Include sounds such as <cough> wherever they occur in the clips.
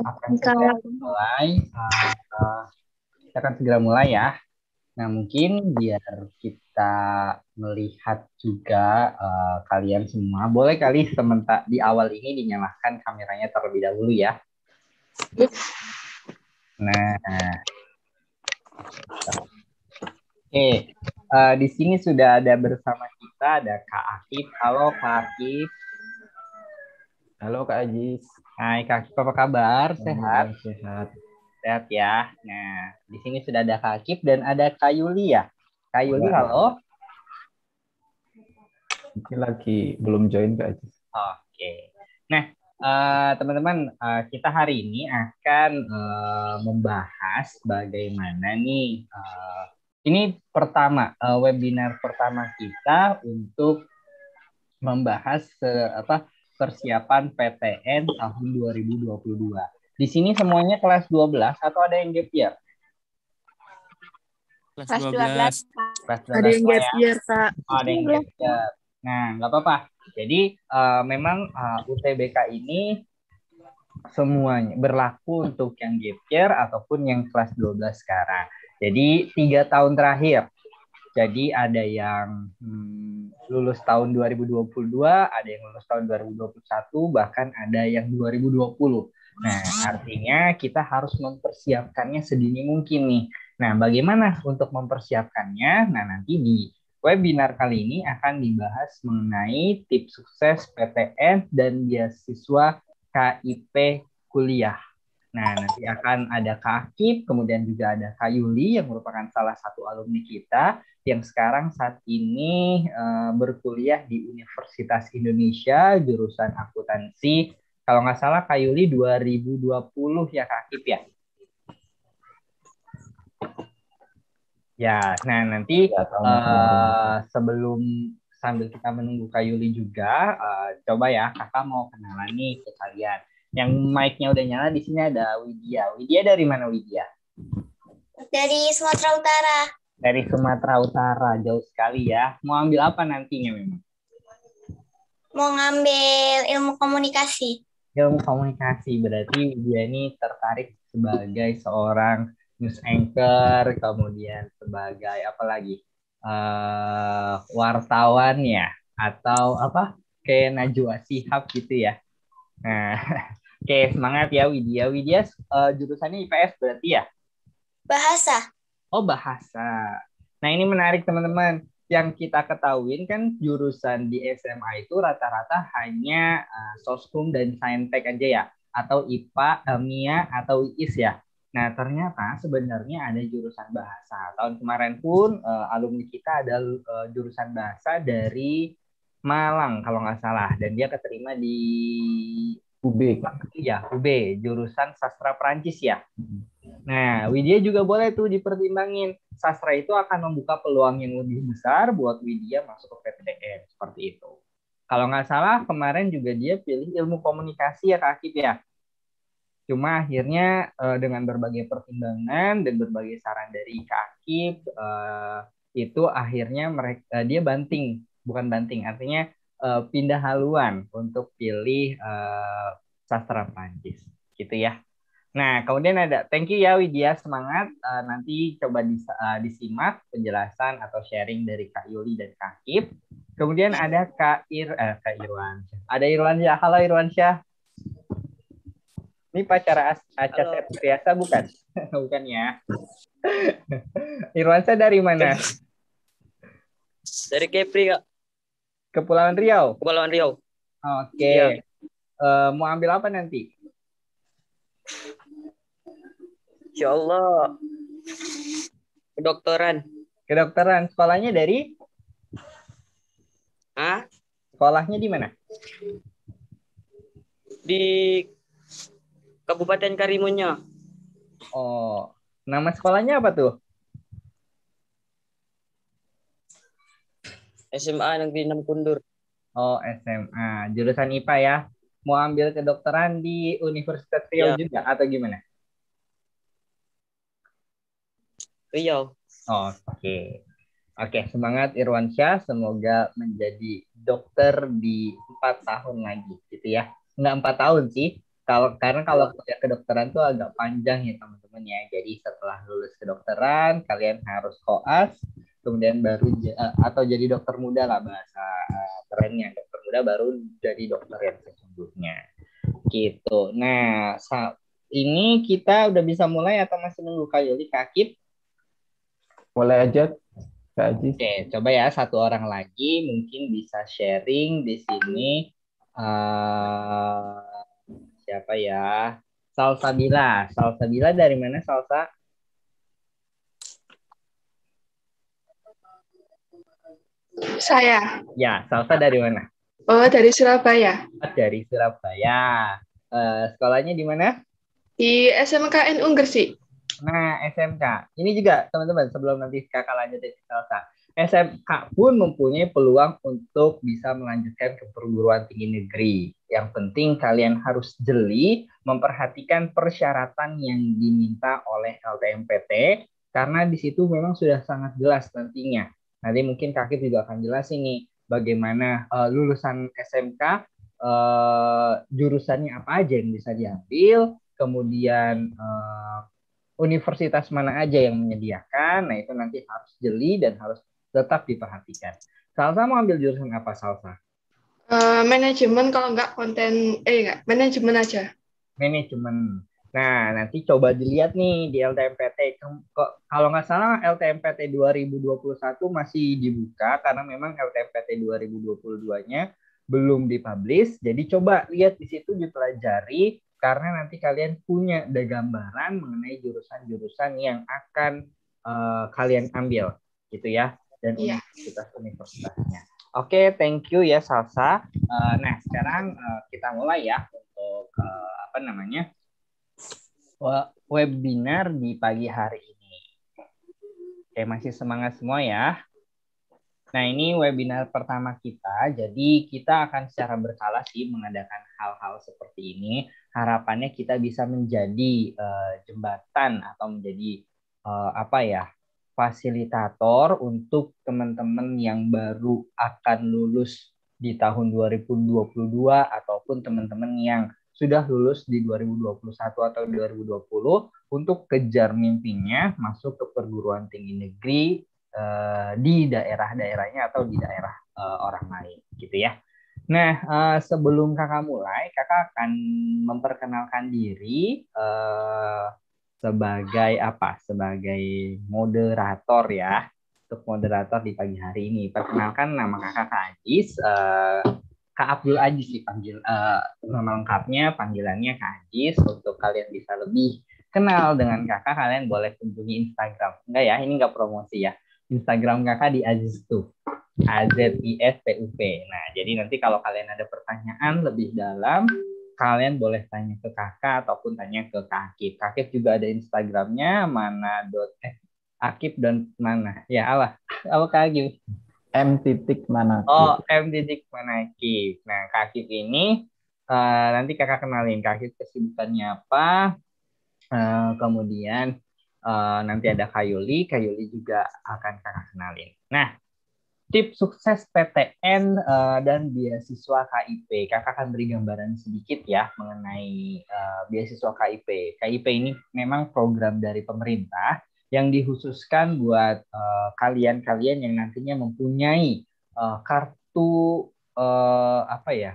akan segera mulai. Uh, kita akan segera mulai ya. Nah mungkin biar kita melihat juga uh, kalian semua, boleh kali sementara di awal ini dinyalakan kameranya terlebih dahulu ya. Nah, Oke, okay. uh, eh, di sini sudah ada bersama kita ada Kak Akif. Halo Kak Akif. Halo Kak Ajis. Hai Kak Kip, apa kabar? Sehat? Sehat. Sehat ya. Nah, di sini sudah ada Kak Kip dan ada Kak Yuli ya. Kak Yuli, ya. halo. Mungkin lagi belum join Kak Oke. Oke. Nah, eh, teman-teman, uh, uh, kita hari ini akan uh, membahas bagaimana nih, uh, ini pertama, uh, webinar pertama kita untuk membahas uh, apa persiapan PTN tahun 2022. Di sini semuanya kelas 12 atau ada yang gap year? Kelas 12. Kelas 12 ada yang gap year, Kak. Oh, ada yang gap year. Nah, nggak apa-apa. Jadi uh, memang uh, eh, UTBK ini semuanya berlaku untuk yang gap year ataupun yang kelas 12 sekarang. Jadi tiga tahun terakhir jadi ada yang hmm, lulus tahun 2022, ada yang lulus tahun 2021, bahkan ada yang 2020. Nah, artinya kita harus mempersiapkannya sedini mungkin nih. Nah, bagaimana untuk mempersiapkannya? Nah, nanti di webinar kali ini akan dibahas mengenai tips sukses PTN dan beasiswa KIP kuliah. Nah, nanti akan ada Kak Akib, kemudian juga ada Kak Yuli yang merupakan salah satu alumni kita yang sekarang saat ini uh, berkuliah di Universitas Indonesia jurusan akuntansi. Kalau nggak salah Kak Yuli 2020 ya Kak Akib ya? Ya, nah nanti uh, sebelum sambil kita menunggu Kak Yuli juga, uh, coba ya kakak mau kenalan nih ke kalian yang mic-nya udah nyala di sini ada Widya. Widya dari mana Widya? Dari Sumatera Utara. Dari Sumatera Utara, jauh sekali ya. Mau ambil apa nantinya memang? Mau ngambil ilmu komunikasi. Ilmu komunikasi berarti Widya ini tertarik sebagai seorang news anchor, kemudian sebagai apa lagi? Uh, eh, wartawan ya atau apa? kayak Najwa Sihab gitu ya. Nah, <laughs> Oke, semangat ya Widya. Widya uh, jurusannya IPS berarti ya? Bahasa. Oh, bahasa. Nah, ini menarik teman-teman. Yang kita ketahui kan jurusan di SMA itu rata-rata hanya uh, eh, soskum dan saintek aja ya. Atau IPA, uh, MIA, atau IIS ya. Nah, ternyata sebenarnya ada jurusan bahasa. Tahun kemarin pun uh, alumni kita ada uh, jurusan bahasa dari Malang kalau nggak salah dan dia keterima di UB. iya UB, jurusan sastra Prancis ya. Mm-hmm. Nah, Widya juga boleh tuh dipertimbangin. Sastra itu akan membuka peluang yang lebih besar buat Widya masuk ke PTN, e seperti itu. Kalau nggak salah, kemarin juga dia pilih ilmu komunikasi ya Kak Akib ya. Cuma akhirnya eh, dengan berbagai pertimbangan dan berbagai saran dari Kak Akib, eh, itu akhirnya mereka, eh, dia banting, bukan banting, artinya uh, pindah haluan untuk pilih uh, sastra Prancis gitu ya. Nah, kemudian ada thank you ya Widya semangat uh, nanti coba dis, uh, disimak penjelasan atau sharing dari Kak Yuli dan Kak Kip. Kemudian ada Kak Ir eh, Kak Irwan. Ada Irwan ya. Halo Irwan Syah. Ini pacara Aca biasa bukan? <laughs> bukan ya. Irwan Syah dari mana? Dari Kepri, Kak. Kepulauan Riau. Kepulauan Riau. Oke. Okay. Iya. Uh, mau ambil apa nanti? Insya Allah kedokteran. Kedokteran. Sekolahnya dari? Ah? Sekolahnya di mana? Di Kabupaten Karimunnya. Oh, nama sekolahnya apa tuh? SMA Negeri 6 Kundur. Oh, SMA. Jurusan IPA ya. Mau ambil kedokteran di Universitas Riau ya. juga atau gimana? Riau. Oh, oke. Okay. Oke, okay, semangat Irwansyah. Semoga menjadi dokter di empat tahun lagi, gitu ya. Nggak empat tahun sih, kalau karena kalau kuliah kedokteran tuh agak panjang ya teman-teman ya. Jadi setelah lulus kedokteran kalian harus koas, kemudian baru eh, atau jadi dokter muda lah bahasa eh, kerennya dokter muda baru jadi dokter yang sesungguhnya gitu nah ini kita udah bisa mulai atau masih nunggu Kak Yuli Kak Akib mulai aja Kak Aji oke coba ya satu orang lagi mungkin bisa sharing di sini uh, siapa ya salsa bila salsa bila dari mana Salsa Saya. Ya, Salsa dari mana? Oh, dari Surabaya. Ah, dari Surabaya. Uh, sekolahnya di mana? Di SMKN Unggersi. Nah, SMK. Ini juga teman-teman sebelum nanti kakak lanjut dari Salsa. SMK pun mempunyai peluang untuk bisa melanjutkan ke perguruan tinggi negeri. Yang penting kalian harus jeli memperhatikan persyaratan yang diminta oleh LTMPT karena di situ memang sudah sangat jelas nantinya Nanti mungkin kakek juga akan jelas ini bagaimana uh, lulusan SMK uh, eh, jurusannya apa aja yang bisa diambil, kemudian uh, universitas mana aja yang menyediakan. Nah, itu nanti harus jeli dan harus tetap diperhatikan. Salsa mau ambil jurusan apa Salsa? Uh, manajemen kalau nggak konten eh nggak manajemen aja. Manajemen. Nah, nanti coba dilihat nih di LTMPT. Kalau nggak salah LTMPT 2021 masih dibuka karena memang LTMPT 2022-nya belum dipublish. Jadi coba lihat di situ dipelajari karena nanti kalian punya ada gambaran mengenai jurusan-jurusan yang akan uh, kalian ambil gitu ya dan yeah. universitas universitasnya. Oke, okay, thank you ya Salsa. Uh, nah, sekarang uh, kita mulai ya untuk uh, apa namanya? webinar di pagi hari ini. Oke, masih semangat semua ya. Nah, ini webinar pertama kita, jadi kita akan secara berkala sih mengadakan hal-hal seperti ini. Harapannya kita bisa menjadi uh, jembatan atau menjadi uh, apa ya, fasilitator untuk teman-teman yang baru akan lulus di tahun 2022 ataupun teman-teman yang sudah lulus di 2021 atau 2020 untuk kejar mimpinya masuk ke perguruan tinggi negeri uh, di daerah-daerahnya atau di daerah uh, orang lain gitu ya. Nah, uh, sebelum kakak mulai, kakak akan memperkenalkan diri uh, sebagai apa? Sebagai moderator ya, untuk moderator di pagi hari ini. Perkenalkan nama kakak Kak uh, Kak Abdul Aziz sih panggil uh, nama lengkapnya, panggilannya Kak Aziz. Untuk kalian bisa lebih kenal dengan kakak, kalian boleh kunjungi Instagram. Enggak ya, ini enggak promosi ya. Instagram kakak di Aziz tuh. A Z I S P U P. Nah, jadi nanti kalau kalian ada pertanyaan lebih dalam, kalian boleh tanya ke kakak ataupun tanya ke Kak Kakif juga ada Instagramnya mana dot eh, Akif dan mana ya Allah, Allah Kakif. M titik mana? Oh, M titik Manakib. Nah, kaki ini uh, nanti kakak kenalin kaki kesibukannya apa. Uh, kemudian uh, nanti ada Kayuli. Kayuli juga akan kakak kenalin. Nah, tip sukses PTN uh, dan beasiswa KIP. Kakak akan beri gambaran sedikit ya mengenai uh, beasiswa KIP. KIP ini memang program dari pemerintah yang dikhususkan buat eh, kalian-kalian uh, yang nantinya mempunyai uh, kartu uh, apa ya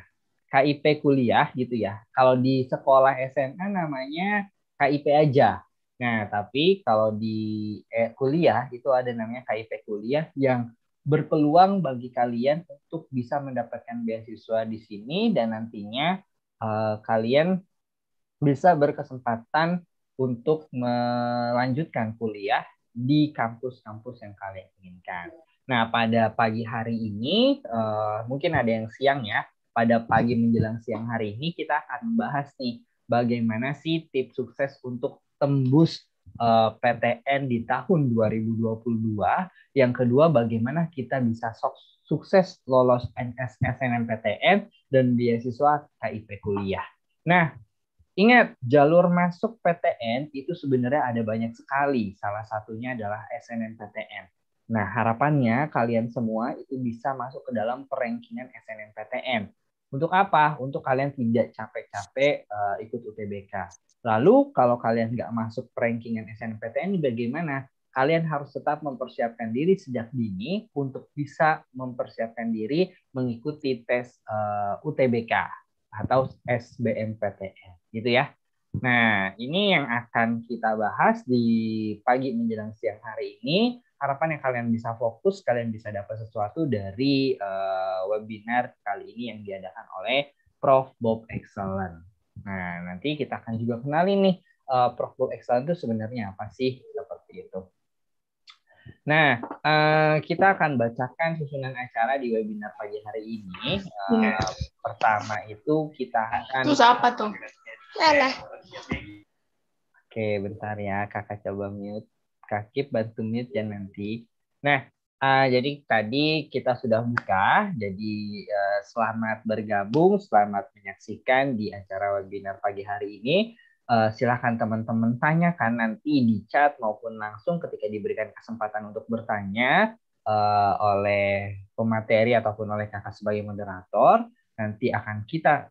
KIP kuliah gitu ya. Kalau di sekolah SMA namanya KIP aja. Nah, tapi kalau di eh, kuliah itu ada namanya KIP kuliah yang berpeluang bagi kalian untuk bisa mendapatkan beasiswa di sini dan nantinya uh, kalian bisa berkesempatan untuk melanjutkan kuliah di kampus-kampus yang kalian inginkan. Nah, pada pagi hari ini, uh, mungkin ada yang siang ya, pada pagi menjelang siang hari ini kita akan membahas nih bagaimana sih tips sukses untuk tembus uh, eh, PTN di tahun 2022. Yang kedua, bagaimana kita bisa sukses lolos SNMPTN dan beasiswa KIP kuliah. Nah, Ingat, jalur masuk PTN itu sebenarnya ada banyak sekali. Salah satunya adalah SNMPTN. Nah, harapannya kalian semua itu bisa masuk ke dalam perankingan SNMPTN. Untuk apa? Untuk kalian tidak capek-capek uh, ikut UTBK. Lalu, kalau kalian nggak masuk perankingan SNMPTN, bagaimana? Kalian harus tetap mempersiapkan diri sejak dini untuk bisa mempersiapkan diri mengikuti tes uh, eh, UTBK atau SBMPTN gitu ya. Nah, ini yang akan kita bahas di pagi menjelang siang hari ini. Harapan yang kalian bisa fokus, kalian bisa dapat sesuatu dari uh, webinar kali ini yang diadakan oleh Prof. Bob Excellent. Nah, nanti kita akan juga kenali nih uh, Prof. Bob Excellent itu sebenarnya apa sih seperti itu. Nah, uh, kita akan bacakan susunan acara di webinar pagi hari ini. Uh, hmm. Pertama itu kita akan... Itu siapa tuh? Lala. Oke, bentar ya. Kakak coba mute. Kakip bantu mute ya nanti. Nah, uh, jadi tadi kita sudah buka. Jadi uh, selamat bergabung, selamat menyaksikan di acara webinar pagi hari ini uh, silahkan teman-teman tanyakan nanti di chat maupun langsung ketika diberikan kesempatan untuk bertanya uh, oleh pemateri ataupun oleh kakak sebagai moderator nanti akan kita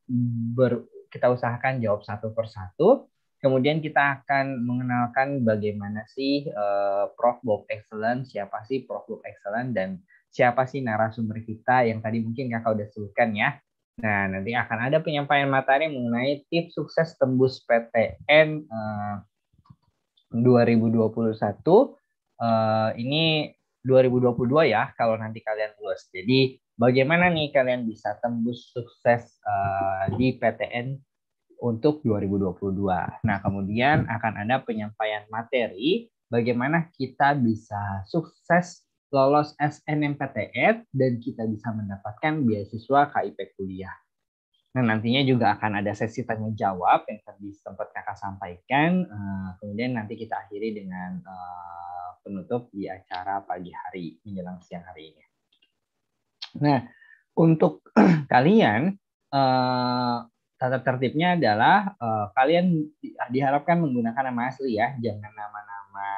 ber, kita usahakan jawab satu persatu kemudian kita akan mengenalkan bagaimana sih uh, Prof Bob Excellent siapa sih Prof Bob Excellent dan siapa sih narasumber kita yang tadi mungkin kakak udah sebutkan ya Nah, nanti akan ada penyampaian materi mengenai tips sukses tembus PTN eh, 2021. Eh, ini 2022 ya, kalau nanti kalian lulus. Jadi, bagaimana nih kalian bisa tembus sukses eh, di PTN untuk 2022. Nah, kemudian akan ada penyampaian materi bagaimana kita bisa sukses lolos SNMPTN dan kita bisa mendapatkan beasiswa KIP kuliah. Nah, nantinya juga akan ada sesi tanya jawab yang tadi sempat Kakak sampaikan. Eh, kemudian nanti kita akhiri dengan eh, penutup di acara pagi hari menjelang siang hari ini. Nah, untuk <clears throat> kalian eh, tata tertibnya adalah kalian diharapkan menggunakan nama asli ya, jangan nama-nama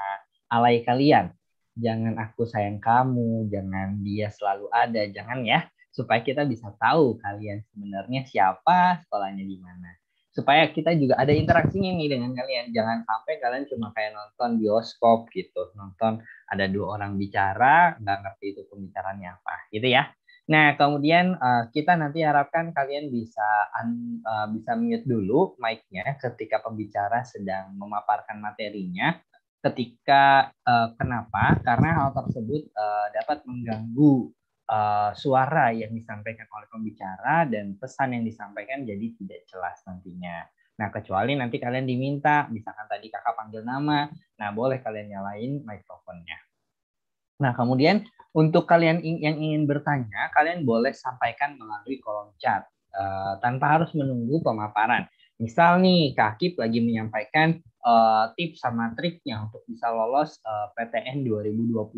alay kalian jangan aku sayang kamu, jangan dia selalu ada, jangan ya, supaya kita bisa tahu kalian sebenarnya siapa, sekolahnya di mana. Supaya kita juga ada interaksinya nih dengan kalian. Jangan sampai kalian cuma kayak nonton bioskop gitu, nonton ada dua orang bicara, nggak ngerti itu pembicaranya apa, gitu ya. Nah, kemudian uh, kita nanti harapkan kalian bisa un, uh, eh, bisa mute dulu mic-nya ketika pembicara sedang memaparkan materinya ketika uh, kenapa karena hal tersebut uh, dapat mengganggu uh, suara yang disampaikan oleh pembicara dan pesan yang disampaikan jadi tidak jelas nantinya. Nah, kecuali nanti kalian diminta, misalkan tadi kakak panggil nama, nah boleh kalian nyalain mikrofonnya. Nah, kemudian untuk kalian yang ingin bertanya, kalian boleh sampaikan melalui kolom chat uh, tanpa harus menunggu pemaparan. Misal nih Kak Kip lagi menyampaikan uh, eh, tips sama triknya untuk bisa lolos uh, PTN 2022.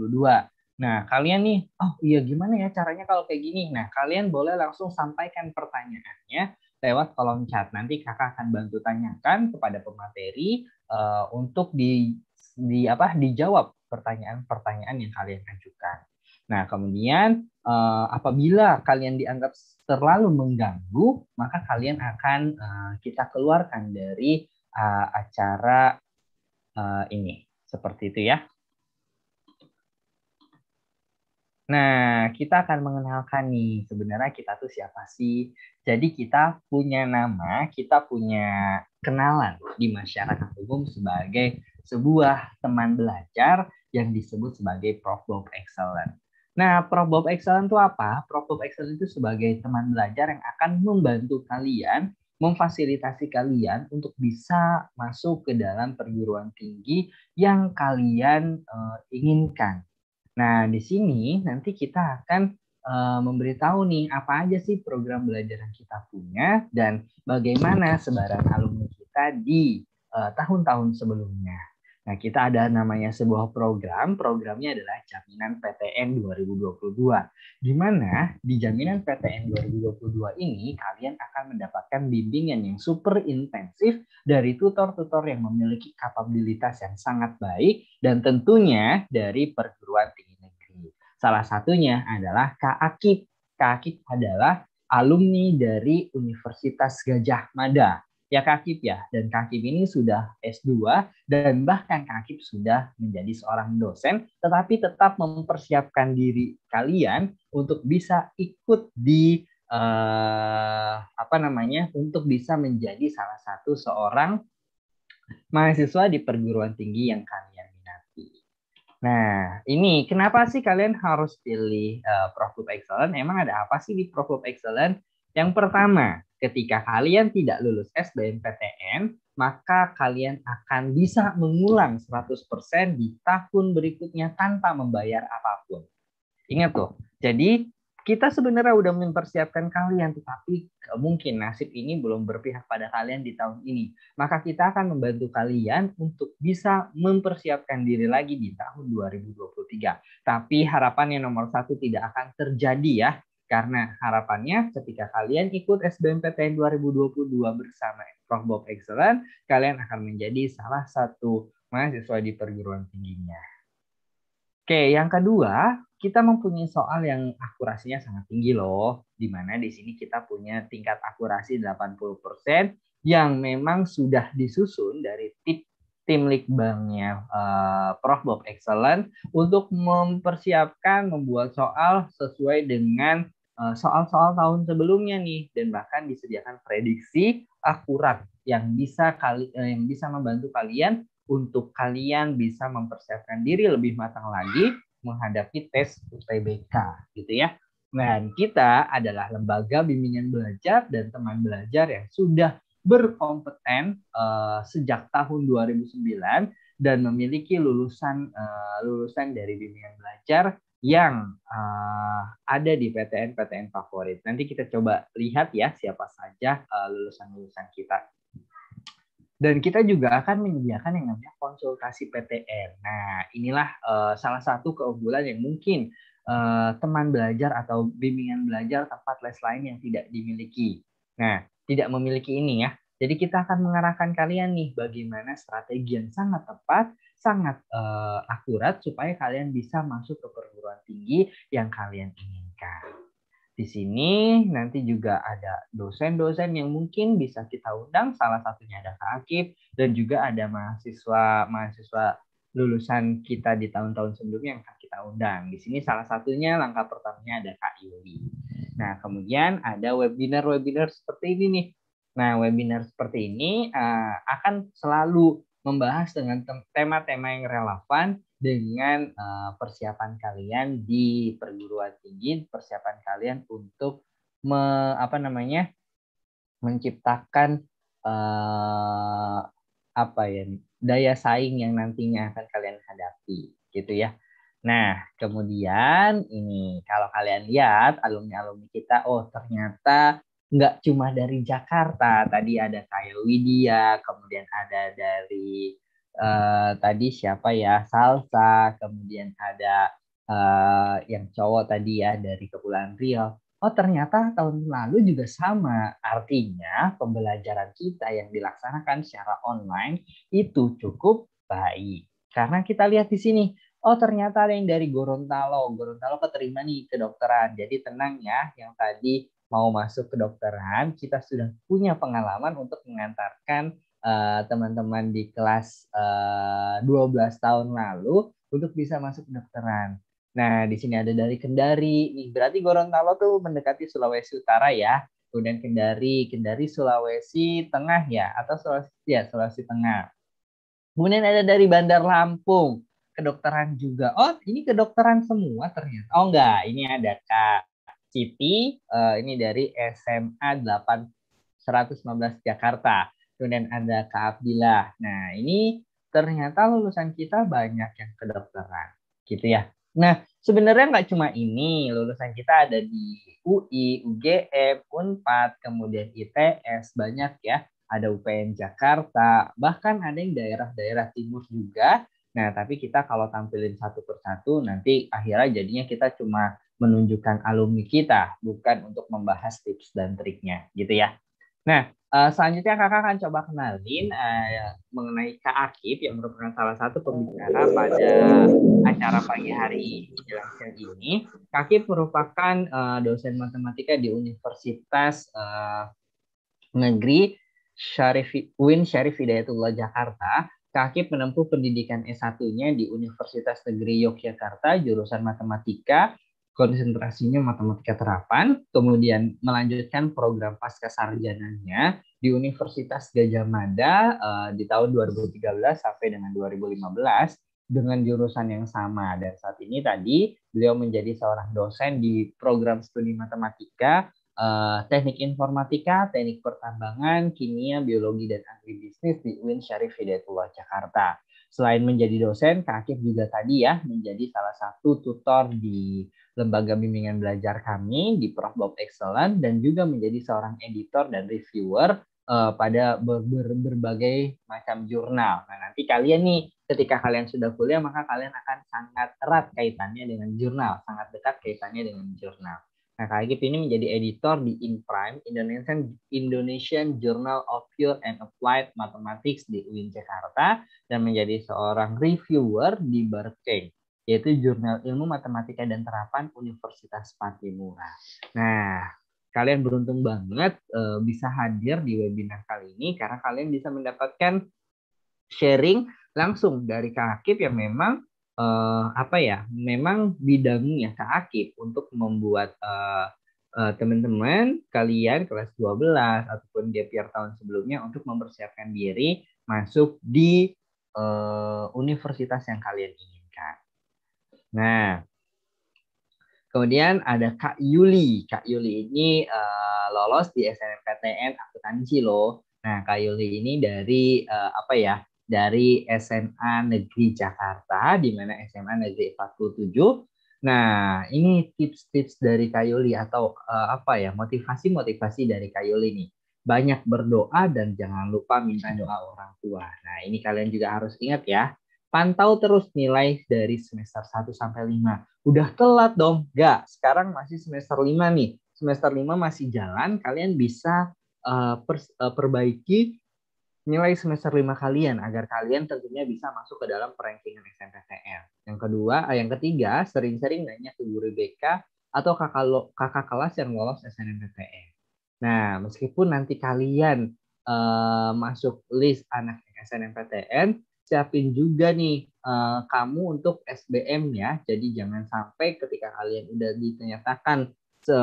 Nah, kalian nih, oh iya gimana ya caranya kalau kayak gini? Nah, kalian boleh langsung sampaikan pertanyaannya lewat kolom chat. Nanti kakak akan bantu tanyakan kepada pemateri uh, untuk di, di apa dijawab pertanyaan-pertanyaan yang kalian ajukan. Nah, kemudian uh, apabila kalian dianggap terlalu mengganggu, maka kalian akan uh, kita keluarkan dari uh, acara uh, ini. Seperti itu ya. Nah, kita akan mengenalkan nih sebenarnya kita tuh siapa sih. Jadi kita punya nama, kita punya kenalan di masyarakat umum sebagai sebuah teman belajar yang disebut sebagai Prof. Bob Excellent. Nah, Probob Excellent itu apa? Probob Excellent itu sebagai teman belajar yang akan membantu kalian, memfasilitasi kalian untuk bisa masuk ke dalam perguruan tinggi yang kalian uh, inginkan. Nah, di sini nanti kita akan uh, memberitahu nih apa aja sih program belajar yang kita punya dan bagaimana sebaran alumni kita di uh, eh, tahun -tahun sebelumnya. Nah, kita ada namanya sebuah program, programnya adalah Jaminan PTN 2022. Di mana di Jaminan PTN 2022 ini kalian akan mendapatkan bimbingan yang super intensif dari tutor-tutor yang memiliki kapabilitas yang sangat baik dan tentunya dari perguruan tinggi negeri. Salah satunya adalah Kak Akib. Kak Akib adalah alumni dari Universitas Gajah Mada Ya Kakip ya, dan Kakip ini sudah S2 dan bahkan Kakip sudah menjadi seorang dosen, tetapi tetap mempersiapkan diri kalian untuk bisa ikut di eh, apa namanya, untuk bisa menjadi salah satu seorang mahasiswa di perguruan tinggi yang kalian minati. Nah, ini kenapa sih kalian harus pilih uh, Prof. Excellent? Emang ada apa sih di Prof. Excellent? Yang pertama, Ketika kalian tidak lulus SBMPTN, maka kalian akan bisa mengulang 100% di tahun berikutnya tanpa membayar apapun. Ingat tuh, jadi kita sebenarnya udah mempersiapkan kalian, tetapi mungkin nasib ini belum berpihak pada kalian di tahun ini. Maka kita akan membantu kalian untuk bisa mempersiapkan diri lagi di tahun 2023. Tapi harapannya nomor satu tidak akan terjadi ya, karena harapannya ketika kalian ikut SBMPTN 2022 bersama Prof. Bob Excellent, kalian akan menjadi salah satu mahasiswa di perguruan tingginya. Oke, yang kedua, kita mempunyai soal yang akurasinya sangat tinggi loh. Di mana di sini kita punya tingkat akurasi 80% yang memang sudah disusun dari tip tim litbangnya uh, eh, Prof. Bob Excellent untuk mempersiapkan membuat soal sesuai dengan Eh, soal-soal tahun sebelumnya nih dan bahkan disediakan prediksi akurat yang bisa kali eh, yang bisa membantu kalian untuk kalian bisa mempersiapkan diri lebih matang lagi menghadapi tes UTBK gitu ya. Dan kita adalah lembaga bimbingan belajar dan teman belajar yang sudah berkompeten uh, sejak tahun 2009 dan memiliki lulusan uh, lulusan dari bimbingan belajar yang uh, ada di PTN-PTN favorit. Nanti kita coba lihat ya siapa saja eh, lulusan-lulusan uh, kita. Dan kita juga akan menyediakan yang namanya konsultasi PTN. Nah, inilah uh, salah satu keunggulan yang mungkin uh, teman belajar atau bimbingan belajar tempat les lain yang tidak dimiliki. Nah, tidak memiliki ini ya. Jadi kita akan mengarahkan kalian nih bagaimana strategi yang sangat tepat sangat uh, akurat supaya kalian bisa masuk ke perguruan tinggi yang kalian inginkan. Di sini nanti juga ada dosen-dosen yang mungkin bisa kita undang, salah satunya ada Kak Akif dan juga ada mahasiswa mahasiswa lulusan kita di tahun-tahun sebelumnya yang kita undang. Di sini salah satunya langkah pertamanya ada Kak Yuli. Nah, kemudian ada webinar-webinar seperti ini nih. Nah, webinar seperti ini uh, akan selalu membahas dengan tema-tema yang relevan dengan eh, persiapan kalian di perguruan tinggi, persiapan kalian untuk me, apa namanya menciptakan uh, apa ya daya saing yang nantinya akan kalian hadapi, gitu ya. Nah, kemudian ini kalau kalian lihat alumni-alumni kita, oh ternyata nggak cuma dari Jakarta tadi ada kayak Widya kemudian ada dari uh, tadi siapa ya Salsa kemudian ada uh, yang cowok tadi ya dari Kepulauan Riau oh ternyata tahun lalu juga sama. Artinya pembelajaran kita yang dilaksanakan secara online itu cukup baik. Karena kita lihat di sini, oh ternyata ada yang dari Gorontalo. Gorontalo keterima nih kedokteran. Jadi tenang ya, yang tadi mau masuk kedokteran, kita sudah punya pengalaman untuk mengantarkan eh, teman-teman uh, di kelas uh, eh, 12 tahun lalu untuk bisa masuk kedokteran. Nah, di sini ada dari Kendari. Nih, berarti Gorontalo tuh mendekati Sulawesi Utara ya. Kemudian Kendari, Kendari Sulawesi Tengah ya atau Sulawesi ya, Sulawesi Tengah. Kemudian ada dari Bandar Lampung, kedokteran juga. Oh, ini kedokteran semua ternyata. Oh enggak, ini ada Kak Citi, uh, eh, ini dari SMA 8 115 Jakarta. Kemudian ada Kak Abdillah. Nah, ini ternyata lulusan kita banyak yang kedokteran, gitu ya. Nah, sebenarnya nggak cuma ini, lulusan kita ada di UI, UGM, Unpad, kemudian ITS, banyak ya. Ada UPN Jakarta, bahkan ada yang daerah-daerah timur juga. Nah, tapi kita kalau tampilin satu persatu, nanti akhirnya jadinya kita cuma menunjukkan alumni kita, bukan untuk membahas tips dan triknya, gitu ya. Nah, eh, selanjutnya kakak akan coba kenalin eh, mengenai Kak Akib yang merupakan salah satu pembicara pada acara pagi hari ini, ini. Kak Akib merupakan eh, dosen matematika di Universitas Negeri Syarif, Win Syarif Hidayatullah Jakarta. Kak Akib menempuh pendidikan S1-nya di Universitas Negeri Yogyakarta, jurusan Matematika, konsentrasinya matematika terapan, kemudian melanjutkan program pasca sarjananya di Universitas Gajah Mada uh, di tahun 2013 sampai dengan 2015 dengan jurusan yang sama dan saat ini tadi beliau menjadi seorang dosen di program studi matematika uh, teknik informatika teknik pertambangan kimia biologi dan agribisnis di UIN Syarif Hidayatullah Jakarta selain menjadi dosen Kak Akif juga tadi ya menjadi salah satu tutor di lembaga bimbingan belajar kami di Prof. Bob Excellent dan juga menjadi seorang editor dan reviewer uh, pada ber ber berbagai macam jurnal. Nah, nanti kalian nih ketika kalian sudah kuliah maka kalian akan sangat erat kaitannya dengan jurnal, sangat dekat kaitannya dengan jurnal. Nah, Kak Agip ini menjadi editor di InPrime, Indonesian, Indonesian Journal of Pure and Applied Mathematics di UIN Jakarta, dan menjadi seorang reviewer di Berkeley yaitu Jurnal Ilmu Matematika dan Terapan Universitas Patimura. Nah, kalian beruntung banget eh, bisa hadir di webinar kali ini karena kalian bisa mendapatkan sharing langsung dari Kak Akib yang memang eh, apa ya, memang bidangnya Kak Akib untuk membuat eh, teman-teman kalian kelas 12 ataupun gap year tahun sebelumnya untuk mempersiapkan diri masuk di universitas yang kalian ingin. Nah, kemudian ada Kak Yuli. Kak Yuli ini uh, lolos di SNMPTN akuntansi loh. Nah, Kak Yuli ini dari uh, apa ya? Dari SMA Negeri Jakarta, di mana SMA Negeri 47 Nah, ini tips-tips dari Kak Yuli atau uh, apa ya, motivasi-motivasi dari Kak Yuli ini Banyak berdoa dan jangan lupa minta doa orang tua. Nah, ini kalian juga harus ingat ya. Pantau terus nilai dari semester 1 sampai 5. Udah telat dong? Gak, sekarang masih semester 5 nih. Semester 5 masih jalan, kalian bisa uh, eh, per, uh, eh, perbaiki nilai semester 5 kalian agar kalian tentunya bisa masuk ke dalam perankingan SNPTN. Yang kedua, uh, yang ketiga, sering-sering nanya ke guru BK atau kakak, kakak kelas yang lolos SNMPTN. Nah, meskipun nanti kalian uh, masuk list anak SNMPTN, siapin juga nih uh, kamu untuk SBM ya. Jadi jangan sampai ketika kalian udah dinyatakan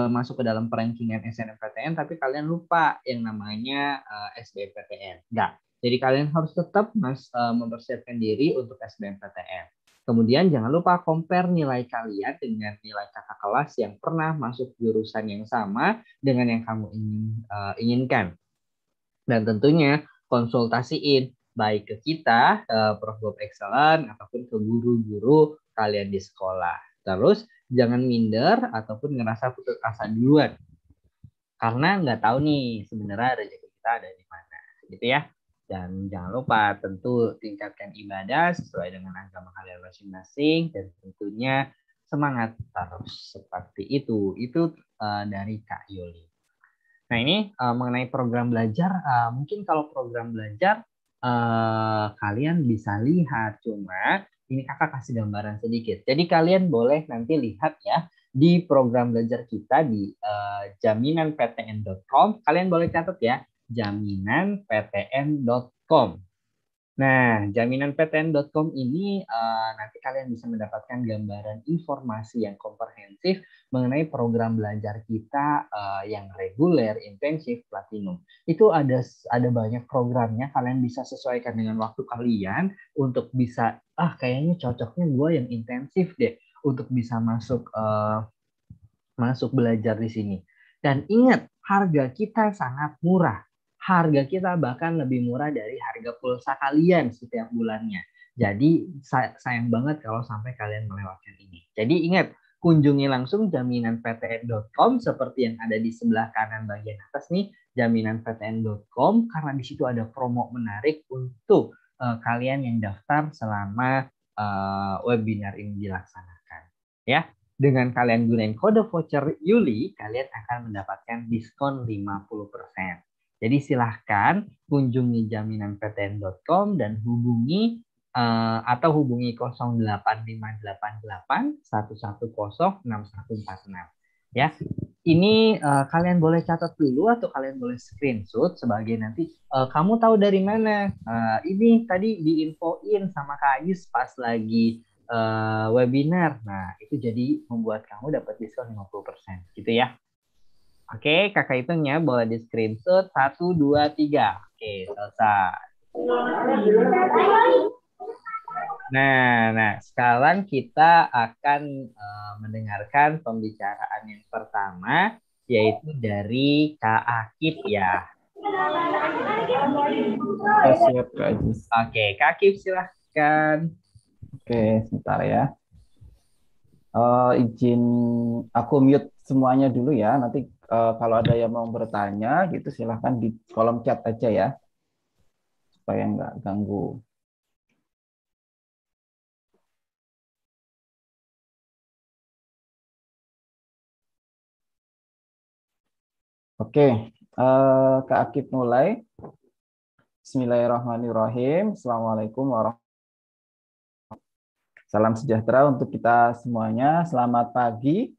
masuk ke dalam perankingan SNMPTN tapi kalian lupa yang namanya uh, eh, SBMPTN. Enggak. Jadi kalian harus tetap mas, uh, mempersiapkan diri untuk SBMPTN. Kemudian jangan lupa compare nilai kalian dengan nilai kakak kelas yang pernah masuk jurusan yang sama dengan yang kamu ingin uh, inginkan. Dan tentunya konsultasiin baik ke kita, ke Prof. Bob Excellent, ataupun ke guru-guru kalian di sekolah. Terus jangan minder ataupun ngerasa putus asa duluan. Karena nggak tahu nih sebenarnya rezeki kita ada di mana, gitu ya. Dan jangan lupa tentu tingkatkan ibadah sesuai dengan agama kalian masing-masing dan tentunya semangat terus seperti itu. Itu uh, dari Kak Yuli. Nah ini uh, mengenai program belajar, uh, mungkin kalau program belajar uh, kalian bisa lihat cuma ini kakak kasih gambaran sedikit. Jadi kalian boleh nanti lihat ya di program belajar kita di uh, eh, jaminanptn.com. Kalian boleh catat ya jaminanptn.com. Nah, jaminanptn.com ini uh, nanti kalian bisa mendapatkan gambaran informasi yang komprehensif mengenai program belajar kita uh, yang reguler, intensif, platinum. Itu ada ada banyak programnya, kalian bisa sesuaikan dengan waktu kalian untuk bisa ah kayaknya cocoknya gue yang intensif deh untuk bisa masuk uh, masuk belajar di sini. Dan ingat, harga kita sangat murah. Harga kita bahkan lebih murah dari harga pulsa kalian setiap bulannya. Jadi sayang banget kalau sampai kalian melewatkan ini. Jadi ingat, kunjungi langsung jaminanptn.com seperti yang ada di sebelah kanan bagian atas nih, jaminanptn.com karena di situ ada promo menarik untuk uh, kalian yang daftar selama uh, webinar ini dilaksanakan. Ya, dengan kalian gunain kode voucher Yuli, kalian akan mendapatkan diskon 50%. Jadi silahkan kunjungi jaminanptn.com dan hubungi Eh, atau hubungi 08588 ya. Ini uh, kalian boleh catat dulu atau kalian boleh screenshot sebagai nanti uh, kamu tahu dari mana. Uh, ini tadi diinfoin sama Kak Ayus pas lagi uh, webinar. Nah, itu jadi membuat kamu dapat diskon 50% gitu ya. Oke, kakak hitungnya boleh di screenshot. Satu, dua, tiga. Oke, selesai. Nah, nah sekarang kita akan uh, mendengarkan pembicaraan yang pertama yaitu dari Kak Akib ya. Kita siap Kak Oke, Kak Akib silahkan. Oke, sebentar ya. Uh, izin aku mute semuanya dulu ya. Nanti uh, kalau ada yang mau bertanya gitu silahkan di kolom chat aja ya, supaya nggak ganggu. Oke, uh, Kak Akib mulai. Bismillahirrahmanirrahim. Assalamualaikum warahmatullahi wabarakatuh. Salam sejahtera untuk kita semuanya. Selamat pagi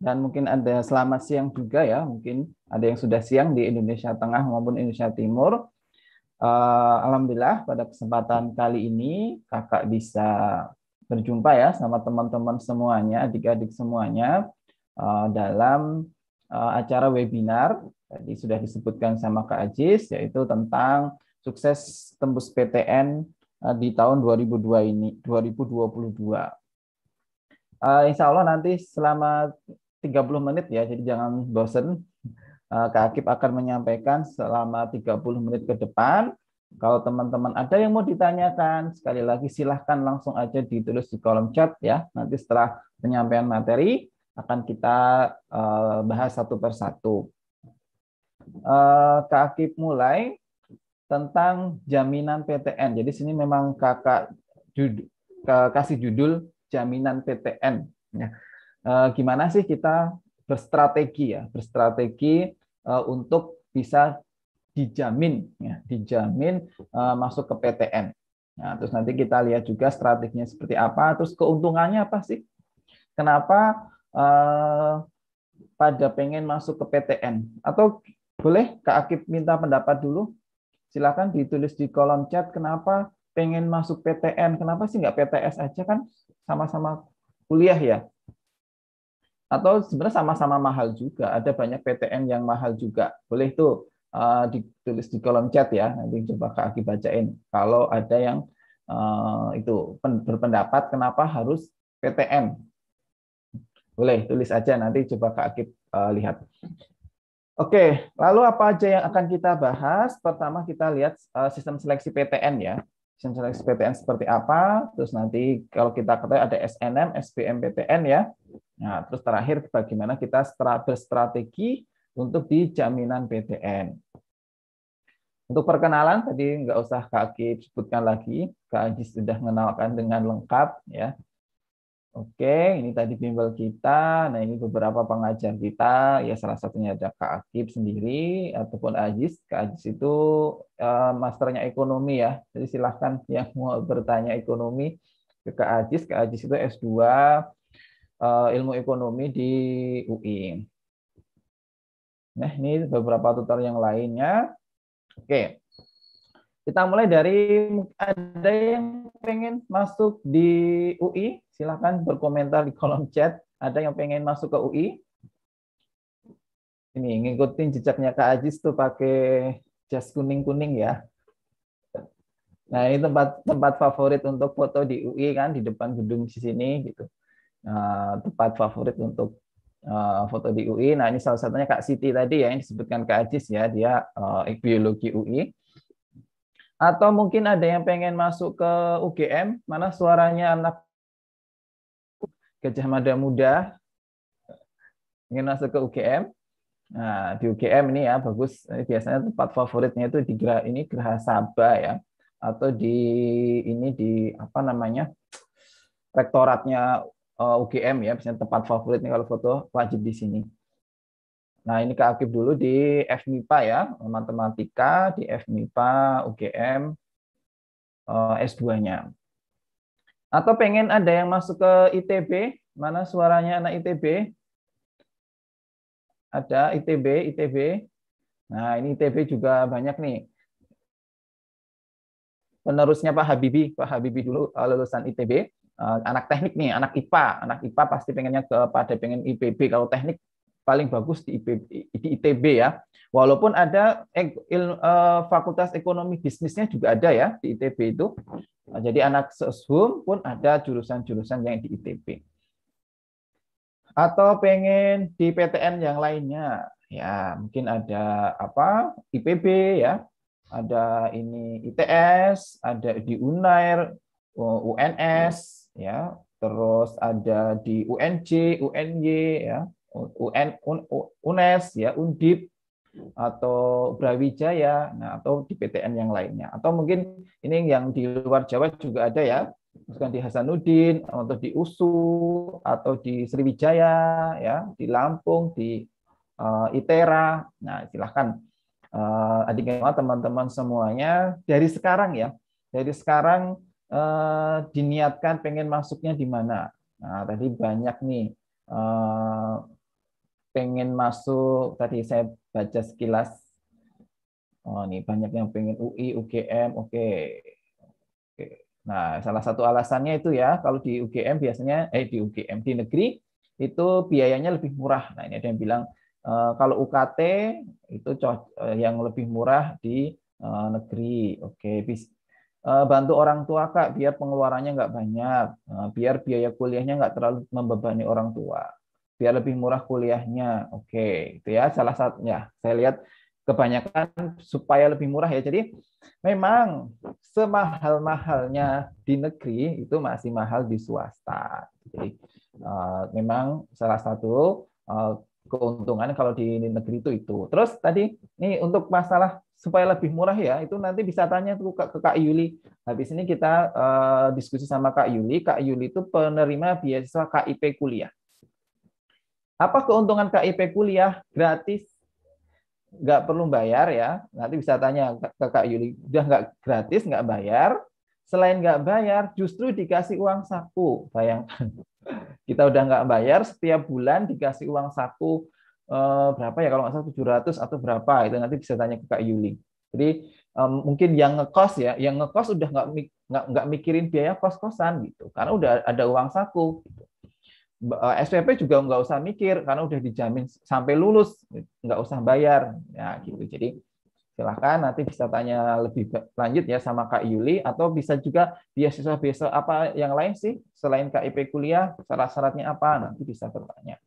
dan mungkin ada selamat siang juga ya. Mungkin ada yang sudah siang di Indonesia Tengah maupun Indonesia Timur. Uh, Alhamdulillah pada kesempatan kali ini kakak bisa berjumpa ya sama teman-teman semuanya, adik-adik semuanya uh, dalam Eh, acara webinar tadi sudah disebutkan sama Kak Ajis yaitu tentang sukses tembus PTN eh, di tahun 2002 ini 2022. Eh, insya Allah nanti selama 30 menit ya, jadi jangan bosen. Kak Akib akan menyampaikan selama 30 menit ke depan. Kalau teman-teman ada yang mau ditanyakan, sekali lagi silahkan langsung aja ditulis di kolom chat ya. Nanti setelah penyampaian materi, akan kita eh, bahas satu persatu. Eh, Kak Akib mulai tentang jaminan PTN. Jadi sini memang kakak judul, kasih judul jaminan PTN. Ya. Eh, gimana sih kita berstrategi ya, berstrategi untuk bisa dijamin, ya, dijamin masuk ke PTN. Nah, terus nanti kita lihat juga strateginya seperti apa, terus keuntungannya apa sih? Kenapa Eh, pada pengen masuk ke PTN atau boleh Kak Akib minta pendapat dulu? Silakan ditulis di kolom chat kenapa pengen masuk PTN, kenapa sih nggak PTS aja kan sama-sama kuliah ya? Atau sebenarnya sama-sama mahal juga, ada banyak PTN yang mahal juga. Boleh tuh uh, ditulis di kolom chat ya, nanti coba Kak Akib bacain. Kalau ada yang uh, itu berpendapat kenapa harus PTN boleh, tulis aja nanti coba Kak Akib uh, lihat. Oke, lalu apa aja yang akan kita bahas? Pertama kita lihat uh, sistem seleksi PTN ya. Sistem seleksi PTN seperti apa, terus nanti kalau kita ketahui ada SNM, SBM PTN ya. Nah, terus terakhir bagaimana kita berstrategi untuk di jaminan PTN. Untuk perkenalan tadi nggak usah Kak Akib sebutkan lagi, Kak Aji sudah mengenalkan dengan lengkap ya. Oke, ini tadi bimbel kita. Nah, ini beberapa pengajar kita. Ya, salah satunya ada Kak Akib sendiri ataupun Aziz. Kak Aziz itu uh, masternya ekonomi ya. Jadi silahkan yang <laughs> mau bertanya ekonomi ke Kak Aziz. Kak Aziz itu S2 uh, eh, ilmu ekonomi di UI. Nah, ini beberapa tutor yang lainnya. Oke. Kita mulai dari ada yang pengen masuk di UI silahkan berkomentar di kolom chat. Ada yang pengen masuk ke UI? Ini ngikutin jejaknya Kak Ajis tuh pakai jas kuning-kuning ya. Nah, ini tempat tempat favorit untuk foto di UI kan di depan gedung di sini gitu. Nah, tempat favorit untuk uh, foto di UI. Nah, ini salah satunya Kak Siti tadi ya yang disebutkan Kak Ajis ya, dia uh, biologi UI. Atau mungkin ada yang pengen masuk ke UGM, mana suaranya anak Gajah Mada Muda ingin masuk ke UGM. Nah, di UGM ini ya bagus. Ini biasanya tempat favoritnya itu di Gerah ini Gerah Saba ya atau di ini di apa namanya? rektoratnya eh, UGM ya, biasanya tempat favoritnya kalau foto wajib di sini. Nah, ini ke Akib dulu di FMIPA ya, matematika di FMIPA UGM eh, S2-nya. Atau pengen ada yang masuk ke ITB? Mana suaranya anak ITB? Ada ITB, ITB. Nah, ini ITB juga banyak nih. Penerusnya Pak habibie Pak habibie dulu eh, lulusan ITB. Eh, anak teknik nih, anak IPA. Anak IPA pasti pengennya kepada pengen IPB. Kalau teknik paling bagus di, IP, di ITB ya. Walaupun ada il, uh, fakultas ekonomi bisnisnya juga ada ya di ITB itu. Nah, jadi anak seshum pun ada jurusan-jurusan yang di ITB. Atau pengen di PTN yang lainnya, ya mungkin ada apa IPB ya, ada ini ITS, ada di UNAIR, UNS ya, terus ada di UNJ, UNY ya, UN, UNES ya Undip atau Brawijaya nah atau di PTN yang lainnya atau mungkin ini yang di luar Jawa juga ada ya misalkan di Hasanuddin atau di USU atau di Sriwijaya ya di Lampung di uh, ITERA nah silahkan uh, adik teman-teman semuanya dari sekarang ya dari sekarang uh, diniatkan pengen masuknya di mana. Nah, tadi banyak nih pengen masuk tadi saya baca sekilas oh ini banyak yang pengen UI UGM oke okay. nah salah satu alasannya itu ya kalau di UGM biasanya eh di UGM di negeri itu biayanya lebih murah nah ini ada yang bilang eh, kalau UKT itu eh, yang lebih murah di eh, negeri oke okay. bantu orang tua kak biar pengeluarannya nggak banyak biar biaya kuliahnya nggak terlalu membebani orang tua biar lebih murah kuliahnya. Oke, okay, itu ya salah satunya. Saya lihat kebanyakan supaya lebih murah ya. Jadi memang semahal-mahalnya di negeri itu masih mahal di swasta. Jadi uh, memang salah satu uh, keuntungan kalau di negeri itu itu. Terus tadi ini untuk masalah supaya lebih murah ya, itu nanti bisa tanya tuh ke, Kak Yuli. Habis ini kita uh, diskusi sama Kak Yuli. Kak Yuli itu penerima beasiswa KIP kuliah. Apa keuntungan KIP kuliah gratis? Nggak perlu bayar ya. Nanti bisa tanya ke Kak Yuli, udah nggak gratis, nggak bayar. Selain nggak bayar, justru dikasih uang saku. Bayangkan, <laughs> kita udah nggak bayar, setiap bulan dikasih uang saku eh, berapa ya? Kalau nggak salah 700 atau berapa. Itu nanti bisa tanya ke Kak Yuli. Jadi eh, mungkin yang ngekos ya, yang ngekos udah nggak nggak mikirin biaya kos-kosan gitu, karena udah ada uang saku. Gitu. Eh, SPP juga nggak usah mikir karena udah dijamin sampai lulus nggak usah bayar ya gitu jadi silahkan nanti bisa tanya lebih lanjut ya sama Kak Yuli atau bisa juga beasiswa beasiswa apa yang lain sih selain KIP kuliah syarat-syaratnya apa nanti bisa bertanya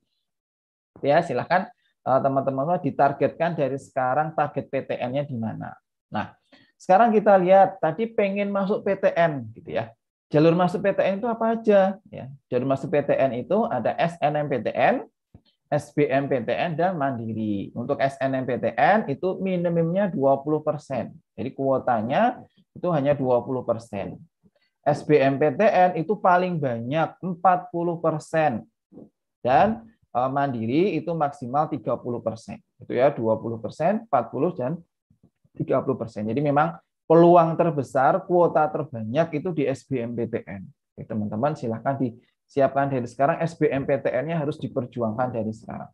ya silahkan eh, teman-teman ditargetkan dari sekarang target PTN-nya di mana nah sekarang kita lihat tadi pengen masuk PTN gitu ya Jalur masuk PTN itu apa aja? Ya, jalur masuk PTN itu ada SNMPTN, SBMPTN, dan Mandiri. Untuk SNMPTN itu minimumnya 20%. Jadi kuotanya itu hanya 20%. SBMPTN itu paling banyak 40%. Dan e, Mandiri itu maksimal 30%. Itu ya 20%, 40 dan 30%. Jadi memang peluang terbesar, kuota terbanyak itu di SBMPTN. teman-teman silahkan disiapkan dari sekarang. SBMPTN-nya harus diperjuangkan dari sekarang.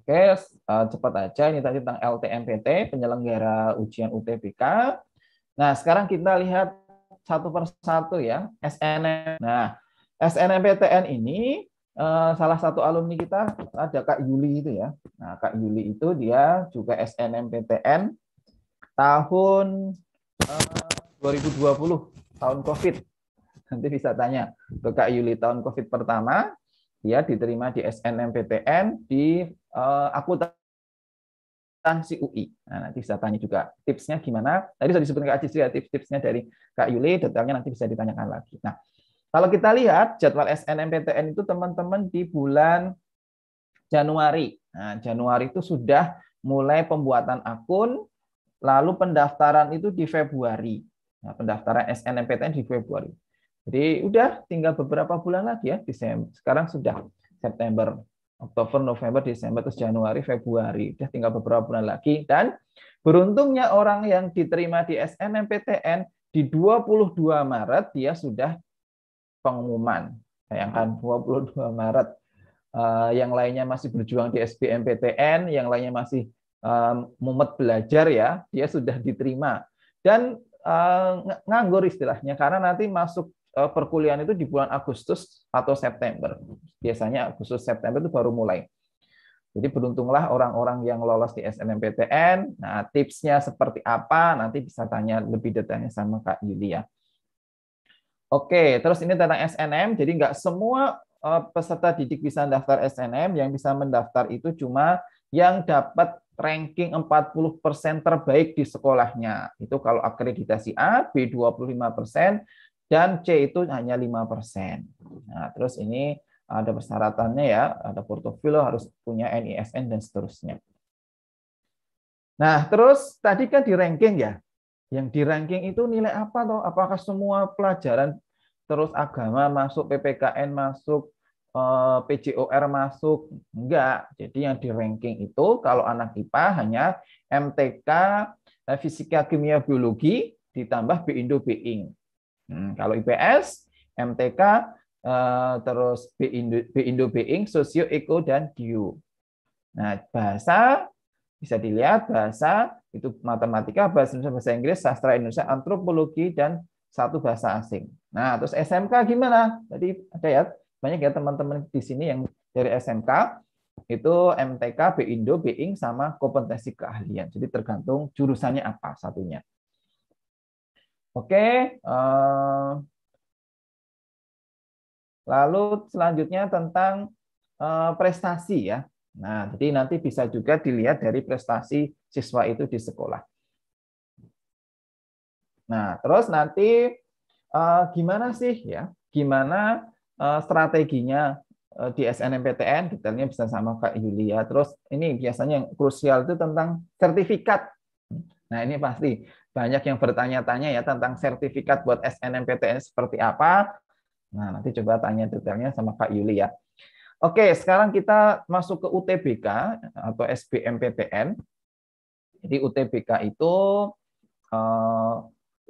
Oke, e, cepat aja. Ini tadi tentang LTMPT, penyelenggara ujian UTBK. Nah, sekarang kita lihat satu persatu ya, SNM. Nah, SNMPTN ini e, salah satu alumni kita ada Kak Yuli itu ya. Nah, Kak Yuli itu dia juga SNMPTN tahun eh, uh, 2020 tahun COVID nanti bisa tanya ke Kak Yuli tahun COVID pertama dia diterima di SNMPTN di uh, eh, akuntansi UI. Nah, nanti bisa tanya juga tipsnya gimana. Tadi sudah disebutkan Kak Aziz ya tips-tipsnya dari Kak Yuli, detailnya nanti bisa ditanyakan lagi. Nah, kalau kita lihat jadwal SNMPTN itu teman-teman di bulan Januari. Nah, Januari itu sudah mulai pembuatan akun, Lalu pendaftaran itu di Februari. Nah, pendaftaran SNMPTN di Februari. Jadi udah tinggal beberapa bulan lagi ya Desember. Sekarang sudah September, Oktober, November, Desember, terus Januari, Februari. Udah tinggal beberapa bulan lagi dan beruntungnya orang yang diterima di SNMPTN di 22 Maret dia sudah pengumuman. Bayangkan 22 Maret eh, yang lainnya masih berjuang di SBMPTN, yang lainnya masih momen um, mumet belajar ya, dia sudah diterima. Dan uh, nganggur istilahnya karena nanti masuk uh, perkuliahan itu di bulan Agustus atau September. Biasanya Agustus September itu baru mulai. Jadi beruntunglah orang-orang yang lolos di SNMPTN. Nah, tipsnya seperti apa? Nanti bisa tanya lebih detailnya sama Kak Yulia. Ya. Oke, terus ini tentang SNM. Jadi nggak semua uh, peserta didik bisa daftar SNM. Yang bisa mendaftar itu cuma yang dapat ranking 40% terbaik di sekolahnya. Itu kalau akreditasi A, B 25%, dan C itu hanya 5%. Nah, terus ini ada persyaratannya ya, ada portofolio harus punya NISN dan seterusnya. Nah, terus tadi kan di ranking ya. Yang di ranking itu nilai apa toh? Apakah semua pelajaran terus agama masuk, PPKN masuk, Eh, PJOR masuk? Enggak. Jadi yang di ranking itu kalau anak IPA hanya MTK eh, Fisika Kimia Biologi ditambah Bindo BIng. Hmm, kalau IPS MTK eh, terus Bindo Bindo BIng, Sosio Eko dan Dio. Nah, bahasa bisa dilihat bahasa itu matematika, bahasa Indonesia, bahasa Inggris, sastra Indonesia, antropologi dan satu bahasa asing. Nah, terus SMK gimana? Tadi ada ya banyak ya teman-teman di sini yang dari SMK itu MTK, BINDO, BING sama kompetensi keahlian. Jadi tergantung jurusannya apa satunya. Oke, eh, lalu selanjutnya tentang eh, prestasi ya. Nah, jadi nanti bisa juga dilihat dari prestasi siswa itu di sekolah. Nah, terus nanti eh, gimana sih ya? Gimana Eh, strateginya eh, di SNMPTN detailnya bisa sama Kak Yulia. Ya. Terus ini biasanya yang krusial itu tentang sertifikat. Nah, ini pasti banyak yang bertanya-tanya ya tentang sertifikat buat SNMPTN seperti apa. Nah, nanti coba tanya detailnya sama Kak Yulia. Ya. Oke, sekarang kita masuk ke UTBK atau SBMPTN. Jadi UTBK itu eh,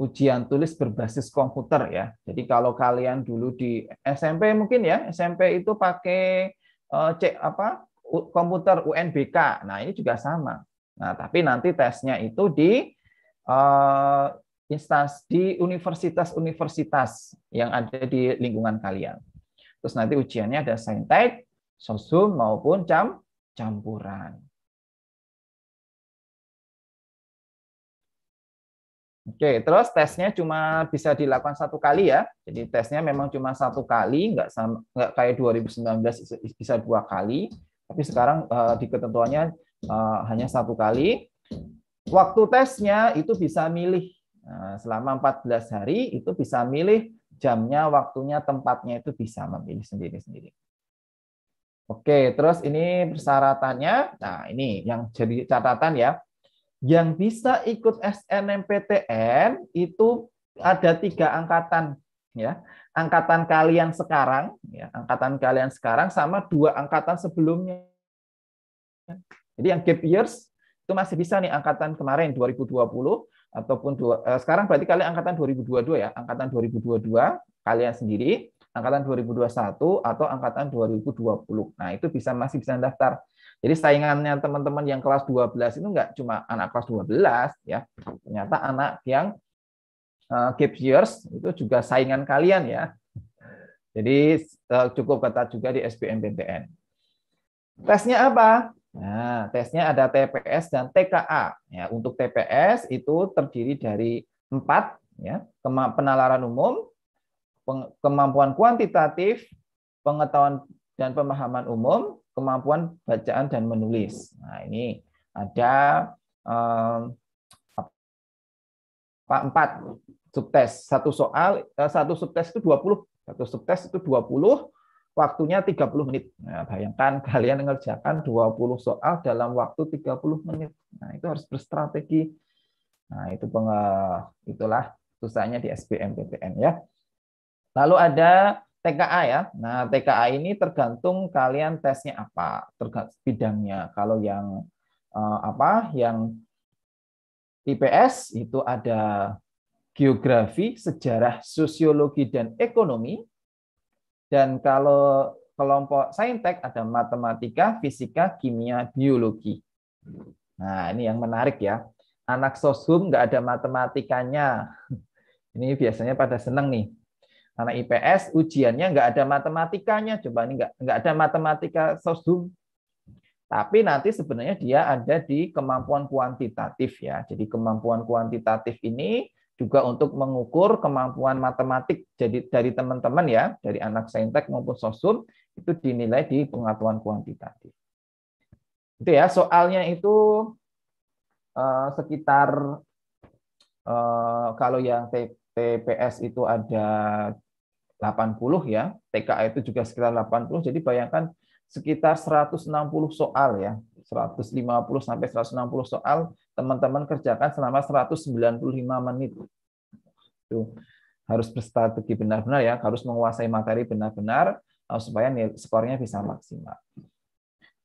ujian tulis berbasis komputer ya. Jadi kalau kalian dulu di SMP mungkin ya, SMP itu pakai eh, cek apa komputer UNBK. Nah, ini juga sama. Nah, tapi nanti tesnya itu di uh, eh, instansi di universitas-universitas yang ada di lingkungan kalian. Terus nanti ujiannya ada saintek, sosum maupun cam campuran. Oke, terus tesnya cuma bisa dilakukan satu kali ya. Jadi tesnya memang cuma satu kali, nggak sama, nggak kayak 2019 bisa dua kali. Tapi sekarang uh, di ketentuannya uh, hanya satu kali. Waktu tesnya itu bisa milih nah, selama 14 hari itu bisa milih jamnya, waktunya, tempatnya itu bisa memilih sendiri-sendiri. Oke, terus ini persyaratannya. Nah, ini yang jadi catatan ya yang bisa ikut SNMPTN itu ada tiga angkatan ya angkatan kalian sekarang ya angkatan kalian sekarang sama dua angkatan sebelumnya jadi yang gap years itu masih bisa nih angkatan kemarin 2020 ataupun dua, eh, sekarang berarti kalian angkatan 2022 ya angkatan 2022 kalian sendiri angkatan 2021 atau angkatan 2020 nah itu bisa masih bisa daftar jadi saingannya teman-teman yang kelas 12 itu nggak cuma anak kelas 12 ya. Ternyata anak yang uh, eh, gap years itu juga saingan kalian ya. Jadi eh, cukup ketat juga di SBMPTN. Tesnya apa? Nah, tesnya ada TPS dan TKA. Ya, untuk TPS itu terdiri dari empat, ya, penalaran umum, kemampuan kuantitatif, pengetahuan dan pemahaman umum, kemampuan bacaan dan menulis. Nah, ini ada um, empat subtes. Satu soal, eh, satu subtes itu 20, satu subtes itu 20, waktunya 30 menit. Nah, bayangkan <laughs> kalian mengerjakan 20 soal dalam waktu 30 menit. Nah, itu harus berstrategi. Nah, itu peng itulah susahnya di SBMPTN ya. Lalu ada TKA ya. Nah, TKA ini tergantung kalian tesnya apa, tergantung bidangnya. Kalau yang eh, apa, yang IPS itu ada geografi, sejarah, sosiologi dan ekonomi. Dan kalau kelompok saintek ada matematika, fisika, kimia, biologi. Nah, ini yang menarik ya. Anak soshum nggak ada matematikanya. <laughs> Ini biasanya pada seneng nih karena IPS ujiannya nggak ada matematikanya, coba ini nggak nggak ada matematika sosum Tapi nanti sebenarnya dia ada di kemampuan kuantitatif ya. Jadi kemampuan kuantitatif ini juga untuk mengukur kemampuan matematik jadi dari teman-teman ya, dari anak saintek maupun sosum itu dinilai di pengatuan kuantitatif. Itu ya, soalnya itu eh, sekitar eh, kalau yang TPS itu ada 80 ya, TKA itu juga sekitar 80. Jadi bayangkan sekitar 160 soal ya, 150 sampai 160 soal teman-teman kerjakan selama 195 menit. Itu Harus berstrategi benar-benar ya, harus menguasai materi benar-benar uh, supaya skornya bisa maksimal.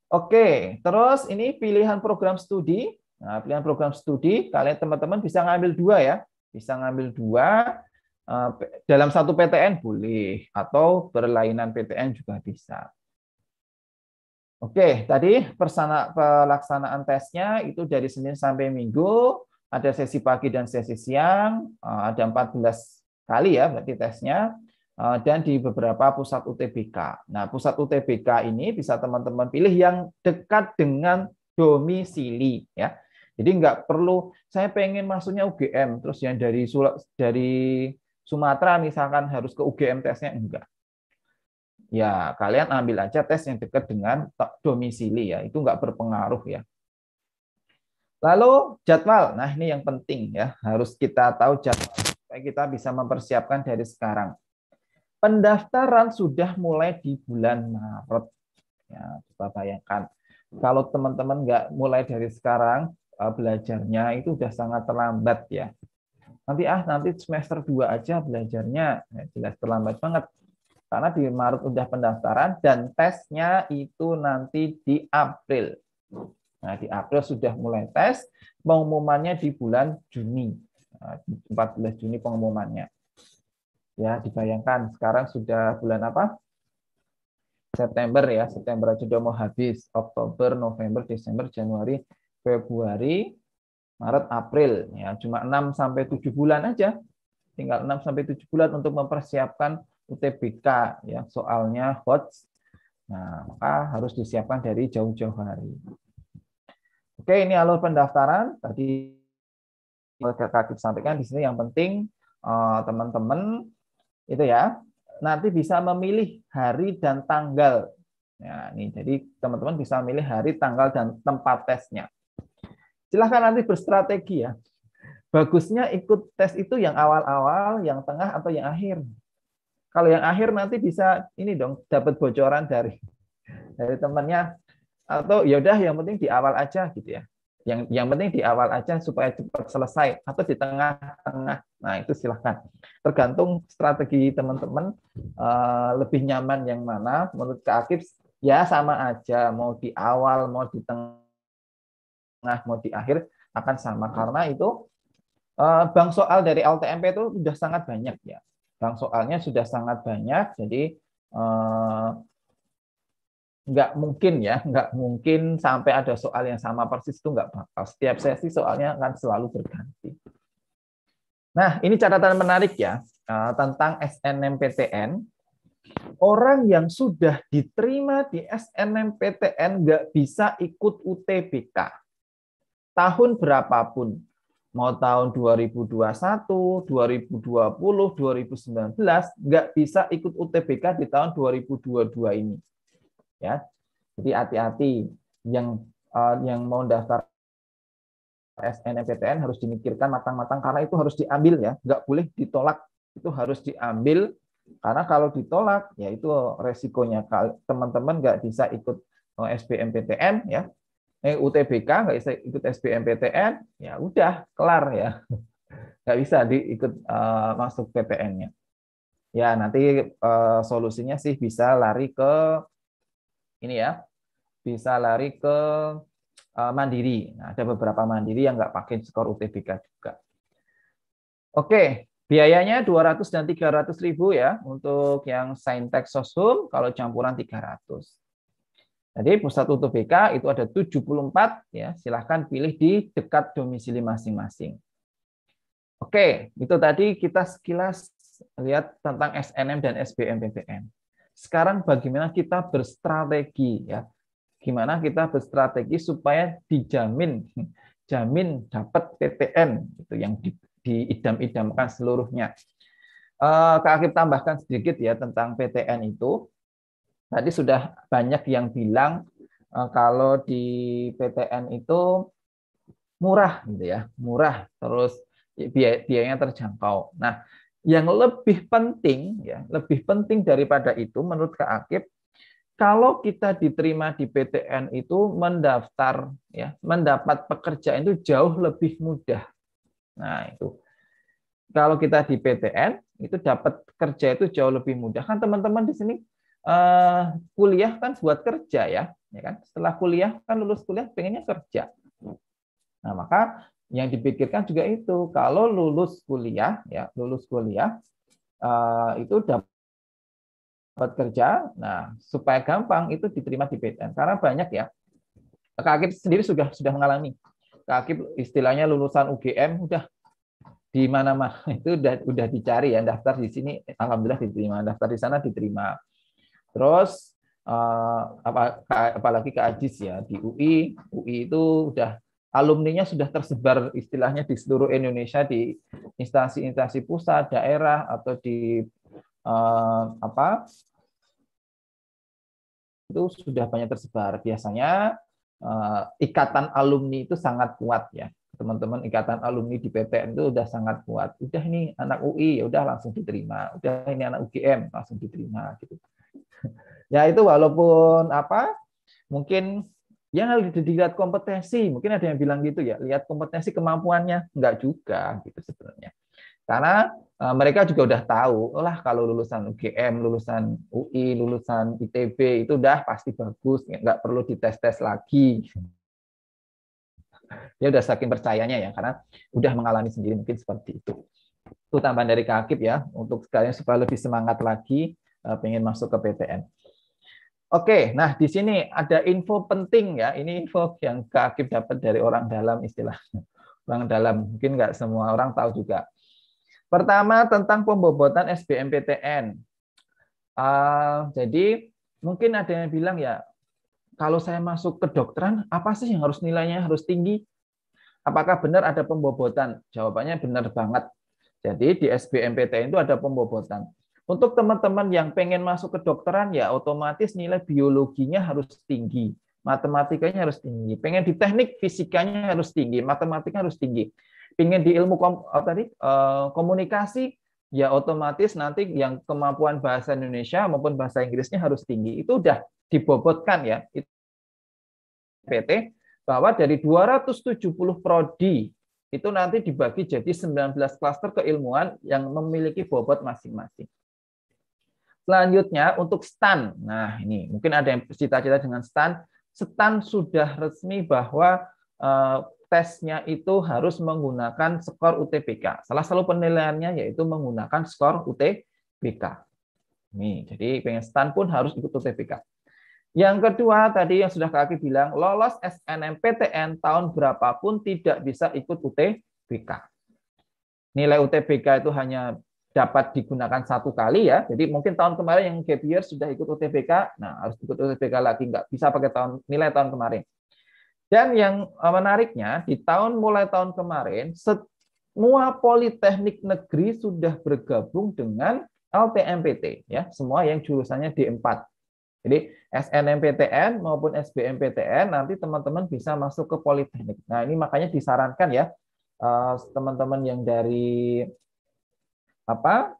Oke, terus ini pilihan program studi. Nah, pilihan program studi kalian teman-teman bisa ngambil dua ya, bisa ngambil dua Eh, dalam satu PTN boleh atau berlainan PTN juga bisa. Oke, tadi persana, pelaksanaan tesnya itu dari Senin sampai Minggu, ada sesi pagi dan sesi siang, eh, ada 14 kali ya berarti tesnya, eh, dan di beberapa pusat UTBK. Nah, pusat UTBK ini bisa teman-teman pilih yang dekat dengan domisili ya. Jadi nggak perlu saya pengen masuknya UGM terus yang dari dari Sumatera misalkan harus ke UGM tesnya enggak. Ya, kalian ambil aja tes yang dekat dengan domisili ya, itu enggak berpengaruh ya. Lalu jadwal. Nah, ini yang penting ya, harus kita tahu jadwal supaya kita bisa mempersiapkan dari sekarang. Pendaftaran sudah mulai di bulan Maret. Ya, coba bayangkan. Kalau teman-teman enggak mulai dari sekarang, eh, belajarnya itu sudah sangat terlambat ya nanti ah nanti semester 2 aja belajarnya ya, jelas terlambat banget karena di Maret udah pendaftaran dan tesnya itu nanti di April nah di April sudah mulai tes pengumumannya di bulan Juni 14 nah, Juni pengumumannya ya dibayangkan sekarang sudah bulan apa September ya September aja udah mau habis Oktober November Desember Januari Februari Maret, April. Ya, cuma 6 sampai 7 bulan aja. Tinggal 6 sampai 7 bulan untuk mempersiapkan UTBK ya, soalnya hot. Nah, maka harus disiapkan dari jauh-jauh hari. Oke, ini alur pendaftaran. Tadi Kakak sampaikan di sini yang penting eh, teman-teman itu ya nanti bisa memilih hari dan tanggal. Ya, nih jadi teman-teman bisa memilih hari, tanggal dan tempat tesnya. Silahkan nanti berstrategi ya. Bagusnya ikut tes itu yang awal-awal, yang tengah, atau yang akhir. Kalau yang akhir nanti bisa ini dong dapat bocoran dari dari temannya atau yaudah yang penting di awal aja gitu ya. Yang yang penting di awal aja supaya cepat selesai atau di tengah-tengah. Nah itu silahkan. Tergantung strategi teman-teman eh, lebih nyaman yang mana. Menurut Kak Akif ya sama aja mau di awal mau di tengah tengah mau di akhir akan sama karena itu eh, bank soal dari LTMP itu sudah sangat banyak ya. Bank soalnya sudah sangat banyak, jadi eh, nggak mungkin ya, nggak mungkin sampai ada soal yang sama persis itu nggak bakal. Setiap sesi soalnya akan selalu berganti. Nah, ini catatan menarik ya eh, tentang SNMPTN. Orang yang sudah diterima di SNMPTN nggak bisa ikut UTBK tahun berapapun, mau tahun 2021, 2020, 2019, nggak bisa ikut UTBK di tahun 2022 ini. Ya, jadi hati-hati yang uh, yang mau daftar SNMPTN harus dimikirkan matang-matang karena itu harus diambil ya, nggak boleh ditolak. Itu harus diambil karena kalau ditolak ya itu resikonya teman-teman nggak bisa ikut eh, SBMPTN ya eh, UTBK nggak bisa ikut SBMPTN ya udah kelar ya <laughs> nggak bisa diikut uh, eh, masuk PTN-nya ya nanti uh, solusinya sih bisa lari ke ini ya bisa lari ke uh, mandiri nah, ada beberapa mandiri yang nggak pakai skor UTBK juga oke biayanya 200 dan 300 ribu ya untuk yang saintek soshum kalau campuran 300 jadi pusat BK itu ada 74 ya, silahkan pilih di dekat domisili masing-masing. Oke, itu tadi kita sekilas lihat tentang SNM dan SBM PPM. Sekarang bagaimana kita berstrategi ya? Gimana kita berstrategi supaya dijamin <laughs> jamin dapat PTN, itu yang diidam-idamkan seluruhnya. Eh, Kak Akib tambahkan sedikit ya tentang PTN itu. Tadi sudah banyak yang bilang eh, kalau di PTN itu murah gitu ya, murah terus biayanya terjangkau. Nah, yang lebih penting ya, lebih penting daripada itu menurut Kak Akib kalau kita diterima di PTN itu mendaftar ya, mendapat pekerjaan itu jauh lebih mudah. Nah, itu. Kalau kita di PTN itu dapat kerja itu jauh lebih mudah. Kan teman-teman di sini uh, kuliah kan buat kerja ya, ya kan? Setelah kuliah kan lulus kuliah pengennya kerja. Nah, maka yang dipikirkan juga itu kalau lulus kuliah ya, lulus kuliah uh, itu dapat kerja. Nah, supaya gampang itu diterima di PTN karena banyak ya. kakip sendiri sudah sudah mengalami. kakip istilahnya lulusan UGM udah di mana-mana <laughs> itu udah udah dicari ya daftar di sini alhamdulillah diterima, daftar di sana diterima Terus eh, apalagi ke Ajis ya di UI, UI itu sudah alumninya sudah tersebar istilahnya di seluruh Indonesia di instansi-instansi pusat, daerah atau di eh, apa itu sudah banyak tersebar. Biasanya eh, ikatan alumni itu sangat kuat ya. Teman-teman ikatan alumni di PTN itu sudah sangat kuat. Udah ini anak UI ya udah langsung diterima. Udah ini anak UGM langsung diterima gitu. <laughs> ya itu walaupun apa mungkin yang harus dilihat kompetensi mungkin ada yang bilang gitu ya lihat kompetensi kemampuannya enggak juga gitu sebenarnya karena eh, mereka juga udah tahu lah kalau lulusan UGM lulusan UI lulusan ITB itu udah pasti bagus nggak perlu dites tes lagi ya udah saking percayanya ya karena udah mengalami sendiri mungkin seperti itu itu tambahan dari Kakip ya untuk sekalian supaya lebih semangat lagi Eh, pengen masuk ke PTN. Oke, nah di sini ada info penting ya. Ini info yang Kak dapat dari orang dalam istilahnya. Orang dalam, mungkin nggak semua orang tahu juga. Pertama tentang pembobotan SBMPTN. Uh, eh, jadi mungkin ada yang bilang ya, kalau saya masuk ke dokteran, apa sih yang harus nilainya harus tinggi? Apakah benar ada pembobotan? Jawabannya benar banget. Jadi di SBMPTN itu ada pembobotan. Untuk teman-teman yang pengen masuk ke dokteran ya otomatis nilai biologinya harus tinggi, matematikanya harus tinggi. Pengen di teknik fisikanya harus tinggi, matematika harus tinggi. Pengen di ilmu kom tadi eh, komunikasi ya otomatis nanti yang kemampuan bahasa Indonesia maupun bahasa Inggrisnya harus tinggi. Itu udah dibobotkan ya. PT bahwa dari 270 prodi itu nanti dibagi jadi 19 klaster keilmuan yang memiliki bobot masing-masing. Selanjutnya untuk STAN. Nah, ini mungkin ada yang cita-cita dengan STAN. STAN sudah resmi bahwa eh, tesnya itu harus menggunakan skor UTBK. Salah satu penilaiannya yaitu menggunakan skor UTBK. Nih, jadi pengen STAN pun harus ikut UTBK. Yang kedua tadi yang sudah kaki bilang, lolos SNMPTN tahun berapapun tidak bisa ikut UTBK. Nilai UTBK itu hanya dapat digunakan satu kali ya. Jadi mungkin tahun kemarin yang gap year sudah ikut UTBK, nah harus ikut UTBK lagi nggak bisa pakai tahun nilai tahun kemarin. Dan yang eh, menariknya di tahun mulai tahun kemarin semua politeknik negeri sudah bergabung dengan LTMPT ya, semua yang jurusannya D4. Jadi SNMPTN maupun SBMPTN nanti teman-teman bisa masuk ke politeknik. Nah, ini makanya disarankan ya eh, teman-teman yang dari apa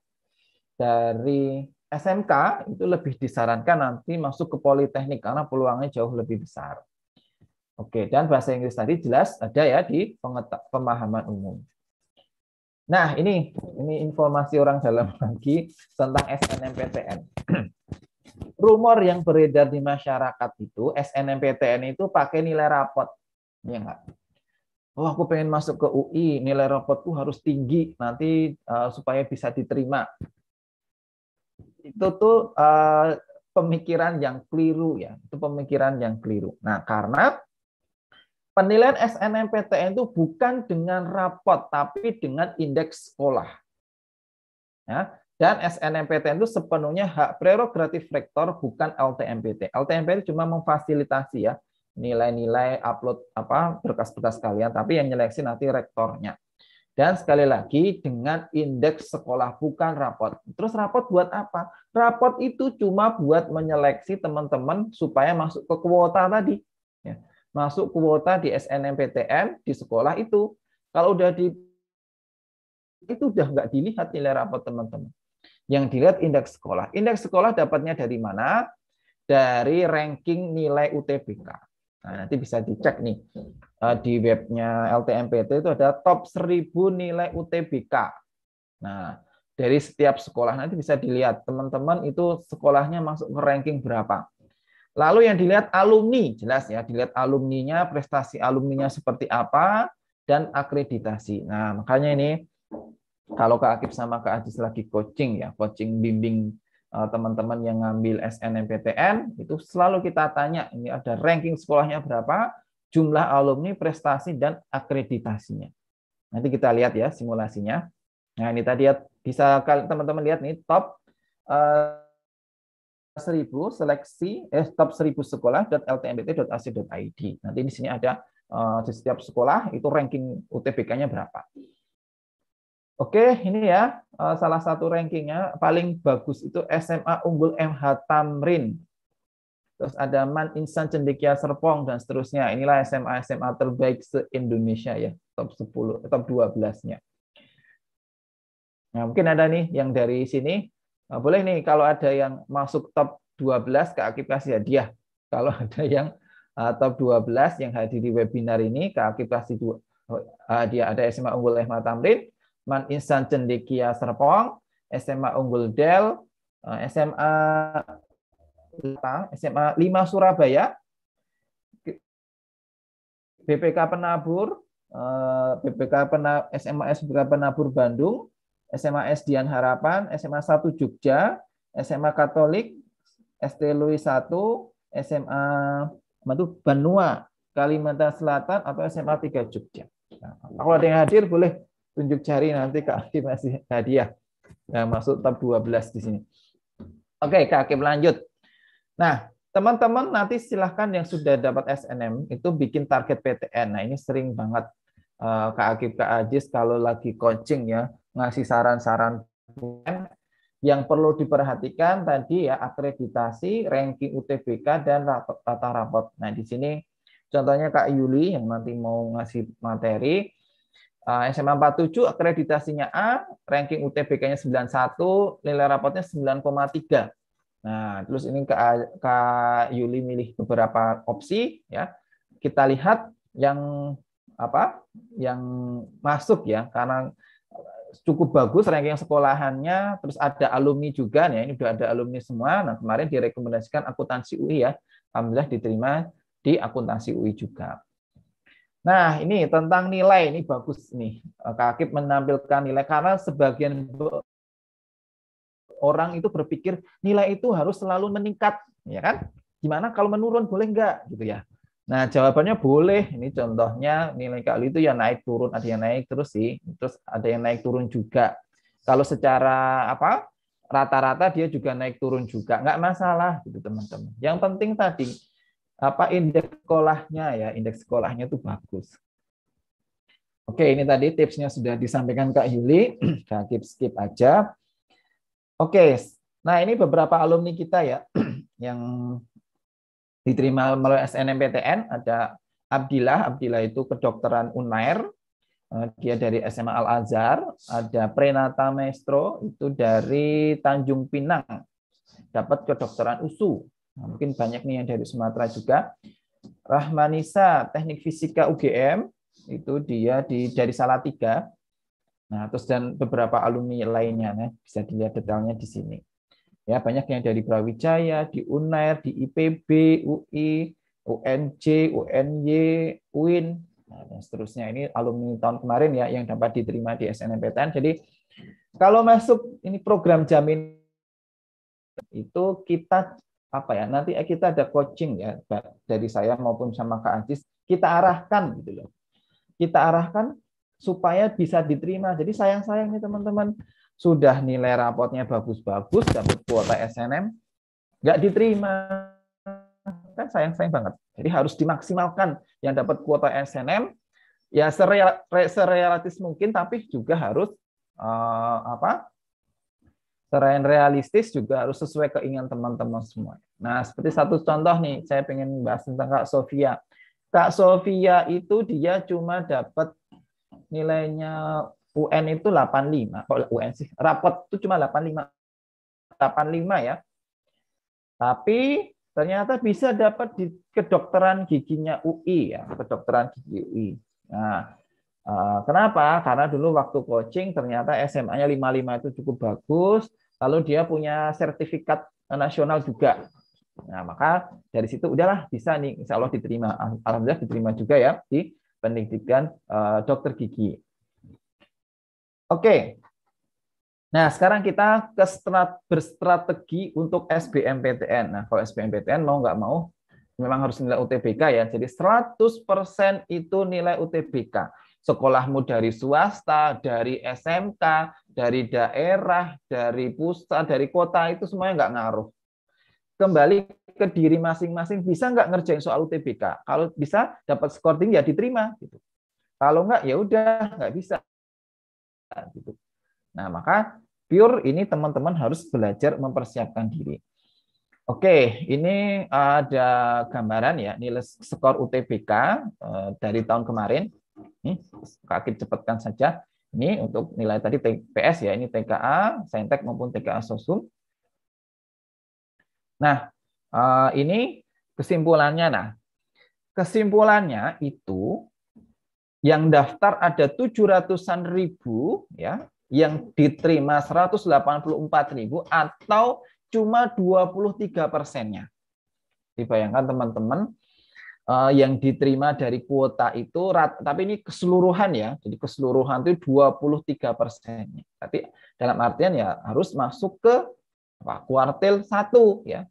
dari SMK itu lebih disarankan nanti masuk ke politeknik karena peluangnya jauh lebih besar. Oke, dan bahasa Inggris tadi jelas ada ya di pemahaman umum. Nah, ini ini informasi orang dalam <laughs> lagi tentang SNMPTN. <clears throat> Rumor yang beredar di masyarakat itu SNMPTN itu pakai nilai rapot. Ya enggak? oh aku pengen masuk ke UI, nilai rapotku harus tinggi nanti uh, supaya bisa diterima. Itu tuh uh, pemikiran yang keliru ya, itu pemikiran yang keliru. Nah, karena penilaian SNMPTN itu bukan dengan rapot tapi dengan indeks sekolah. Ya, dan SNMPTN itu sepenuhnya hak prerogatif rektor bukan LTMPT. LTMPT cuma memfasilitasi ya nilai-nilai upload apa berkas-berkas kalian, tapi yang nyeleksi nanti rektornya. Dan sekali lagi dengan indeks sekolah bukan rapot. Terus rapot buat apa? Rapot itu cuma buat menyeleksi teman-teman supaya masuk ke kuota tadi. Ya, masuk kuota di SNMPTN di sekolah itu. Kalau udah di itu udah nggak dilihat nilai rapot teman-teman. Yang dilihat indeks sekolah. Indeks sekolah dapatnya dari mana? Dari ranking nilai UTBK. Nah, nanti bisa dicek nih eh, di webnya LTMPT itu ada top 1000 nilai UTBK. Nah, dari setiap sekolah nanti bisa dilihat teman-teman itu sekolahnya masuk ke ranking berapa. Lalu yang dilihat alumni, jelas ya, dilihat alumninya, prestasi alumninya seperti apa dan akreditasi. Nah, makanya ini kalau Kak Akib sama Kak Ajis lagi coaching ya, coaching bimbing Eh, teman-teman yang ngambil SNMPTN itu selalu kita tanya ini ada ranking sekolahnya berapa, jumlah alumni, prestasi dan akreditasinya. Nanti kita lihat ya simulasinya. Nah, ini tadi ya bisa teman-teman lihat nih top uh, eh, 1000 seleksi eh top 1000 sekolah.ltmpt.ac.id. Nanti di sini ada uh, di setiap sekolah itu ranking UTBK-nya berapa. Oke, ini ya eh, salah satu rankingnya paling bagus itu SMA Unggul MH Tamrin. Terus ada Man Insan Cendekia Serpong dan seterusnya. Inilah SMA SMA terbaik se-Indonesia ya, top 10, eh, top 12-nya. Nah, mungkin ada nih yang dari sini. Nah, boleh nih kalau ada yang masuk top 12 ke Akib kasih hadiah. Kalau <laughs> ada yang uh, top 12 yang hadir di webinar ini ke Akib kasih dua, dia ada SMA Unggul MH Tamrin Man Insan Cendekia Serpong, SMA Unggul Del, SMA SMA 5 Surabaya, BPK Penabur, eh, BPK Penabur, SMA SBK Penabur Bandung, SMA Dian Harapan, SMA 1 Jogja, SMA Katolik, ST Louis 1, SMA Banua, Kalimantan Selatan, atau SMA 3 Jogja. Nah, kalau ada yang hadir boleh tunjuk cari nanti Kak Hakim masih hadiah. Nah, masuk tab 12 di sini. Oke, Kak Hakim lanjut. Nah, teman-teman nanti silahkan yang sudah dapat SNM itu bikin target PTN. Nah, ini sering banget eh, Kak Hakim, Kak Ajis kalau lagi coaching ya, ngasih saran-saran yang perlu diperhatikan tadi ya akreditasi, ranking UTBK dan rata rapot. Nah, di sini contohnya Kak Yuli yang nanti mau ngasih materi, Eh, SMA 47 akreditasinya A, ranking UTBK-nya 91, nilai rapotnya 9,3. Nah, terus ini Kak, ke Yuli milih beberapa opsi ya. Kita lihat yang apa? Yang masuk ya karena eh, cukup bagus ranking sekolahannya, terus ada alumni juga nih, ya. Ini sudah ada alumni semua. Nah, kemarin direkomendasikan akuntansi UI ya. Alhamdulillah diterima di akuntansi UI juga. Nah, ini tentang nilai ini bagus nih. Eh, Kakip menampilkan nilai karena sebagian orang itu berpikir nilai itu harus selalu meningkat, ya kan? Gimana kalau menurun boleh enggak gitu ya. Nah, jawabannya boleh. Ini contohnya nilai kali itu ya naik turun, ada yang naik terus sih, terus ada yang naik turun juga. Kalau secara apa? rata-rata dia juga naik turun juga. nggak masalah gitu, teman-teman. Yang penting tadi apa indeks sekolahnya ya indeks sekolahnya itu bagus oke ini tadi tipsnya sudah disampaikan kak Yuli nah, <clears throat> skip skip aja oke nah ini beberapa alumni kita ya <clears throat> yang diterima melalui SNMPTN ada Abdillah Abdillah itu kedokteran Unair eh, dia dari SMA Al Azhar ada Prenata Maestro itu dari Tanjung Pinang dapat kedokteran USU Nah, mungkin banyak nih yang dari Sumatera juga. Rahmanisa, teknik fisika UGM, itu dia di dari Salatiga. Nah, terus dan beberapa alumni lainnya, nih, bisa dilihat detailnya di sini. Ya, banyak yang dari Brawijaya, di UNAIR, di IPB, UI, UNJ, UNY, UIN, nah, dan seterusnya. Ini alumni tahun kemarin ya yang dapat diterima di SNMPTN. Jadi kalau masuk ini program jamin itu kita apa ya nanti kita ada coaching ya dari saya maupun sama Kak Ancis kita arahkan gitu loh kita arahkan supaya bisa diterima jadi sayang sayang nih teman-teman sudah nilai rapotnya bagus-bagus dapat kuota SNM nggak diterima kan sayang sayang banget jadi harus dimaksimalkan yang dapat kuota SNM ya sereal, mungkin tapi juga harus uh, apa Selain realistis juga harus sesuai keinginan teman-teman semua. Nah, seperti satu contoh nih, saya pengen bahas tentang Kak Sofia. Kak Sofia itu dia cuma dapat nilainya UN itu 85. Kalau oh, UN sih, rapot itu cuma 85. 85 ya. Tapi ternyata bisa dapat di kedokteran giginya UI ya, kedokteran gigi UI. Nah, Eh, kenapa? Karena dulu waktu coaching ternyata SMA-nya 55 itu cukup bagus, lalu dia punya sertifikat eh, nasional juga. Nah, maka dari situ udahlah bisa nih insya Allah diterima. Alhamdulillah diterima juga ya di pendidikan eh, dokter gigi. Oke. Nah, sekarang kita ke strat, berstrategi untuk SBMPTN. Nah, kalau SBMPTN mau nggak mau memang harus nilai UTBK ya. Jadi 100% itu nilai UTBK sekolahmu dari swasta, dari SMK, dari daerah, dari pusat, dari kota itu semuanya nggak ngaruh. Kembali ke diri masing-masing bisa nggak ngerjain soal UTBK. Kalau bisa dapat skor tinggi ya diterima. Gitu. Kalau nggak ya udah nggak bisa. Gitu. Nah maka pure ini teman-teman harus belajar mempersiapkan diri. Oke, ini ada gambaran ya nilai skor UTBK eh, dari tahun kemarin. Ini kaki cepatkan saja. Ini untuk nilai tadi TPS ya, ini TKA, Saintek maupun TKA Sosum. Nah, eh, ini kesimpulannya. Nah, kesimpulannya itu yang daftar ada tujuh ratusan ribu ya, yang diterima delapan puluh empat ribu atau cuma dua puluh tiga persennya. Dibayangkan teman-teman, Eh, yang diterima dari kuota itu tapi ini keseluruhan ya jadi keseluruhan itu 23 persennya. tapi dalam artian ya harus masuk ke apa, kuartil satu ya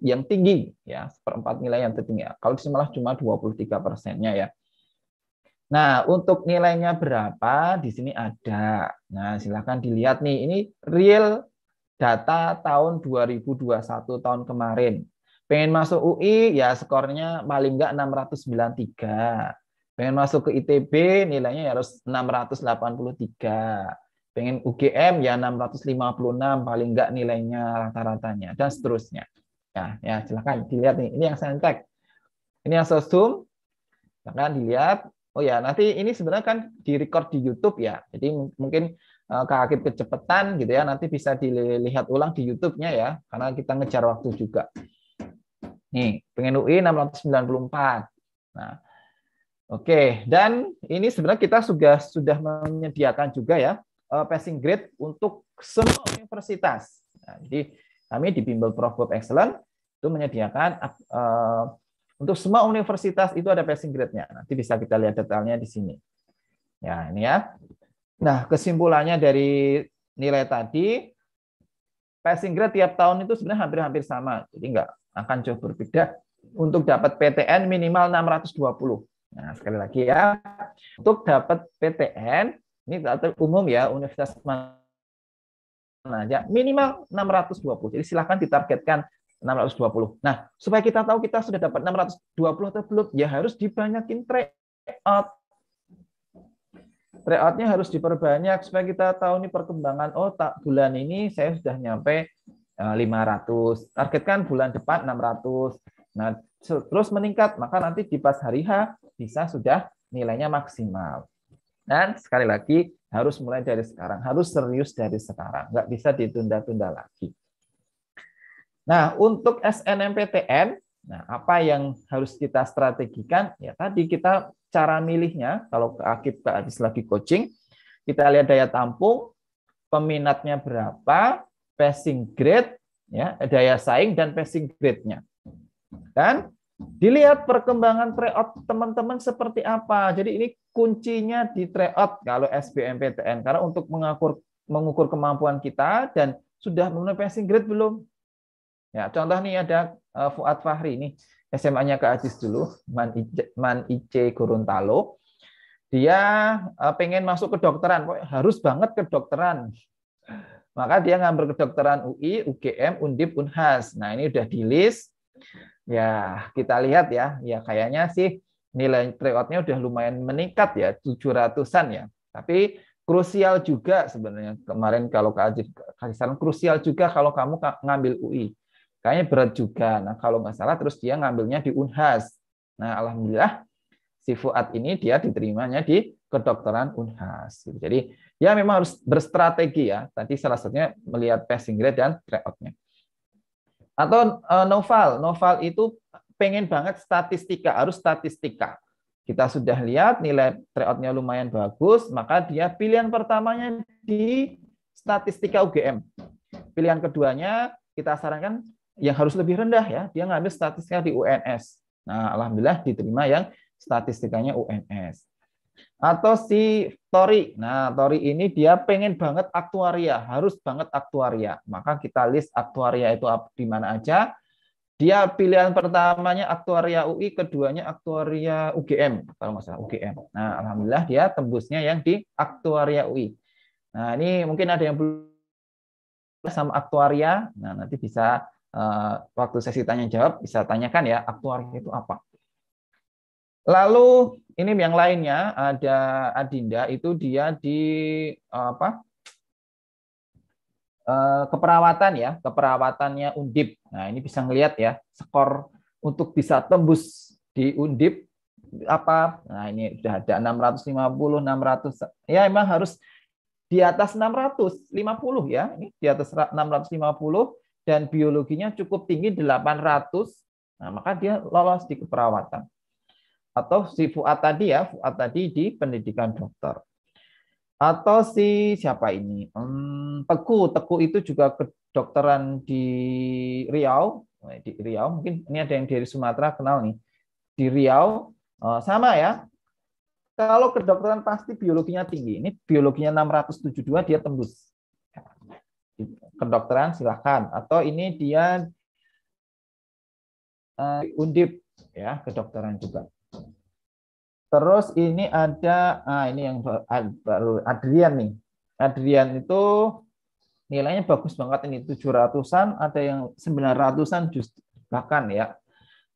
yang tinggi ya seperempat nilai yang tertinggi kalau di cuma 23 persennya ya Nah, untuk nilainya berapa di sini ada. Nah, silahkan dilihat nih. Ini real data tahun 2021 tahun kemarin. Pengen masuk UI, ya skornya paling nggak 693. Pengen masuk ke ITB, nilainya ya harus 683 pengen UGM ya 656 paling enggak nilainya rata-ratanya dan seterusnya. Ya, ya silakan dilihat nih. Ini yang saya sentek. Ini yang zoom. Silakan dilihat. Oh ya, nanti ini sebenarnya kan direcord di YouTube ya. Jadi mungkin eh, ke akhir kecepatan gitu ya, nanti bisa dilihat ulang di YouTube-nya ya, karena kita ngejar waktu juga. Nih, pengen UI 694. Nah, oke. Okay. Dan ini sebenarnya kita sudah sudah menyediakan juga ya eh, passing grade untuk semua universitas. Nah, jadi kami di Bimbel Prof. Bob Excellent itu menyediakan uh, untuk semua universitas itu ada passing grade-nya. Nanti bisa kita lihat detailnya di sini. Ya, ini ya. Nah, kesimpulannya dari nilai tadi, passing grade tiap tahun itu sebenarnya hampir-hampir sama. Jadi nggak akan jauh berbeda untuk dapat PTN minimal 620. Nah, sekali lagi ya, untuk dapat PTN, ini umum ya, universitas mana aja, minimal 620. Jadi silahkan ditargetkan 620. Nah, supaya kita tahu kita sudah dapat 620 atau belum, ya harus dibanyakin tryout. Tryoutnya harus diperbanyak supaya kita tahu nih perkembangan. Oh, tak bulan ini saya sudah nyampe 500, eh, targetkan bulan depan 600. Nah, terus meningkat, maka nanti di pas hari H bisa sudah nilainya maksimal. Dan sekali lagi, harus mulai dari sekarang, harus serius dari sekarang, nggak bisa ditunda-tunda lagi. Nah, untuk SNMPTN, nah apa yang harus kita strategikan? Ya tadi kita cara milihnya, kalau ke Akib ke Adis lagi coaching, kita lihat daya tampung, peminatnya berapa, passing grade, ya, daya saing dan passing grade-nya. Dan dilihat perkembangan tryout teman-teman seperti apa. Jadi ini kuncinya di tryout kalau SBMPTN karena untuk mengukur mengukur kemampuan kita dan sudah memenuhi passing grade belum? Ya, contoh nih ada eh, Fuad Fahri nih, SMA-nya ke Aziz dulu, Man IC, Man IC Gorontalo. Dia eh, pengen masuk ke dokteran, harus banget ke dokteran. Maka dia ngambil kedokteran UI, UGM, Undip, Unhas. Nah, ini udah di list. Ya, kita lihat ya. Ya, kayaknya sih nilai tryout-nya udah lumayan meningkat ya, 700-an ya. Tapi krusial juga sebenarnya kemarin kalau saran krusial juga kalau kamu ngambil UI. Kayaknya berat juga. Nah, kalau nggak salah terus dia ngambilnya di Unhas. Nah, alhamdulillah si Fuad ini dia diterimanya di kedokteran Unhas. Gitu. Jadi ya memang harus berstrategi ya. Tadi salah satunya melihat passing grade dan tryoutnya. Atau uh, eh, Noval, Noval itu pengen banget statistika, harus statistika. Kita sudah lihat nilai tryoutnya lumayan bagus, maka dia pilihan pertamanya di statistika UGM. Pilihan keduanya kita sarankan yang harus lebih rendah ya, dia ngambil statistika di UNS. Nah, alhamdulillah diterima yang statistikanya UNS atau si Tori. Nah, Tori ini dia pengen banget aktuaria, harus banget aktuaria. Maka kita list aktuaria itu di mana aja. Dia pilihan pertamanya aktuaria UI, keduanya aktuaria UGM kalau nggak salah UGM. Nah, alhamdulillah dia tembusnya yang di aktuaria UI. Nah, ini mungkin ada yang belum sama aktuaria. Nah, nanti bisa eh, waktu sesi tanya jawab bisa tanyakan ya aktuaria itu apa. Lalu ini yang lainnya ada Adinda itu dia di eh, apa? Eh, keperawatan ya, keperawatannya Undip. Nah, ini bisa ngelihat ya, skor untuk bisa tembus di Undip apa? Nah, ini sudah ada 650, 600. Ya, emang harus di atas 650 ya. Ini di atas 650 dan biologinya cukup tinggi 800. Nah, maka dia lolos di keperawatan atau si Fuad tadi ya, Fuad tadi di pendidikan dokter. Atau si siapa ini? Hmm, Teguh, Teguh itu juga kedokteran di Riau, eh, di Riau mungkin ini ada yang dari Sumatera kenal nih. Di Riau eh, sama ya. Kalau kedokteran pasti biologinya tinggi. Ini biologinya 672 dia tembus. Kedokteran silahkan atau ini dia eh, undip ya kedokteran juga. Terus ini ada, ah ini yang ah, baru Adrian nih. Adrian itu nilainya bagus banget ini 700-an, ada yang 900-an justru bahkan ya.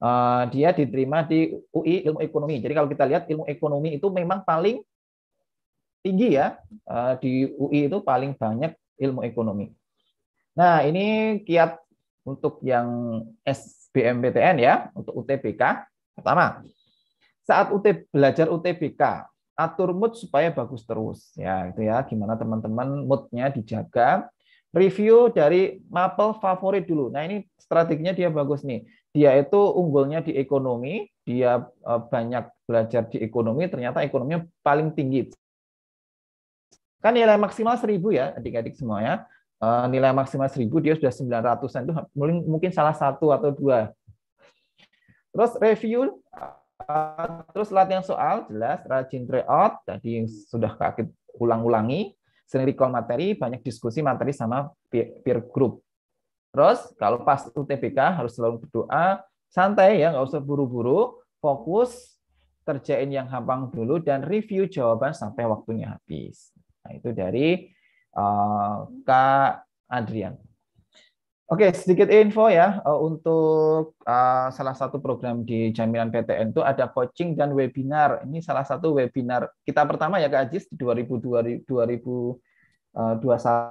Uh, dia diterima di UI Ilmu Ekonomi. Jadi kalau kita lihat ilmu ekonomi itu memang paling tinggi ya. Uh, di UI itu paling banyak ilmu ekonomi. Nah, ini kiat untuk yang SBMPTN ya, untuk UTBK. Pertama, saat UT, belajar UTBK atur mood supaya bagus terus ya itu ya gimana teman-teman moodnya dijaga review dari mapel favorit dulu nah ini strateginya dia bagus nih dia itu unggulnya di ekonomi dia eh, banyak belajar di ekonomi ternyata ekonominya paling tinggi kan nilai maksimal 1000 ya adik-adik semua ya. Eh, nilai maksimal 1000 dia sudah 900-an itu mungkin salah satu atau dua terus review terus latihan soal jelas rajin tryout tadi yang sudah kaget ulang-ulangi sering recall materi banyak diskusi materi sama peer group terus kalau pas UTBK harus selalu berdoa santai ya nggak usah buru-buru fokus kerjain yang gampang dulu dan review jawaban sampai waktunya habis nah itu dari uh, Kak Adrian Oke, sedikit info ya eh, untuk eh, salah satu program di jaminan PTN itu ada coaching dan webinar. Ini salah satu webinar kita pertama ya Kak Ajis di 2020, 2021 eh,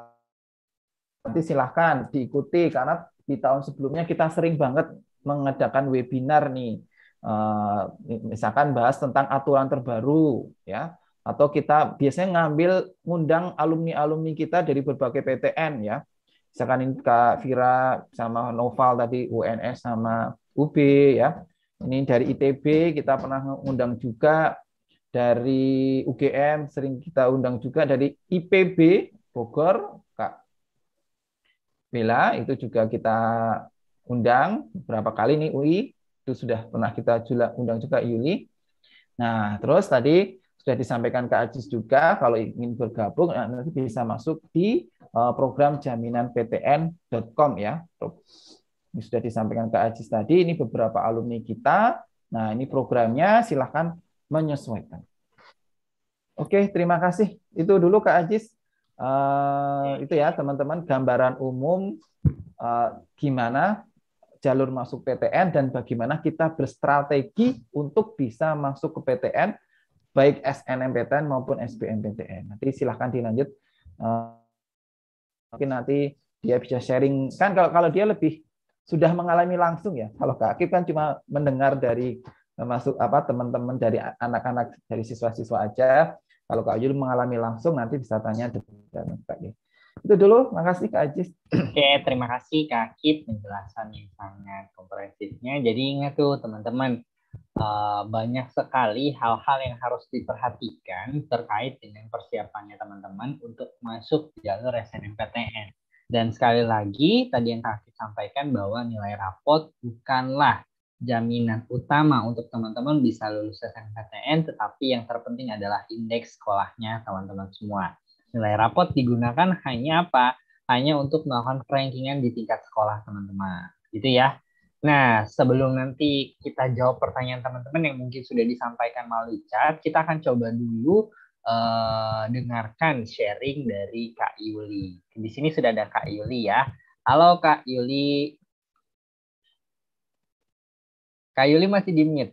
nanti silahkan diikuti karena di tahun sebelumnya kita sering banget mengadakan webinar nih misalkan bahas tentang aturan terbaru ya atau kita biasanya ngambil ngundang alumni alumni kita dari berbagai PTN ya misalkan Kak Vira sama Noval tadi UNS sama UB ya. Ini dari ITB kita pernah undang juga dari UGM sering kita undang juga dari IPB Bogor Kak Bella itu juga kita undang berapa kali nih UI itu sudah pernah kita undang juga Yuli. Nah, terus tadi sudah disampaikan Kak Ajis juga kalau ingin bergabung ya, nanti bisa masuk di Eh, program jaminan PTN.com ya. Ini sudah disampaikan ke Ajis tadi, ini beberapa alumni kita. Nah, ini programnya silahkan menyesuaikan. Oke, terima kasih. Itu dulu Kak Ajis. Uh, itu ya teman-teman gambaran umum uh, gimana jalur masuk PTN dan bagaimana kita berstrategi untuk bisa masuk ke PTN baik SNMPTN maupun SBMPTN. Nanti silahkan dilanjut uh, mungkin nanti dia bisa sharing kan kalau kalau dia lebih sudah mengalami langsung ya kalau Kak Akib kan cuma mendengar dari eh, masuk apa teman-teman dari anak-anak dari siswa-siswa aja kalau Kak Ayul mengalami langsung nanti bisa tanya dan sebagainya itu dulu makasih Kak Ajis <clears throat> oke terima kasih Kak Akib penjelasan yang sangat komprehensifnya jadi ingat tuh teman-teman Eh, banyak sekali hal-hal yang harus diperhatikan terkait dengan persiapannya teman-teman untuk masuk jalur SNMPTN. Dan sekali lagi, tadi yang kami sampaikan bahwa nilai rapot bukanlah jaminan utama untuk teman-teman bisa lulus SNMPTN, tetapi yang terpenting adalah indeks sekolahnya teman-teman semua. Nilai rapot digunakan hanya apa? Hanya untuk melakukan rankingan di tingkat sekolah teman-teman. Gitu ya. Nah, sebelum nanti kita jawab pertanyaan teman-teman yang mungkin sudah disampaikan melalui chat, kita akan coba dulu uh, dengarkan sharing dari Kak Yuli. Di sini sudah ada Kak Yuli ya. Halo Kak Yuli. Kak Yuli masih di mute.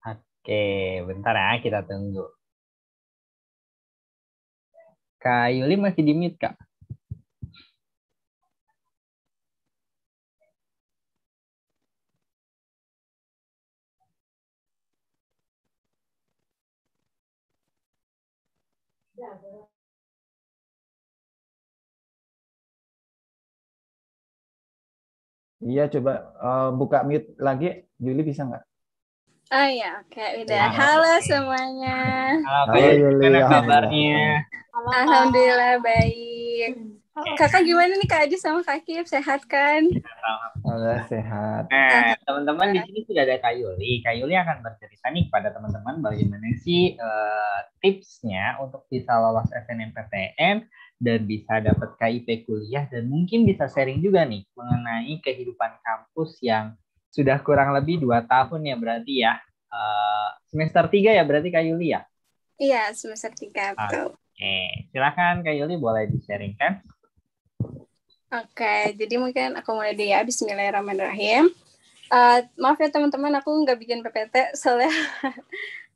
Oke, bentar ya kita tunggu. Kak Yuli masih di mute, Kak. Iya, coba uh, buka mute lagi. Yuli bisa nggak? Oh iya, oke okay, udah. Ya, Halo semuanya. Halo, Halo Yuli. Gimana kabarnya? Alhamdulillah baik. Kakak gimana nih Kak Aji sama Kak Kip, Sehat kan? Alhamdulillah sehat. Nah, teman-teman di sini sudah ada Kak Yuli. Kak Yuli akan bercerita nih kepada teman-teman bagaimana sih uh, tipsnya untuk bisa lolos SNMPTN dan bisa dapat KIP kuliah dan mungkin bisa sharing juga nih mengenai kehidupan kampus yang sudah kurang lebih dua tahun ya berarti ya uh, semester tiga ya berarti Kak Yuli ya? Iya semester tiga betul. Oke okay. silakan Kak Yuli boleh di sharing kan? Oke okay, jadi mungkin aku mulai dulu ya Bismillahirrahmanirrahim. Uh, maaf ya teman-teman aku nggak bikin PPT soalnya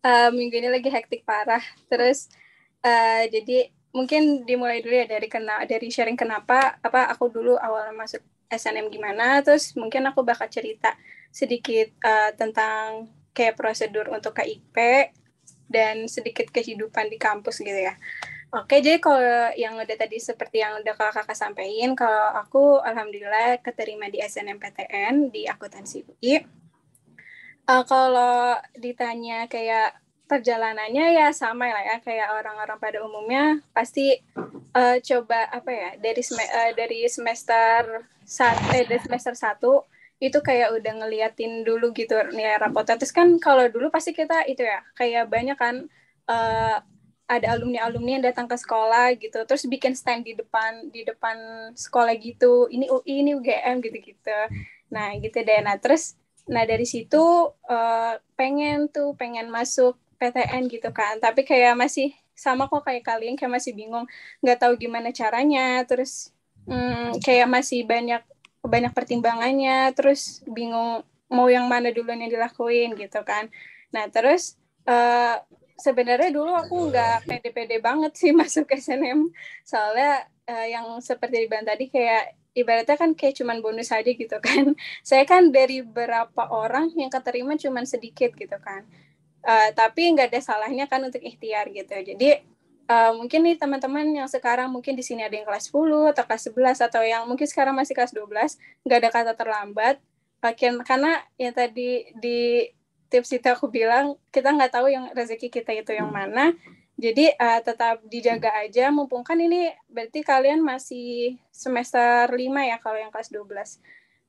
uh, <laughs> minggu ini lagi hektik parah terus uh, jadi mungkin dimulai dulu ya dari kena dari sharing kenapa apa aku dulu awal masuk SNM gimana terus mungkin aku bakal cerita sedikit uh, tentang kayak prosedur untuk KIP dan sedikit kehidupan di kampus gitu ya. Oke, jadi kalau yang udah tadi seperti yang udah kakak-kakak sampaikan, kalau aku alhamdulillah keterima di SNMPTN di akuntansi UI. Uh, eh, kalau ditanya kayak perjalanannya ya sama lah ya kayak orang-orang pada umumnya pasti uh, coba apa ya dari sem uh, eh, dari semester saat eh dari semester satu itu kayak udah ngeliatin dulu gitu nilai rapotnya terus kan kalau dulu pasti kita itu ya kayak banyak kan uh, ada alumni alumni yang datang ke sekolah gitu terus bikin stand di depan di depan sekolah gitu ini UI ini UGM gitu gitu nah gitu deh nah terus Nah dari situ uh, pengen tuh pengen masuk PTN gitu kan tapi kayak masih sama kok kayak kalian kayak masih bingung nggak tahu gimana caranya terus hmm, kayak masih banyak banyak pertimbangannya terus bingung mau yang mana dulu yang dilakuin gitu kan nah terus uh, sebenarnya dulu aku nggak pede-pede banget sih <laughs> masuk SNM soalnya uh, yang seperti dibilang tadi kayak ibaratnya kan kayak cuman bonus aja gitu kan. <laughs> Saya kan dari berapa orang yang keterima cuman sedikit gitu kan. Uh, tapi nggak ada salahnya kan untuk ikhtiar gitu. Jadi uh, mungkin nih teman-teman yang sekarang mungkin di sini ada yang kelas 10 atau kelas 11 atau yang mungkin sekarang masih kelas 12, nggak ada kata terlambat. Makin, karena yang tadi di tips itu aku bilang kita nggak tahu yang rezeki kita itu yang mana. Jadi uh, tetap dijaga aja mumpung kan ini berarti kalian masih semester 5 ya kalau yang kelas 12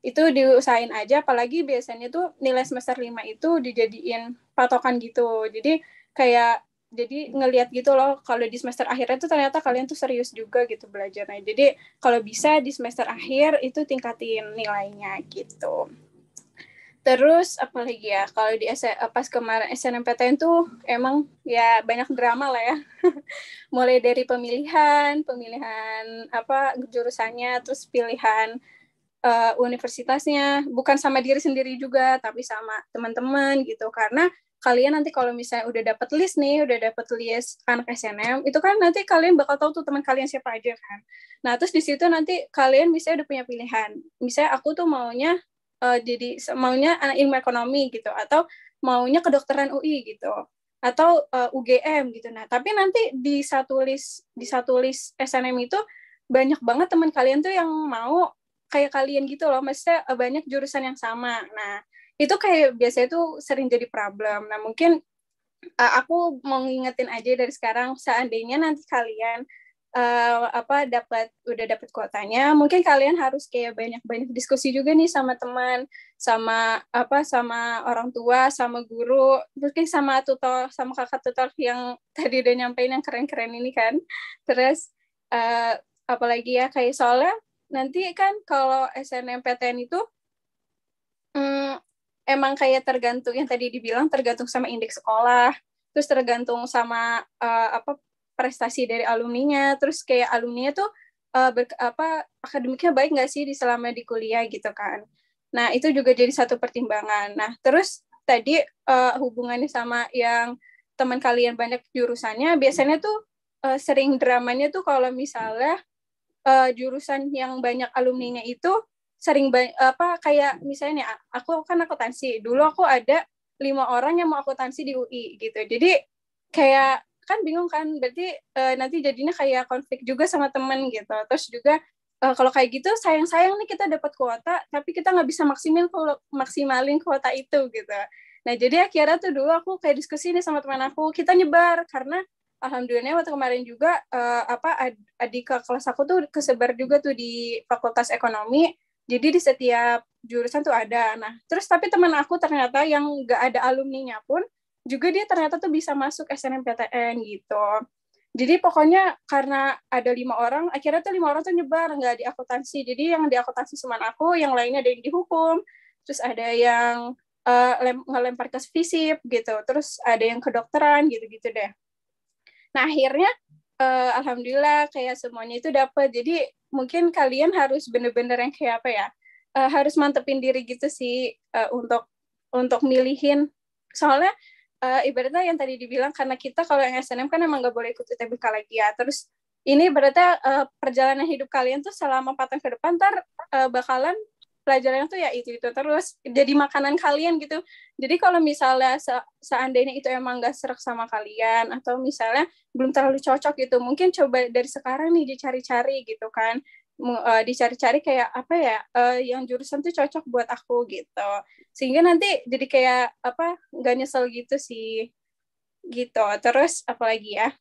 itu diusahain aja apalagi biasanya tuh nilai semester lima itu dijadiin patokan gitu jadi kayak jadi ngelihat gitu loh kalau di semester akhirnya tuh ternyata kalian tuh serius juga gitu belajarnya jadi kalau bisa di semester akhir itu tingkatin nilainya gitu terus apalagi ya kalau di S e, eh, pas kemarin SNMPTN tuh emang ya banyak drama lah ya <laughs> mulai dari pemilihan pemilihan apa jurusannya terus pilihan uh, universitasnya, bukan sama diri sendiri juga, tapi sama teman-teman gitu. Karena kalian nanti kalau misalnya udah dapet list nih, udah dapet list anak SNM, itu kan nanti kalian bakal tahu tuh teman kalian siapa aja kan. Nah, terus di situ nanti kalian bisa udah punya pilihan. Misalnya aku tuh maunya uh, jadi maunya anak ilmu ekonomi gitu atau maunya kedokteran UI gitu atau uh, eh, UGM gitu. Nah, tapi nanti di satu list di satu list SNM itu banyak banget teman kalian tuh yang mau kayak kalian gitu loh, maksudnya eh, banyak jurusan yang sama. Nah, itu kayak biasanya tuh sering jadi problem. Nah, mungkin uh, aku mau ngingetin aja dari sekarang seandainya nanti kalian uh, apa dapat udah dapat kuotanya, mungkin kalian harus kayak banyak-banyak diskusi juga nih sama teman, sama apa sama orang tua, sama guru, mungkin sama tutor, sama kakak tutor yang <laughs> tadi udah nyampein yang keren-keren ini kan. Terus uh, apalagi ya kayak soalnya nanti kan kalau SNMPTN itu hmm, emang kayak tergantung yang tadi dibilang tergantung sama indeks sekolah, terus tergantung sama uh, apa prestasi dari alumninya, terus kayak alumninya tuh uh, ber, apa akademiknya baik nggak sih di selama di kuliah gitu kan. Nah, itu juga jadi satu pertimbangan. Nah, terus tadi uh, hubungannya sama yang teman kalian banyak jurusannya, biasanya tuh uh, sering dramanya tuh kalau misalnya uh, jurusan yang banyak alumninya itu sering apa kayak misalnya aku kan akuntansi dulu aku ada lima orang yang mau akuntansi di UI gitu jadi kayak kan bingung kan berarti uh, nanti jadinya kayak konflik juga sama temen gitu terus juga uh, kalau kayak gitu sayang-sayang nih kita dapat kuota tapi kita nggak bisa maksimal kalau maksimalin kuota itu gitu nah jadi akhirnya tuh dulu aku kayak diskusi nih sama teman aku kita nyebar karena alhamdulillahnya waktu kemarin juga uh, apa adik ke kelas aku tuh kesebar juga tuh di fakultas ekonomi jadi di setiap jurusan tuh ada nah terus tapi teman aku ternyata yang nggak ada alumninya pun juga dia ternyata tuh bisa masuk SNMPTN gitu jadi pokoknya karena ada lima orang akhirnya tuh lima orang tuh nyebar nggak di akuntansi jadi yang di akuntansi cuma aku yang lainnya ada yang dihukum, terus ada yang uh, lem ngelempar ke fisip gitu terus ada yang kedokteran gitu-gitu deh Nah akhirnya uh, alhamdulillah kayak semuanya itu dapat. Jadi mungkin kalian harus bener-bener yang kayak apa ya? Uh, harus mantepin diri gitu sih uh, untuk untuk milihin. Soalnya uh, ibaratnya yang tadi dibilang karena kita kalau yang SNM kan emang nggak boleh ikut UTBK lagi ya. Terus ini berarti uh, perjalanan hidup kalian tuh selama empat tahun ke depan ntar uh, bakalan pelajarannya tuh ya itu itu terus jadi makanan kalian gitu jadi kalau misalnya seandainya itu emang gak serak sama kalian atau misalnya belum terlalu cocok gitu mungkin coba dari sekarang nih dicari-cari gitu kan eh, dicari-cari kayak apa ya eh, yang jurusan tuh cocok buat aku gitu sehingga nanti jadi kayak apa nggak nyesel gitu sih gitu terus apalagi ya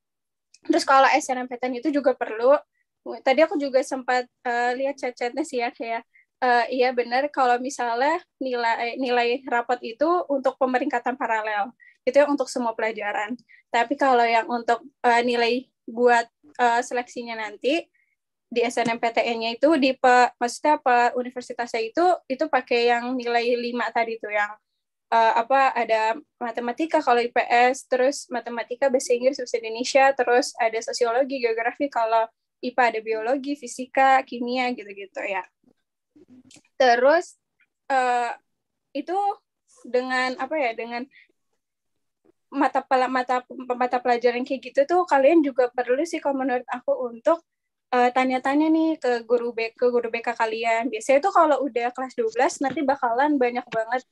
terus kalau SNMPTN itu juga perlu tadi aku juga sempat uh, lihat chat-chatnya sih ya kayak uh, iya benar kalau misalnya nilai eh, nilai rapot itu untuk pemeringkatan paralel itu yang untuk semua pelajaran tapi kalau yang untuk uh, nilai buat uh, seleksinya nanti di SNMPTN-nya itu di pe, maksudnya apa universitasnya itu itu pakai yang nilai 5 tadi tuh yang uh, apa ada matematika kalau IPS terus matematika bahasa Inggris bahasa Indonesia terus ada sosiologi geografi kalau IPA ada biologi fisika kimia gitu-gitu ya terus uh, itu dengan apa ya dengan mata pel mata mata pelajaran kayak gitu tuh kalian juga perlu sih kalau menurut aku untuk tanya eh, tanya-tanya nih ke guru BK ke guru BK kalian. Biasanya tuh kalau udah kelas 12 nanti bakalan banyak banget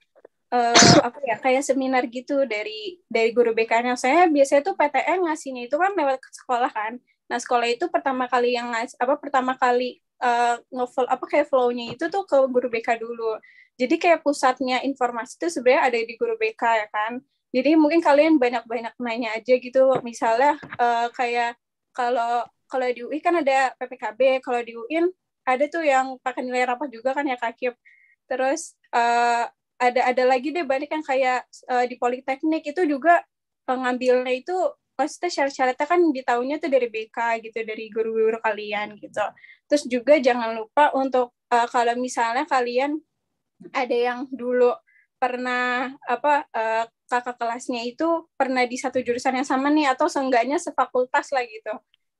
uh, apa ya kayak seminar gitu dari dari guru BK-nya. Saya biasanya tuh PTN ngasihnya itu kan lewat sekolah kan. Nah, sekolah itu pertama kali yang ngas apa pertama kali Eh, novel apa kayak flow-nya itu tuh ke guru BK dulu. Jadi kayak pusatnya informasi itu sebenarnya ada di guru BK ya kan. Jadi mungkin kalian banyak-banyak nanya aja gitu. Misalnya uh, kayak kalau kalau di UI kan ada PPKB, kalau di UIN ada tuh yang pakai nilai rapat juga kan ya Kakip. Terus uh, ada ada lagi deh banyak yang kayak uh, di Politeknik itu juga pengambilnya itu maksudnya syarat-syaratnya kan ditahunya tuh dari BK gitu dari guru-guru kalian gitu terus juga jangan lupa untuk uh, kalau misalnya kalian ada yang dulu pernah apa uh, kakak kelasnya itu pernah di satu jurusan yang sama nih atau seenggaknya sefakultas lah gitu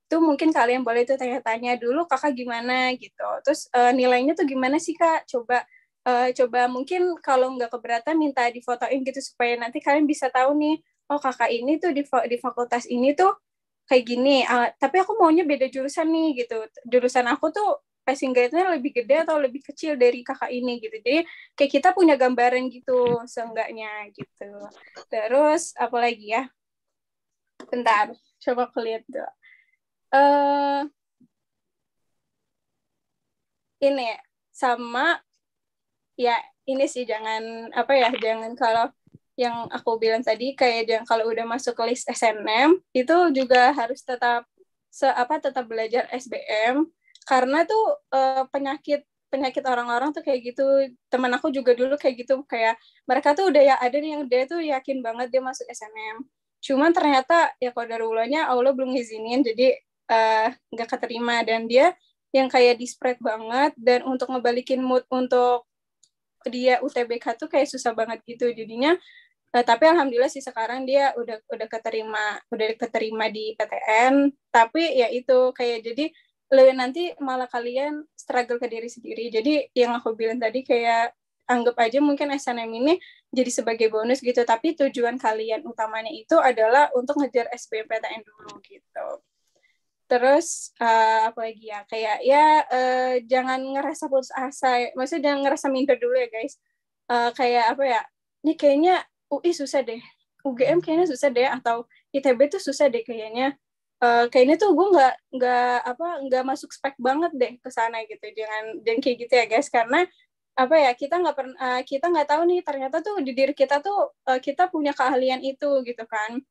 itu mungkin kalian boleh tuh tanya-tanya dulu kakak gimana gitu terus uh, nilainya tuh gimana sih kak coba uh, coba mungkin kalau nggak keberatan minta difotoin gitu supaya nanti kalian bisa tahu nih oh kakak ini tuh di di fakultas ini tuh kayak gini uh, tapi aku maunya beda jurusan nih gitu jurusan aku tuh passing grade-nya lebih gede atau lebih kecil dari kakak ini gitu. Jadi kayak kita punya gambaran gitu seenggaknya gitu. Terus apa lagi ya? Bentar, coba aku lihat dulu. Uh, ini sama ya ini sih jangan apa ya jangan kalau yang aku bilang tadi kayak yang kalau udah masuk ke list SNM itu juga harus tetap se apa tetap belajar SBM karena tuh uh, penyakit penyakit orang-orang tuh kayak gitu teman aku juga dulu kayak gitu kayak mereka tuh udah ya ada nih yang dia tuh yakin banget dia masuk SNM cuman ternyata ya kalau dari kodarulanya Allah belum izinin jadi eh, nggak uh, keterima dan dia yang kayak spread banget dan untuk ngebalikin mood untuk dia UTBK tuh kayak susah banget gitu jadinya Uh, tapi alhamdulillah sih sekarang dia udah udah keterima udah keterima di PTN tapi ya itu kayak jadi lebih nanti malah kalian struggle ke diri sendiri jadi yang aku bilang tadi kayak anggap aja mungkin SNM ini jadi sebagai bonus gitu tapi tujuan kalian utamanya itu adalah untuk ngejar SBMPTN dulu gitu terus uh, apa lagi ya kayak ya uh, jangan ngerasa putus asa maksudnya jangan ngerasa minder dulu ya guys uh, kayak apa ya ini kayaknya UI susah deh UGM hmm. kayaknya susah deh atau ITB tuh susah deh kayaknya uh, kayaknya tuh gue nggak nggak apa nggak masuk spek banget deh ke sana gitu dengan jangan kayak gitu ya guys karena apa ya kita nggak pernah eh, uh, kita nggak tahu nih ternyata tuh di diri kita tuh uh, kita punya keahlian itu gitu kan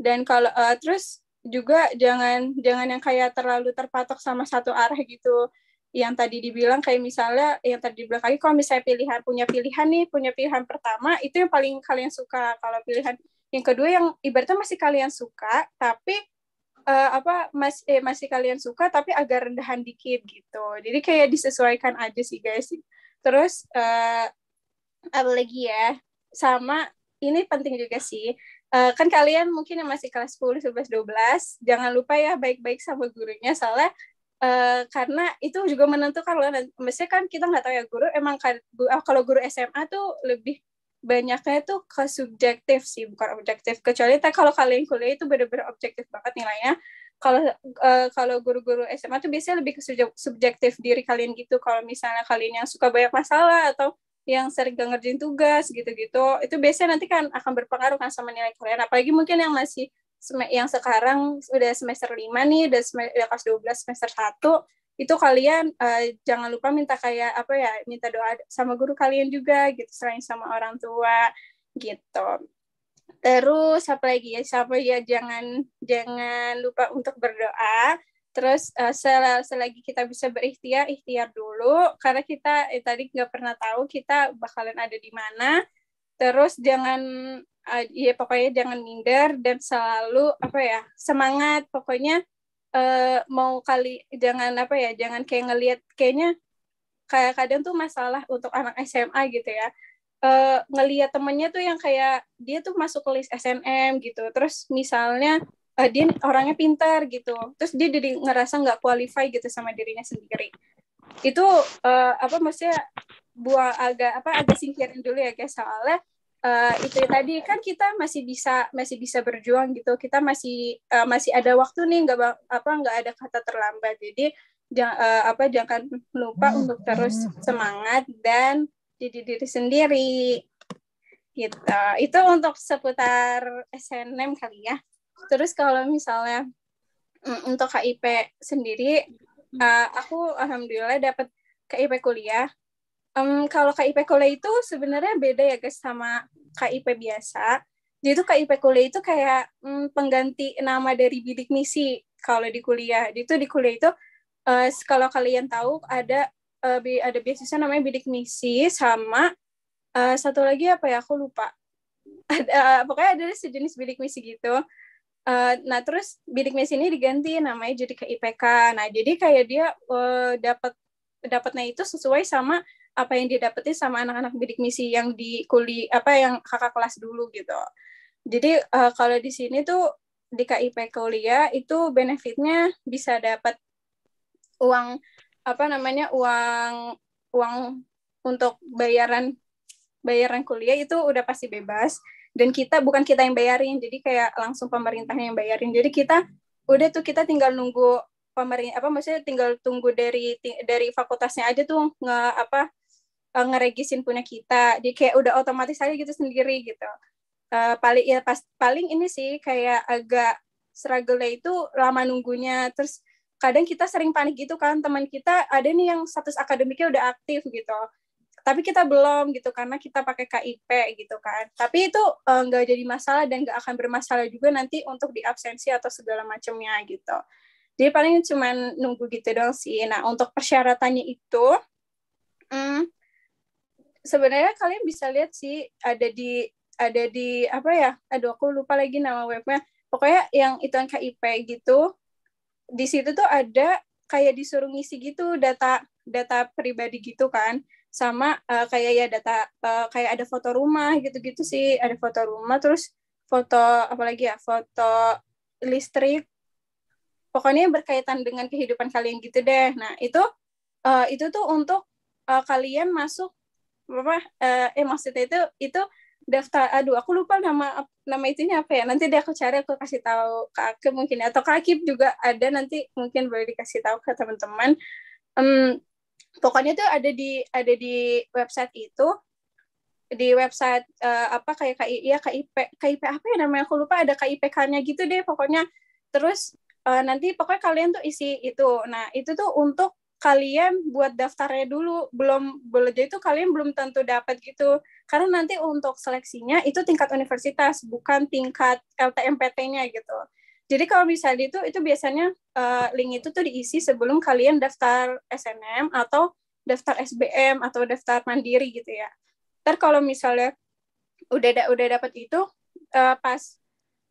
dan kalau uh, terus juga jangan jangan yang kayak terlalu terpatok sama satu arah gitu yang tadi dibilang kayak misalnya yang tadi dibilang lagi kalau misalnya pilihan punya pilihan nih punya pilihan pertama itu yang paling kalian suka kalau pilihan yang kedua yang ibaratnya masih kalian suka tapi uh, apa masih eh, masih kalian suka tapi agak rendahan dikit gitu jadi kayak disesuaikan aja sih guys terus uh, apa lagi ya sama ini penting juga sih uh, kan kalian mungkin yang masih kelas 10, 11, 12 jangan lupa ya baik-baik sama gurunya soalnya Eh, karena itu juga menentukan loh. Maksudnya kan kita nggak tahu ya guru emang kan, oh, kalau guru SMA tuh lebih banyaknya tuh ke subjektif sih bukan objektif. Kecuali kalau kalian kuliah itu benar-benar objektif banget nilainya. Kalau uh, kalau guru-guru SMA tuh biasanya lebih ke subjektif diri kalian gitu. Kalau misalnya kalian yang suka banyak masalah atau yang sering gak ngerjain tugas gitu-gitu, itu biasanya nanti kan akan berpengaruh kan sama nilai kalian. Apalagi mungkin yang masih yang sekarang udah semester 5 nih, udah, udah kelas 12 semester 1, itu kalian uh, jangan lupa minta kayak apa ya, minta doa sama guru kalian juga gitu, selain sama orang tua gitu. Terus apa lagi ya? Siapa ya jangan jangan lupa untuk berdoa. Terus uh, sel selagi kita bisa berikhtiar, ikhtiar dulu karena kita eh, tadi nggak pernah tahu kita bakalan ada di mana terus jangan ya pokoknya jangan minder dan selalu apa ya semangat pokoknya uh, mau kali jangan apa ya jangan kayak ngelihat kayaknya kayak kadang tuh masalah untuk anak SMA gitu ya uh, ngelihat temennya tuh yang kayak dia tuh masuk ke list SNM gitu terus misalnya uh, dia orangnya pintar gitu terus dia jadi ngerasa nggak qualify gitu sama dirinya sendiri itu uh, apa maksudnya buang agak apa agak singkirin dulu ya guys soalnya uh, itu ya tadi kan kita masih bisa masih bisa berjuang gitu kita masih uh, masih ada waktu nih nggak apa nggak ada kata terlambat jadi jangan uh, eh, apa jangan lupa untuk terus semangat dan jadi diri sendiri gitu itu untuk seputar SNM kali ya terus kalau misalnya mm, untuk KIP sendiri uh, aku alhamdulillah dapat KIP kuliah um, kalau KIP kuliah itu sebenarnya beda ya guys sama KIP biasa. Jadi itu KIP kuliah itu kayak um, pengganti nama dari bidik misi kalau di kuliah. Jadi itu di kuliah itu uh, kalau kalian tahu ada uh, ada biasanya namanya bidik misi sama uh, satu lagi apa ya aku lupa. <laughs> Ada pokoknya ada sejenis bidik misi gitu. Uh, nah terus bidik misi ini diganti namanya jadi KIPK. Nah jadi kayak dia uh, dapat dapatnya itu sesuai sama apa yang didapetin sama anak-anak bidik misi yang di kuli apa yang kakak kelas dulu gitu. Jadi uh, kalau di sini tuh di KIP kuliah itu benefitnya bisa dapat uang apa namanya uang uang untuk bayaran bayaran kuliah itu udah pasti bebas dan kita bukan kita yang bayarin jadi kayak langsung pemerintahnya yang bayarin jadi kita udah tuh kita tinggal nunggu pemerintah apa maksudnya tinggal tunggu dari dari fakultasnya aja tuh nge apa uh, ngeregisin punya kita di kayak udah otomatis aja gitu sendiri gitu uh, eh, paling ya pas paling ini sih kayak agak struggle itu lama nunggunya terus kadang kita sering panik gitu kan teman kita ada nih yang status akademiknya udah aktif gitu tapi kita belum gitu karena kita pakai KIP gitu kan tapi itu eh, nggak uh, jadi masalah dan nggak akan bermasalah juga nanti untuk di absensi atau segala macamnya gitu jadi paling cuman nunggu gitu dong sih nah untuk persyaratannya itu hmm, sebenarnya kalian bisa lihat sih ada di ada di apa ya aduh aku lupa lagi nama webnya pokoknya yang itu kan KIP gitu di situ tuh ada kayak disuruh ngisi gitu data data pribadi gitu kan sama uh, kayak ya data uh, kayak ada foto rumah gitu-gitu sih ada foto rumah terus foto apalagi ya foto listrik pokoknya berkaitan dengan kehidupan kalian gitu deh nah itu uh, itu tuh untuk uh, kalian masuk apa uh, eh maksudnya itu itu daftar aduh aku lupa nama nama itunya apa ya nanti deh aku cari aku kasih tahu ke Ake mungkin ya. atau ke Akib juga ada nanti mungkin boleh dikasih tahu ke teman-teman um, pokoknya tuh ada di ada di website itu di website uh, apa kayak KI ya KIP KIP apa ya namanya aku lupa ada KIPK-nya gitu deh pokoknya terus uh, nanti pokoknya kalian tuh isi itu nah itu tuh untuk kalian buat daftarnya dulu belum boleh jadi itu kalian belum tentu dapat gitu karena nanti untuk seleksinya itu tingkat universitas bukan tingkat LTMPT-nya gitu jadi kalau misalnya itu itu biasanya uh, link itu tuh diisi sebelum kalian daftar SNM atau daftar SBM atau daftar mandiri gitu ya ter kalau misalnya udah da udah dapat itu uh, pas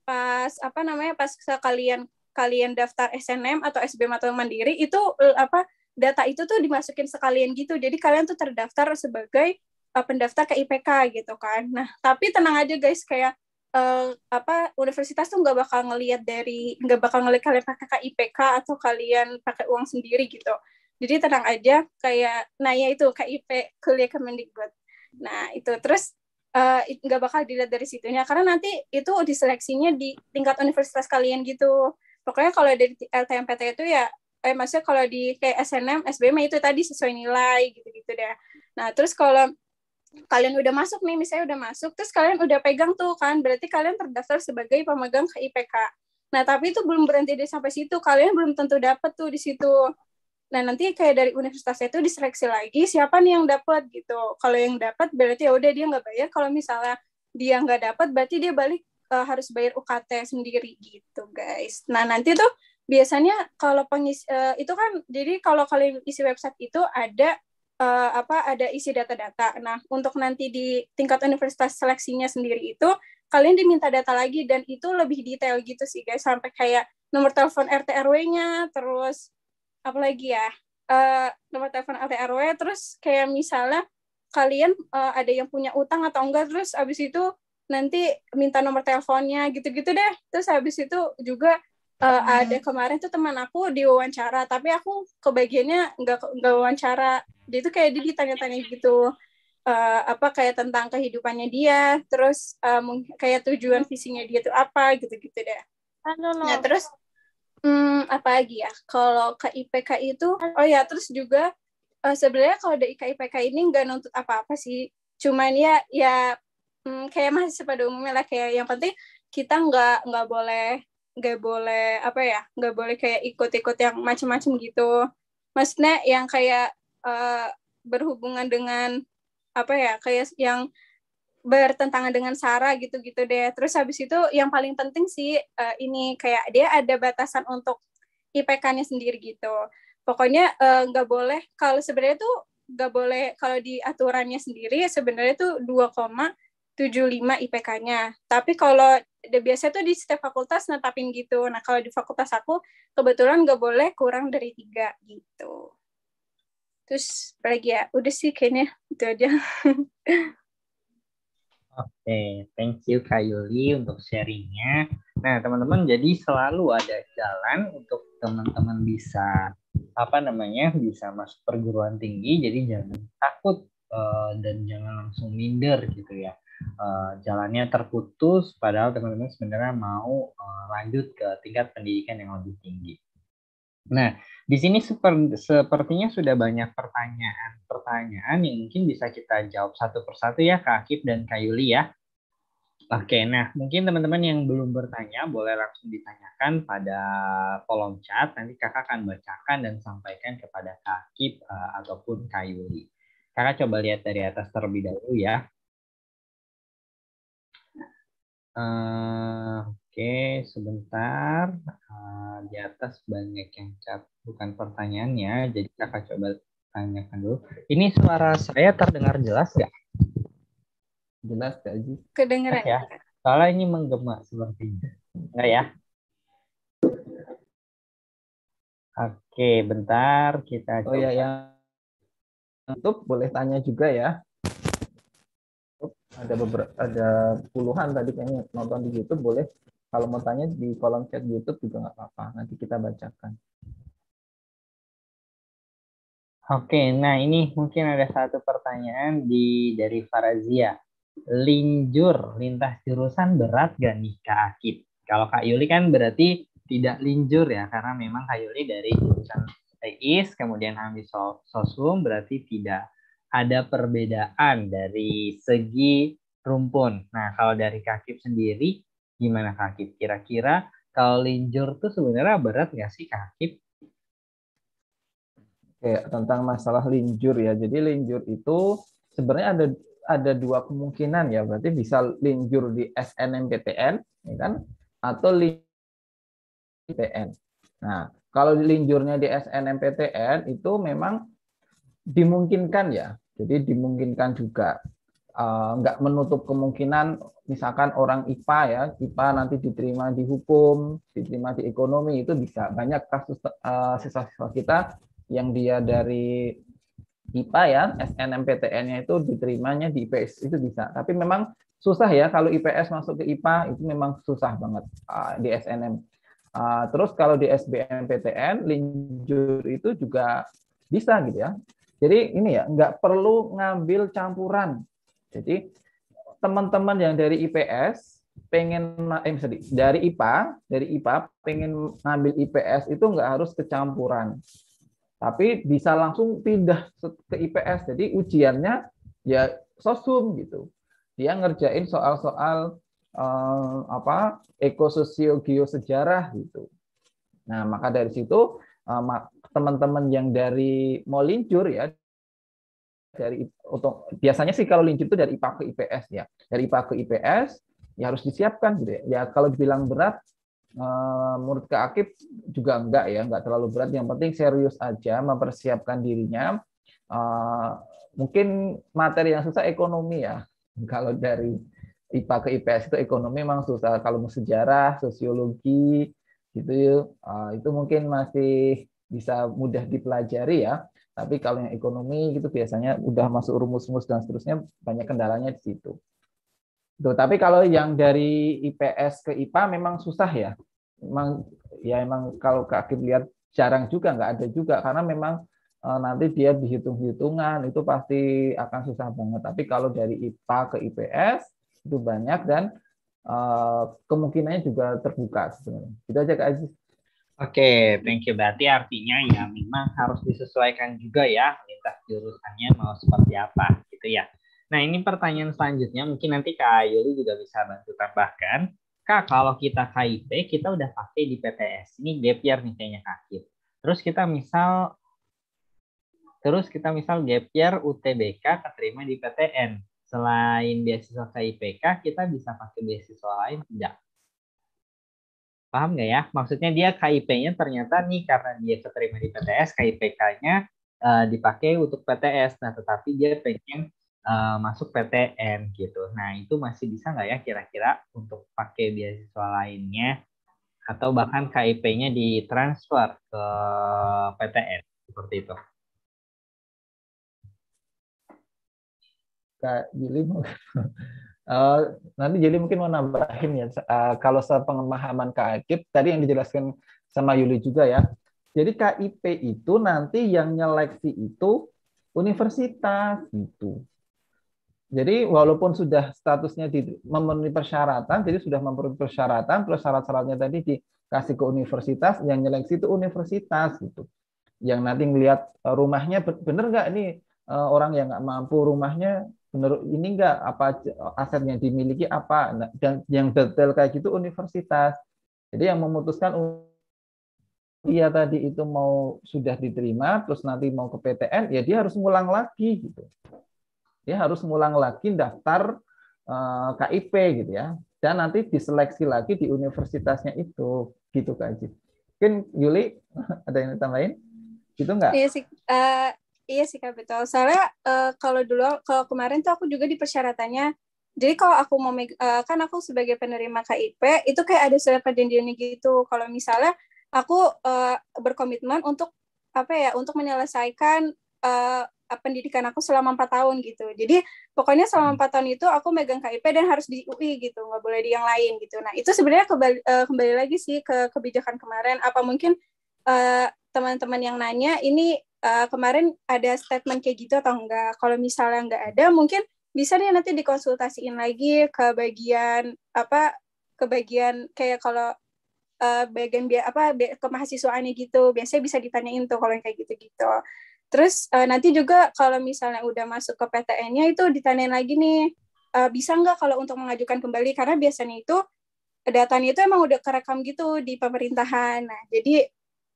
pas apa namanya pas kalian kalian daftar SNM atau SBM atau mandiri itu eh, apa data itu tuh dimasukin sekalian gitu. Jadi kalian tuh terdaftar sebagai uh, pendaftar ke IPK gitu kan. Nah, tapi tenang aja guys kayak uh, apa universitas tuh nggak bakal ngelihat dari nggak bakal ngelihat kalian pakai IPK atau kalian pakai uang sendiri gitu. Jadi tenang aja kayak nah ya itu KIP kuliah Kemendikbud. Nah, itu terus eh, nggak uh, bakal dilihat dari situnya karena nanti itu diseleksinya di tingkat universitas kalian gitu. Pokoknya kalau dari LTMPT itu ya eh maksudnya kalau di kayak SNM, SBM ya itu tadi sesuai nilai gitu-gitu deh. Nah, terus kalau kalian udah masuk nih, misalnya udah masuk, terus kalian udah pegang tuh kan, berarti kalian terdaftar sebagai pemegang IPK Nah, tapi itu belum berhenti di sampai situ, kalian belum tentu dapet tuh di situ. Nah, nanti kayak dari universitasnya itu diseleksi lagi siapa nih yang dapat gitu. Kalau yang dapat berarti ya udah dia nggak bayar, kalau misalnya dia nggak dapat berarti dia balik uh, harus bayar UKT sendiri gitu, guys. Nah, nanti tuh biasanya kalau pengisi uh, eh, itu kan jadi kalau kalian isi website itu ada uh, apa ada isi data-data. Nah, untuk nanti di tingkat universitas seleksinya sendiri itu kalian diminta data lagi dan itu lebih detail gitu sih guys sampai kayak nomor telepon RT RW-nya, terus apalagi ya? Uh, nomor telepon RT RW terus kayak misalnya kalian uh, ada yang punya utang atau enggak terus habis itu nanti minta nomor teleponnya gitu-gitu deh. Terus habis itu juga uh, ada kemarin tuh teman aku diwawancara tapi aku kebagiannya nggak nggak wawancara dia tuh kayak dia ditanya-tanya gitu uh, apa kayak tentang kehidupannya dia terus um, kayak tujuan visinya dia tuh apa gitu-gitu deh ah, nah terus hmm, apa lagi ya kalau ke IPK itu ah. oh ya terus juga uh, sebenarnya kalau di IPK ini nggak nuntut apa-apa sih cuman ya ya hmm, kayak masih pada umumnya lah kayak yang penting kita nggak nggak boleh nggak boleh apa ya nggak boleh kayak ikut-ikut yang macam-macam gitu maksudnya yang kayak uh, berhubungan dengan apa ya kayak yang bertentangan dengan sara gitu-gitu deh terus habis itu yang paling penting sih uh, ini kayak dia ada batasan untuk IPK-nya sendiri gitu pokoknya eh, nggak uh, boleh kalau sebenarnya tuh nggak boleh kalau di aturannya sendiri sebenarnya tuh 2,75 IPK-nya tapi kalau udah biasa tuh di setiap fakultas netapin gitu. Nah kalau di fakultas aku kebetulan nggak boleh kurang dari tiga gitu. Terus lagi ya udah sih kayaknya itu aja. <laughs> Oke, okay, thank you Kak Yuli untuk sharingnya. Nah, teman-teman, jadi selalu ada jalan untuk teman-teman bisa apa namanya bisa masuk perguruan tinggi. Jadi jangan takut uh, dan jangan langsung minder gitu ya. Eh, jalannya terputus padahal teman-teman sebenarnya mau eh, lanjut ke tingkat pendidikan yang lebih tinggi. Nah, di sini seper, sepertinya sudah banyak pertanyaan-pertanyaan yang mungkin bisa kita jawab satu persatu ya Kak Kip dan Kak Yuli ya. Oke, nah mungkin teman-teman yang belum bertanya boleh langsung ditanyakan pada kolom chat. Nanti kakak akan bacakan dan sampaikan kepada Kak Kip uh, eh, ataupun Kak Yuli. Kakak coba lihat dari atas terlebih dahulu ya. Uh, Oke, okay, sebentar. Uh, di atas banyak yang cat, bukan pertanyaannya. Jadi kakak coba tanyakan dulu. Ini suara saya terdengar jelas nggak? Jelas nggak, Ji? Kedengeran. ya? Soalnya ini menggema sepertinya. Enggak ya? Oke, okay, bentar kita. Coba. Oh ya, yang tutup boleh tanya juga ya ada beberapa ada puluhan tadi kayaknya nonton di YouTube boleh kalau mau tanya di kolom chat YouTube juga nggak apa-apa nanti kita bacakan. Oke, nah ini mungkin ada satu pertanyaan di dari Farazia. Linjur lintas jurusan berat gak nih Kak Akib? Kalau Kak Yuli kan berarti tidak linjur ya karena memang Kak Yuli dari jurusan TIS kemudian ambil sosum berarti tidak ada perbedaan dari segi rumpun. Nah, kalau dari kaki sendiri, gimana kaki? Kira-kira kalau linjur tuh sebenarnya berat nggak sih Kakip? Oke, tentang masalah linjur ya. Jadi linjur itu sebenarnya ada ada dua kemungkinan ya. Berarti bisa linjur di SNMPTN, ya kan? Atau linjur di PTN. Nah, kalau linjurnya di SNMPTN itu memang dimungkinkan ya. Jadi dimungkinkan juga eh, nggak menutup kemungkinan misalkan orang IPA ya IPA nanti diterima di hukum diterima di ekonomi itu bisa banyak kasus eh, siswa-siswa kita yang dia dari IPA ya SNMPTN-nya itu diterimanya di IPS itu bisa tapi memang susah ya kalau IPS masuk ke IPA itu memang susah banget eh, di SNM terus kalau di SBMPTN linjur itu juga bisa gitu ya jadi ini ya, nggak perlu ngambil campuran. Jadi teman-teman yang dari IPS pengen eh, sorry, dari IPA, dari IPA pengen ngambil IPS itu nggak harus kecampuran. Tapi bisa langsung pindah ke IPS. Jadi ujiannya ya sosum gitu. Dia ngerjain soal-soal eh, apa ekososio geosejarah gitu. Nah, maka dari situ Eh, teman-teman yang dari mau lincur ya dari untuk biasanya sih kalau lincur itu dari IPA ke IPS ya dari IPA ke IPS ya harus disiapkan gitu ya, ya kalau dibilang berat eh, menurut ke Akib juga enggak ya enggak terlalu berat yang penting serius aja mempersiapkan dirinya eh, mungkin materi yang susah ekonomi ya <laughs> kalau dari IPA ke IPS itu ekonomi memang susah kalau sejarah sosiologi gitu yuk. Uh, itu mungkin masih bisa mudah dipelajari ya. Tapi kalau yang ekonomi gitu biasanya udah masuk rumus-rumus dan seterusnya banyak kendalanya di situ. Tuh, tapi kalau yang dari IPS ke IPA memang susah ya. Memang ya emang kalau Kak Kim lihat jarang juga nggak ada juga karena memang uh, nanti dia dihitung-hitungan itu pasti akan susah banget. Tapi kalau dari IPA ke IPS itu banyak dan Eh, kemungkinannya juga terbuka sebenarnya. Itu aja Kak Aziz. Oke, thank you. Berarti artinya ya memang harus disesuaikan juga ya lintas jurusannya mau seperti apa gitu ya. Nah ini pertanyaan selanjutnya mungkin nanti Kak Yuli juga bisa bantu tambahkan. Kak, kalau kita KIP, kita udah pakai di PTS. Ini gap year nih kayaknya KIP. Terus kita misal terus kita misal gap year UTBK keterima di PTN selain beasiswa KIPK kita bisa pakai beasiswa lain tidak paham nggak ya maksudnya dia KIP-nya ternyata nih karena dia keterima di PTS KIPK-nya uh, eh, dipakai untuk PTS nah tetapi dia pengen uh, masuk PTN gitu nah itu masih bisa nggak ya kira-kira untuk pakai beasiswa lainnya atau bahkan KIP-nya ditransfer ke PTN seperti itu. Kak Jili Uh, <laughs> eh, nanti jadi mungkin mau nambahin ya, uh, kalau sepengemahaman Kak Akib, tadi yang dijelaskan sama Yuli juga ya. Jadi KIP itu nanti yang nyeleksi itu universitas gitu. Jadi walaupun sudah statusnya di, memenuhi persyaratan, jadi sudah memenuhi persyaratan, plus syarat-syaratnya tadi dikasih ke universitas, yang nyeleksi itu universitas gitu. Yang nanti melihat rumahnya benar nggak ini eh, orang yang nggak mampu rumahnya menurut ini enggak apa aset yang dimiliki apa nah, dan yang detail kayak gitu universitas jadi yang memutuskan iya tadi itu mau sudah diterima terus nanti mau ke PTN ya dia harus ngulang lagi gitu dia harus ngulang lagi daftar eh, KIP gitu ya dan nanti diseleksi lagi di universitasnya itu gitu kayak gitu mungkin Yuli <laughs> ada yang ditambahin gitu enggak Iya sih uh, Iya sih Kak Betul. Soalnya uh, kalau dulu kalau kemarin tuh aku juga di persyaratannya jadi kalau aku mau uh, kan aku sebagai penerima KIP itu kayak ada surat perjanjiannya gitu. Kalau misalnya aku uh, berkomitmen untuk apa ya untuk menyelesaikan uh, pendidikan aku selama empat tahun gitu. Jadi pokoknya selama hmm. empat tahun itu aku megang KIP dan harus di UI gitu, nggak boleh di yang lain gitu. Nah itu sebenarnya kembali, uh, kembali lagi sih ke kebijakan kemarin. Apa mungkin uh, teman-teman yang nanya ini uh, kemarin ada statement kayak gitu atau enggak. Kalau misalnya enggak ada, mungkin bisa nih nanti dikonsultasiin lagi ke bagian apa ke bagian kayak kalau uh, bagian biaya apa ke mahasiswaannya gitu. Biasanya bisa ditanyain tuh kalau kayak gitu-gitu. Terus uh, nanti juga kalau misalnya udah masuk ke PTN-nya itu ditanyain lagi nih uh, bisa nggak kalau untuk mengajukan kembali karena biasanya itu datanya itu emang udah kerekam gitu di pemerintahan. Nah, jadi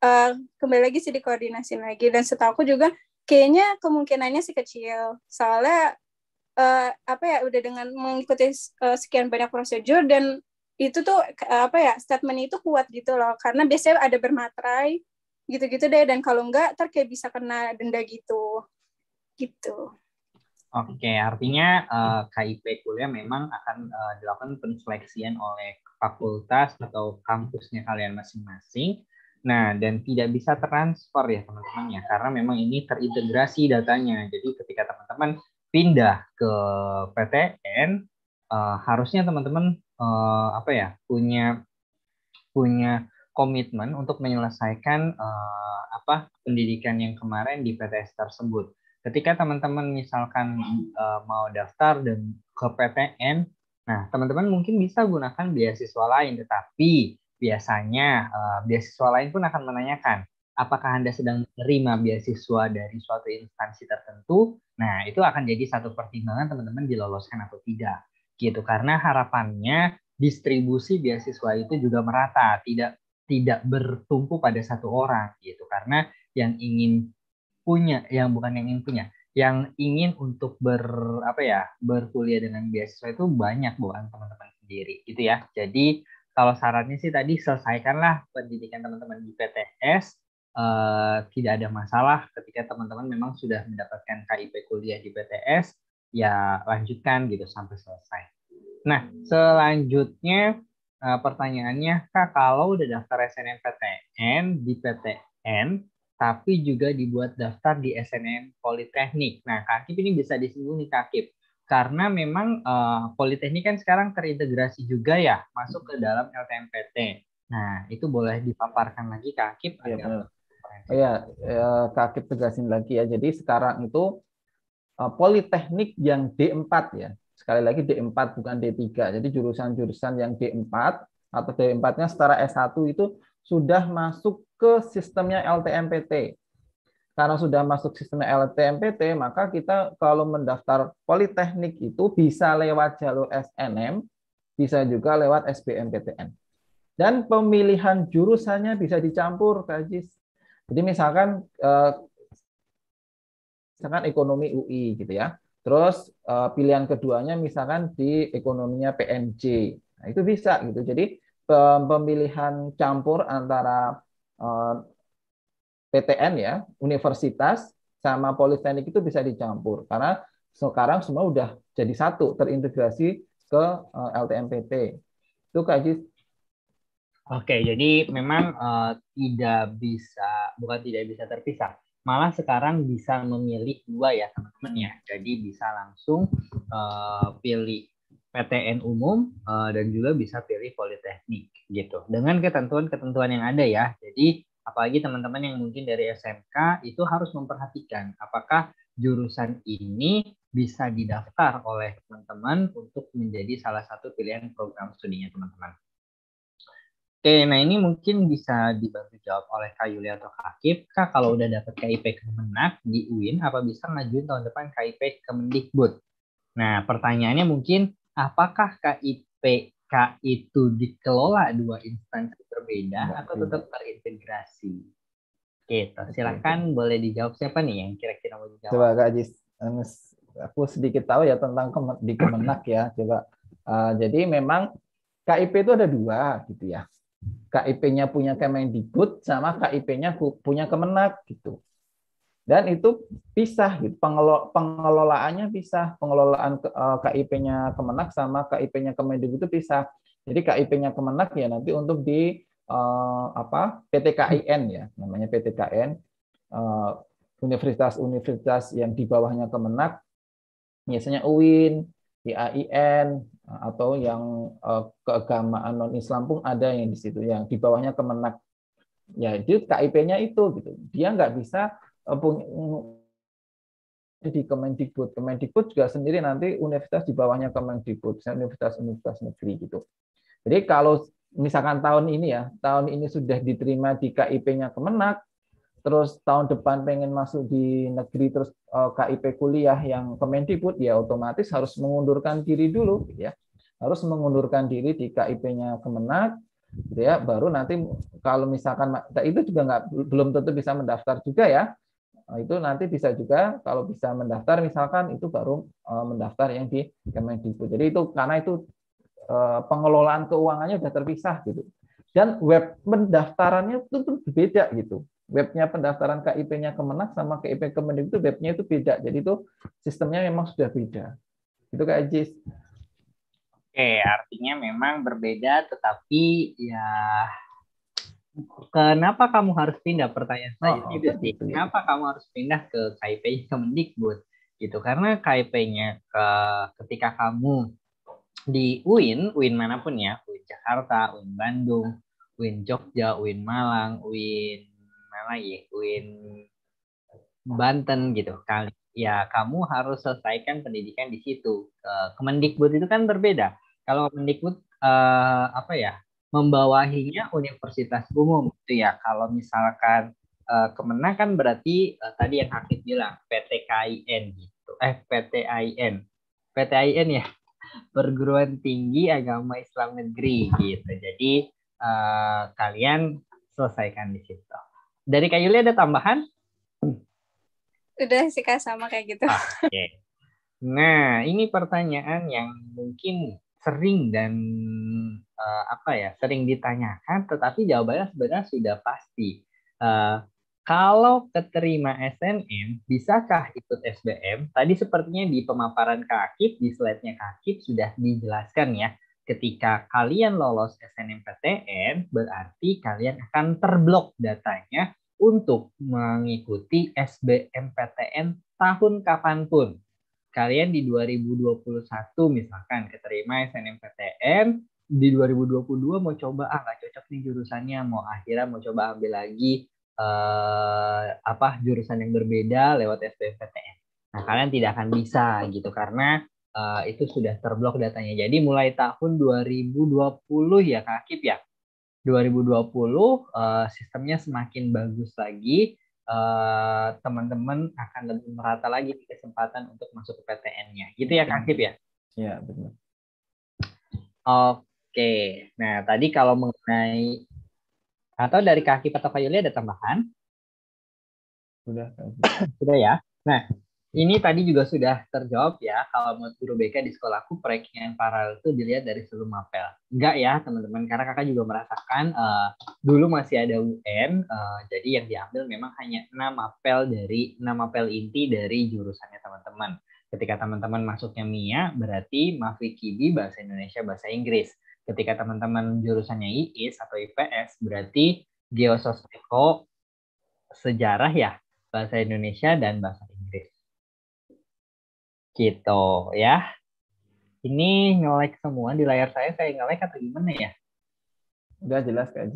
uh, kembali lagi sih dikoordinasi lagi dan setahu aku juga kayaknya kemungkinannya sih kecil soalnya uh, apa ya udah dengan mengikuti uh, sekian banyak prosedur dan itu tuh uh, apa ya statement itu kuat gitu loh karena biasanya ada bermaterai gitu-gitu deh dan kalau enggak ntar kayak bisa kena denda gitu gitu oke okay, artinya uh, KIP kuliah memang akan uh, dilakukan penseleksian oleh fakultas atau kampusnya kalian masing-masing Nah, dan tidak bisa transfer ya teman-teman ya, karena memang ini terintegrasi datanya. Jadi ketika teman-teman pindah ke PTN, uh, eh, harusnya teman-teman uh, apa ya punya punya komitmen untuk menyelesaikan uh, apa pendidikan yang kemarin di PTS tersebut. Ketika teman-teman misalkan uh, mau daftar dan ke PTN, nah teman-teman mungkin bisa gunakan beasiswa lain, tetapi Biasanya uh, beasiswa lain pun akan menanyakan apakah Anda sedang menerima beasiswa dari suatu instansi tertentu. Nah, itu akan jadi satu pertimbangan teman-teman diloloskan atau tidak. Gitu karena harapannya distribusi beasiswa itu juga merata, tidak tidak bertumpu pada satu orang gitu. Karena yang ingin punya, yang bukan yang ingin punya, yang ingin untuk ber apa ya berkuliah dengan beasiswa itu banyak bukan teman-teman sendiri gitu ya jadi kalau sarannya sih tadi selesaikanlah pendidikan teman-teman di PTS. Uh, eh, tidak ada masalah ketika teman-teman memang sudah mendapatkan KIP kuliah di PTS, ya lanjutkan gitu sampai selesai. Nah, selanjutnya uh, pertanyaannya, Kak, kalau udah daftar SNMPTN di PTN, tapi juga dibuat daftar di SNM Politeknik. Nah, Kakip ini bisa disinggung nih Kakip karena memang uh, politeknik kan sekarang terintegrasi juga ya masuk ke dalam LTMPT. Nah, itu boleh dipaparkan lagi Kak Kip, Iya, benar. Iya, ya, Kak Kip tegasin lagi ya. Jadi sekarang itu uh, politeknik yang D4 ya. Sekali lagi D4 bukan D3. Jadi jurusan-jurusan yang D4 atau D4-nya setara S1 itu sudah masuk ke sistemnya LTMPT karena sudah masuk sistem LTMPT, maka kita kalau mendaftar politeknik itu bisa lewat jalur SNM, bisa juga lewat SBMPTN. Dan pemilihan jurusannya bisa dicampur, Kak Jadi misalkan eh, misalkan ekonomi UI gitu ya. Terus eh, pilihan keduanya misalkan di ekonominya PNJ. Nah, itu bisa gitu. Jadi pemilihan campur antara eh, PTN ya, universitas sama politeknik itu bisa dicampur karena sekarang semua udah jadi satu terintegrasi ke eh, LTMPT. Itu Kak Oke, jadi memang uh, tidak bisa bukan tidak bisa terpisah. Malah sekarang bisa memilih dua ya teman-teman ya. Jadi bisa langsung uh, pilih PTN umum uh, dan juga bisa pilih politeknik gitu dengan ketentuan-ketentuan yang ada ya. Jadi apalagi teman-teman yang mungkin dari SMK itu harus memperhatikan apakah jurusan ini bisa didaftar oleh teman-teman untuk menjadi salah satu pilihan program studinya teman-teman. Oke, nah ini mungkin bisa dibantu jawab oleh Kak Yulia atau Kak Akif. Kak, kalau udah dapat KIP Kemenak di UIN, apa bisa ngajuin tahun depan KIP Kemendikbud? Nah, pertanyaannya mungkin, apakah KIP apakah itu dikelola dua instansi berbeda Mbak atau tetap terintegrasi? Oke, Silahkan Oke. boleh dijawab siapa nih yang kira-kira mau dijawab? Coba Kak Jis, anu, aku sedikit tahu ya tentang di Kemenak ya. Coba. Uh, jadi memang KIP itu ada dua gitu ya. KIP-nya punya Kemendikbud sama KIP-nya punya Kemenak gitu dan itu pisah gitu Pengelola, pengelolaannya pisah pengelolaan KIP-nya eh, Kemenak sama KIP-nya Kemendik itu pisah jadi KIP-nya Kemenak ya nanti untuk di uh, apa PTKIN ya namanya PTKN eh, universitas-universitas yang di bawahnya Kemenak biasanya UIN IAIN atau yang uh, keagamaan non Islam pun ada yang di situ yang di bawahnya Kemenak ya itu KIP-nya itu gitu dia nggak bisa di Kemendikbud. Kemendikbud juga sendiri nanti universitas di bawahnya Kemendikbud, universitas-universitas negeri gitu. Jadi kalau misalkan tahun ini ya, tahun ini sudah diterima di KIP-nya Kemenak, terus tahun depan pengen masuk di negeri terus eh, KIP kuliah yang Kemendikbud ya otomatis harus mengundurkan diri dulu ya. Harus mengundurkan diri di KIP-nya Kemenak ya, baru nanti kalau misalkan itu juga nggak belum tentu bisa mendaftar juga ya Nah, itu nanti bisa juga kalau bisa mendaftar misalkan itu baru eh, mendaftar yang di Kemendikbud. Jadi itu karena itu eh, pengelolaan keuangannya sudah terpisah gitu. Dan web pendaftarannya itu beda gitu. Webnya pendaftaran KIP-nya Kemenak sama KIP Kemendikbud webnya itu beda. Jadi itu sistemnya memang sudah beda. Itu kayak Jis. Oke, artinya memang berbeda tetapi ya Kenapa kamu harus pindah? Pertanyaan saya oh, itu sih. Kenapa kamu harus pindah ke KIP Kemendikbud? <laughs> Gitu karena KIP-nya ke, eh, ketika kamu di UIN, UIN manapun ya, UIN Jakarta, UIN Bandung, UIN Jogja, UIN Malang, UIN mana lagi? Ya? UIN Banten gitu. Kali ya kamu harus selesaikan pendidikan di situ. Eh, ke Kemendikbud itu kan berbeda. Kalau Kemendikbud eh, apa ya? membawahinya universitas umum gitu ya. Kalau misalkan uh, Kemenang kan berarti uh, tadi yang Hakim bilang PT KIN gitu. Eh PTIN. PTIN ya. <laughs> Perguruan Tinggi Agama Islam Negeri gitu. Jadi uh, kalian selesaikan di situ. Dari kayu Yuli ada tambahan? Udah sih Kak sama kayak gitu. Oke. Okay. Nah, ini pertanyaan yang mungkin sering dan uh, apa ya sering ditanyakan, tetapi jawabannya sebenarnya sudah pasti. Uh, kalau keterima SNM, bisakah ikut SBM? Tadi sepertinya di pemaparan Kakip, di slide-nya Kakip sudah dijelaskan ya. Ketika kalian lolos SNMPTN, berarti kalian akan terblok datanya untuk mengikuti SBMPTN tahun kapanpun. Kalian di 2021 misalkan keterima SNMPTN, di 2022 mau coba ah nggak cocok nih jurusannya mau akhirnya mau coba ambil lagi eh, apa jurusan yang berbeda lewat SBMPTN. Nah kalian tidak akan bisa gitu karena eh, itu sudah terblok datanya. Jadi mulai tahun 2020 ya Kak Kip ya. 2020 eh, sistemnya semakin bagus lagi. Eh, teman-teman akan lebih merata lagi kesempatan untuk masuk ke PTN-nya. Gitu ya Kak Kip ya? Iya benar. Oke. Oke, nah tadi kalau mengenai atau dari kaki Patokayuli ada tambahan? Sudah. <coughs> sudah ya. Nah, ini tadi juga sudah terjawab ya. Kalau menurut guru BK di sekolahku yang paralel itu dilihat dari seluruh mapel. Enggak ya teman-teman, karena kakak juga merasakan uh, dulu masih ada UN, uh, eh, jadi yang diambil memang hanya enam mapel dari enam mapel inti dari jurusannya teman-teman. Ketika teman-teman masuknya MIA, berarti Mafikibi bahasa Indonesia, bahasa Inggris ketika teman-teman jurusannya IIS atau IPS berarti geososeko sejarah ya bahasa Indonesia dan bahasa Inggris gitu ya ini nge ngelek semua di layar saya saya ngelek atau gimana ya udah jelas kan?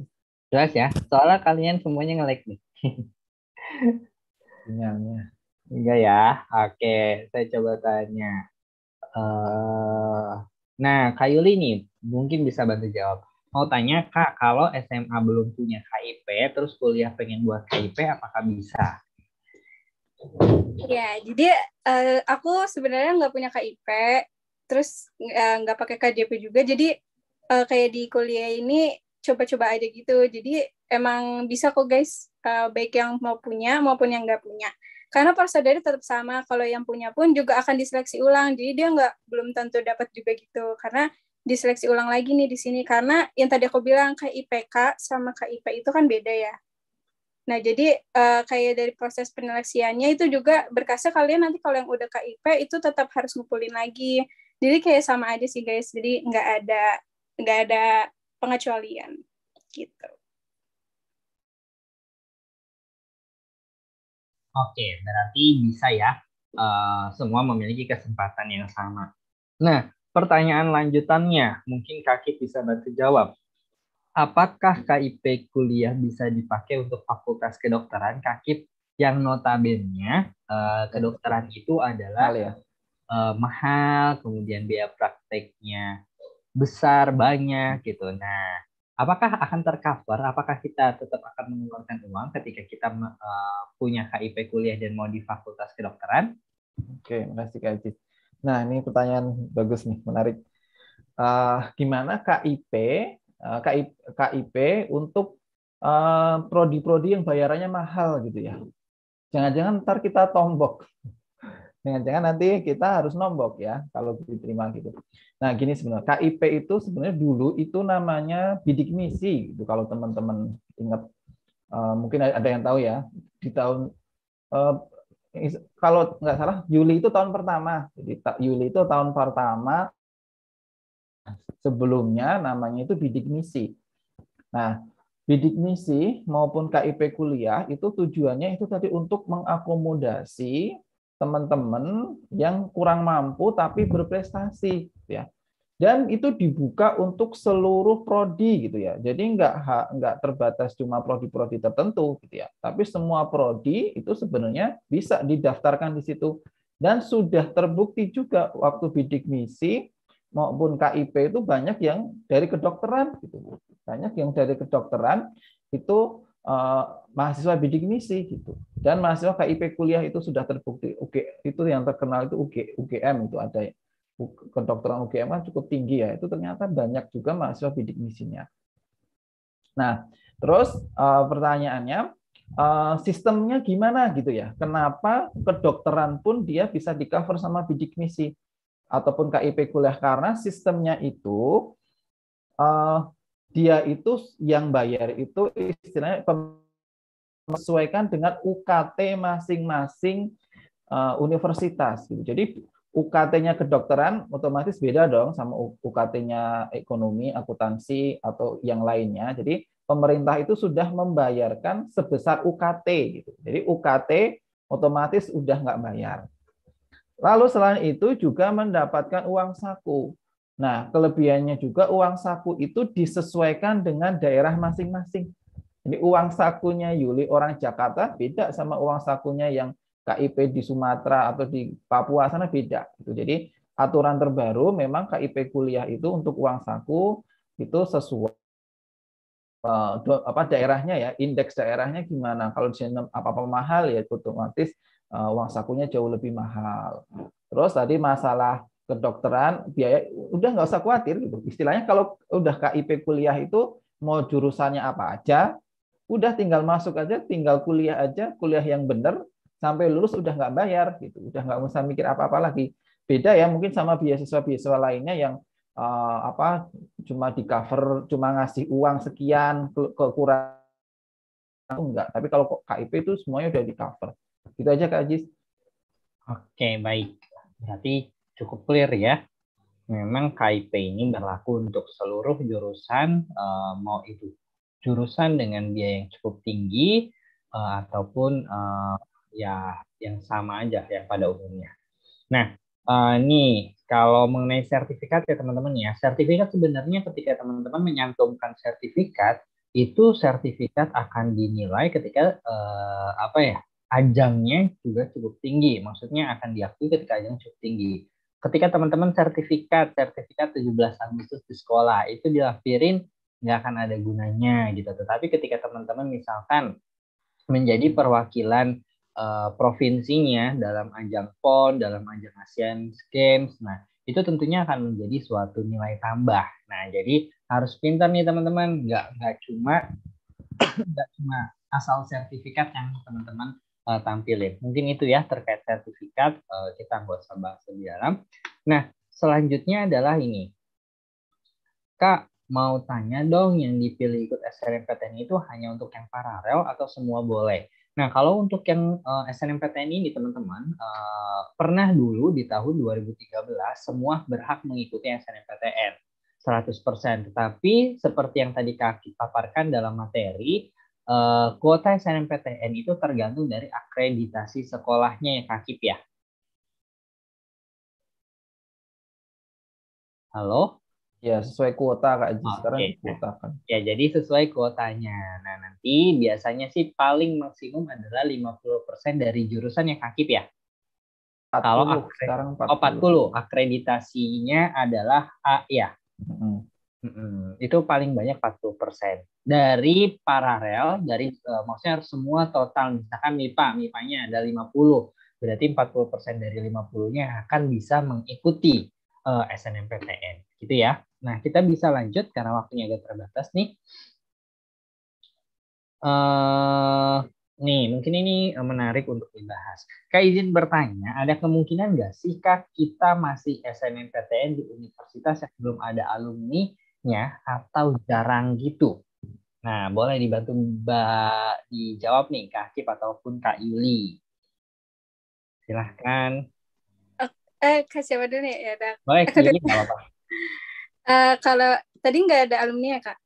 jelas ya soalnya kalian semuanya nge ngelek nih sinyalnya iya. enggak ya oke saya coba tanya uh, Nah, Kak Yuli nih mungkin bisa bantu jawab. Mau tanya Kak, kalau SMA belum punya KIP, terus kuliah pengen buat KIP, apakah bisa? Ya, jadi uh, aku sebenarnya nggak punya KIP, terus uh, nggak pakai KJP juga. Jadi uh, kayak di kuliah ini coba-coba aja gitu. Jadi emang bisa kok guys, uh, baik yang mau punya maupun yang nggak punya. Karena prosedurnya tetap sama. Kalau yang punya pun juga akan diseleksi ulang. Jadi dia nggak belum tentu dapat juga gitu. Karena diseleksi ulang lagi nih di sini karena yang tadi aku bilang KIPK sama KIP itu kan beda ya. Nah, jadi uh, kayak dari proses penyeleksiannya itu juga berkasnya kalian nanti kalau yang udah KIP itu tetap harus ngumpulin lagi. Jadi kayak sama aja sih guys. Jadi nggak ada nggak ada pengecualian gitu. Oke, berarti bisa ya. Uh, semua memiliki kesempatan yang sama. Nah, pertanyaan lanjutannya mungkin Kakit bisa bantu jawab. Apakah KIP kuliah bisa dipakai untuk fakultas kedokteran Kakit yang notabene uh, kedokteran itu adalah uh, mahal, kemudian biaya prakteknya besar banyak gitu. Nah, apakah akan tercover? Apakah kita tetap akan mengeluarkan uang ketika kita uh, punya KIP kuliah dan mau di fakultas kedokteran? Oke, makasih Kak Ajis. Nah, ini pertanyaan bagus nih, menarik. Uh, gimana KIP, uh, eh, KIP, untuk prodi-prodi uh, yang bayarannya mahal gitu ya? Jangan-jangan ntar kita tombok. Dengan jangan nanti kita harus nombok ya kalau diterima gitu. Nah gini sebenarnya KIP itu sebenarnya dulu itu namanya bidik misi gitu kalau teman-teman ingat eh, mungkin ada yang tahu ya di tahun uh, kalau nggak salah Juli itu tahun pertama. Jadi Juli itu tahun pertama sebelumnya namanya itu bidik misi. Nah, bidik misi maupun KIP kuliah itu tujuannya itu tadi untuk mengakomodasi teman-teman yang kurang mampu tapi berprestasi ya dan itu dibuka untuk seluruh prodi gitu ya jadi nggak nggak terbatas cuma prodi-prodi tertentu gitu ya tapi semua prodi itu sebenarnya bisa didaftarkan di situ dan sudah terbukti juga waktu bidik misi maupun KIP itu banyak yang dari kedokteran gitu banyak yang dari kedokteran itu Eh, mahasiswa bidik misi gitu. Dan mahasiswa KIP kuliah itu sudah terbukti. UG, itu yang terkenal itu UG, UGM itu ada kedokteran UGM kan cukup tinggi ya. Itu ternyata banyak juga mahasiswa bidik misinya. Nah, terus uh, pertanyaannya uh, sistemnya gimana gitu ya? Kenapa kedokteran pun dia bisa di cover sama bidik misi ataupun KIP kuliah karena sistemnya itu uh, dia itu yang bayar itu istilahnya menyesuaikan dengan UKT masing-masing uh, universitas gitu. Jadi UKT-nya kedokteran otomatis beda dong sama UKT-nya ekonomi, akuntansi atau yang lainnya. Jadi pemerintah itu sudah membayarkan sebesar UKT gitu. Jadi UKT otomatis udah nggak bayar. Lalu selain itu juga mendapatkan uang saku. Nah, kelebihannya juga uang saku itu disesuaikan dengan daerah masing-masing. Jadi uang sakunya Yuli orang Jakarta beda sama uang sakunya yang KIP di Sumatera atau di Papua sana beda. Gitu. Jadi aturan terbaru memang KIP kuliah itu untuk uang saku itu sesuai eh, apa daerahnya ya indeks daerahnya gimana kalau di apa apa mahal ya otomatis eh, uang sakunya jauh lebih mahal terus tadi masalah kedokteran biaya udah nggak usah khawatir gitu istilahnya kalau udah KIP kuliah itu mau jurusannya apa aja udah tinggal masuk aja tinggal kuliah aja kuliah yang benar sampai lulus udah nggak bayar gitu udah nggak usah mikir apa-apa lagi beda ya mungkin sama beasiswa-beasiswa lainnya yang uh, apa cuma di cover cuma ngasih uang sekian kekurangan enggak tapi kalau KIP itu semuanya udah di cover gitu aja Kak Ajis oke baik berarti cukup clear ya. Memang KIP ini berlaku untuk seluruh jurusan uh, mau itu jurusan dengan biaya yang cukup tinggi uh, ataupun uh, ya yang sama aja ya pada umumnya. Nah, uh, nih kalau mengenai sertifikat ya teman-teman ya, sertifikat sebenarnya ketika teman-teman menyantumkan sertifikat itu sertifikat akan dinilai ketika uh, apa ya ajangnya juga cukup tinggi, maksudnya akan diakui ketika ajang cukup tinggi ketika teman-teman sertifikat sertifikat 17 Agustus di sekolah itu dilahirin nggak akan ada gunanya gitu tetapi ketika teman-teman misalkan menjadi perwakilan uh, provinsinya dalam ajang PON dalam ajang ASEAN Games nah itu tentunya akan menjadi suatu nilai tambah nah jadi harus pintar nih teman-teman nggak nggak cuma <coughs> nggak cuma asal sertifikat yang teman-teman uh, tampilin. Mungkin itu ya terkait sertifikat uh, kita nggak usah bahas lebih dalam. Nah selanjutnya adalah ini, kak mau tanya dong yang dipilih ikut SNMPTN itu hanya untuk yang paralel atau semua boleh? Nah, kalau untuk yang uh, eh, SNMPTN ini teman-teman, uh, pernah dulu di tahun 2013 semua berhak mengikuti SNMPTN 100%. Tetapi seperti yang tadi Kak paparkan dalam materi, uh, kuota SNMPTN itu tergantung dari akreditasi sekolahnya ya Kak Kip ya. Halo? Ya, sesuai kuota Kak Ji. Okay. Sekarang kuota kan. Ya, jadi sesuai kuotanya. Nah, nanti biasanya sih paling maksimum adalah 50% dari jurusan yang Kip ya. 40, Kalau akre... sekarang 40. Oh, 40. Akreditasinya adalah A ya. Hmm hmm Itu paling banyak 40% dari paralel dari uh, maksudnya semua total misalkan MIPA, MIPA-nya ada 50. Berarti 40% dari 50-nya akan bisa mengikuti uh, eh, SNMPTN gitu ya. Nah, kita bisa lanjut karena waktunya agak terbatas nih. Uh, nih, mungkin ini menarik untuk dibahas. Kak izin bertanya, ada kemungkinan nggak sih Kak kita masih SNMPTN di universitas yang belum ada alumni ya atau jarang gitu? Nah, boleh dibantu Mbak dijawab nih Kak Kip ataupun Kak Yuli. Silahkan. Eh, Kak siapa dulu nih? Ya, dah. Boleh, Kak Yuli apa-apa. Uh, <laughs> kalau tadi nggak ada alumni ya, Kak?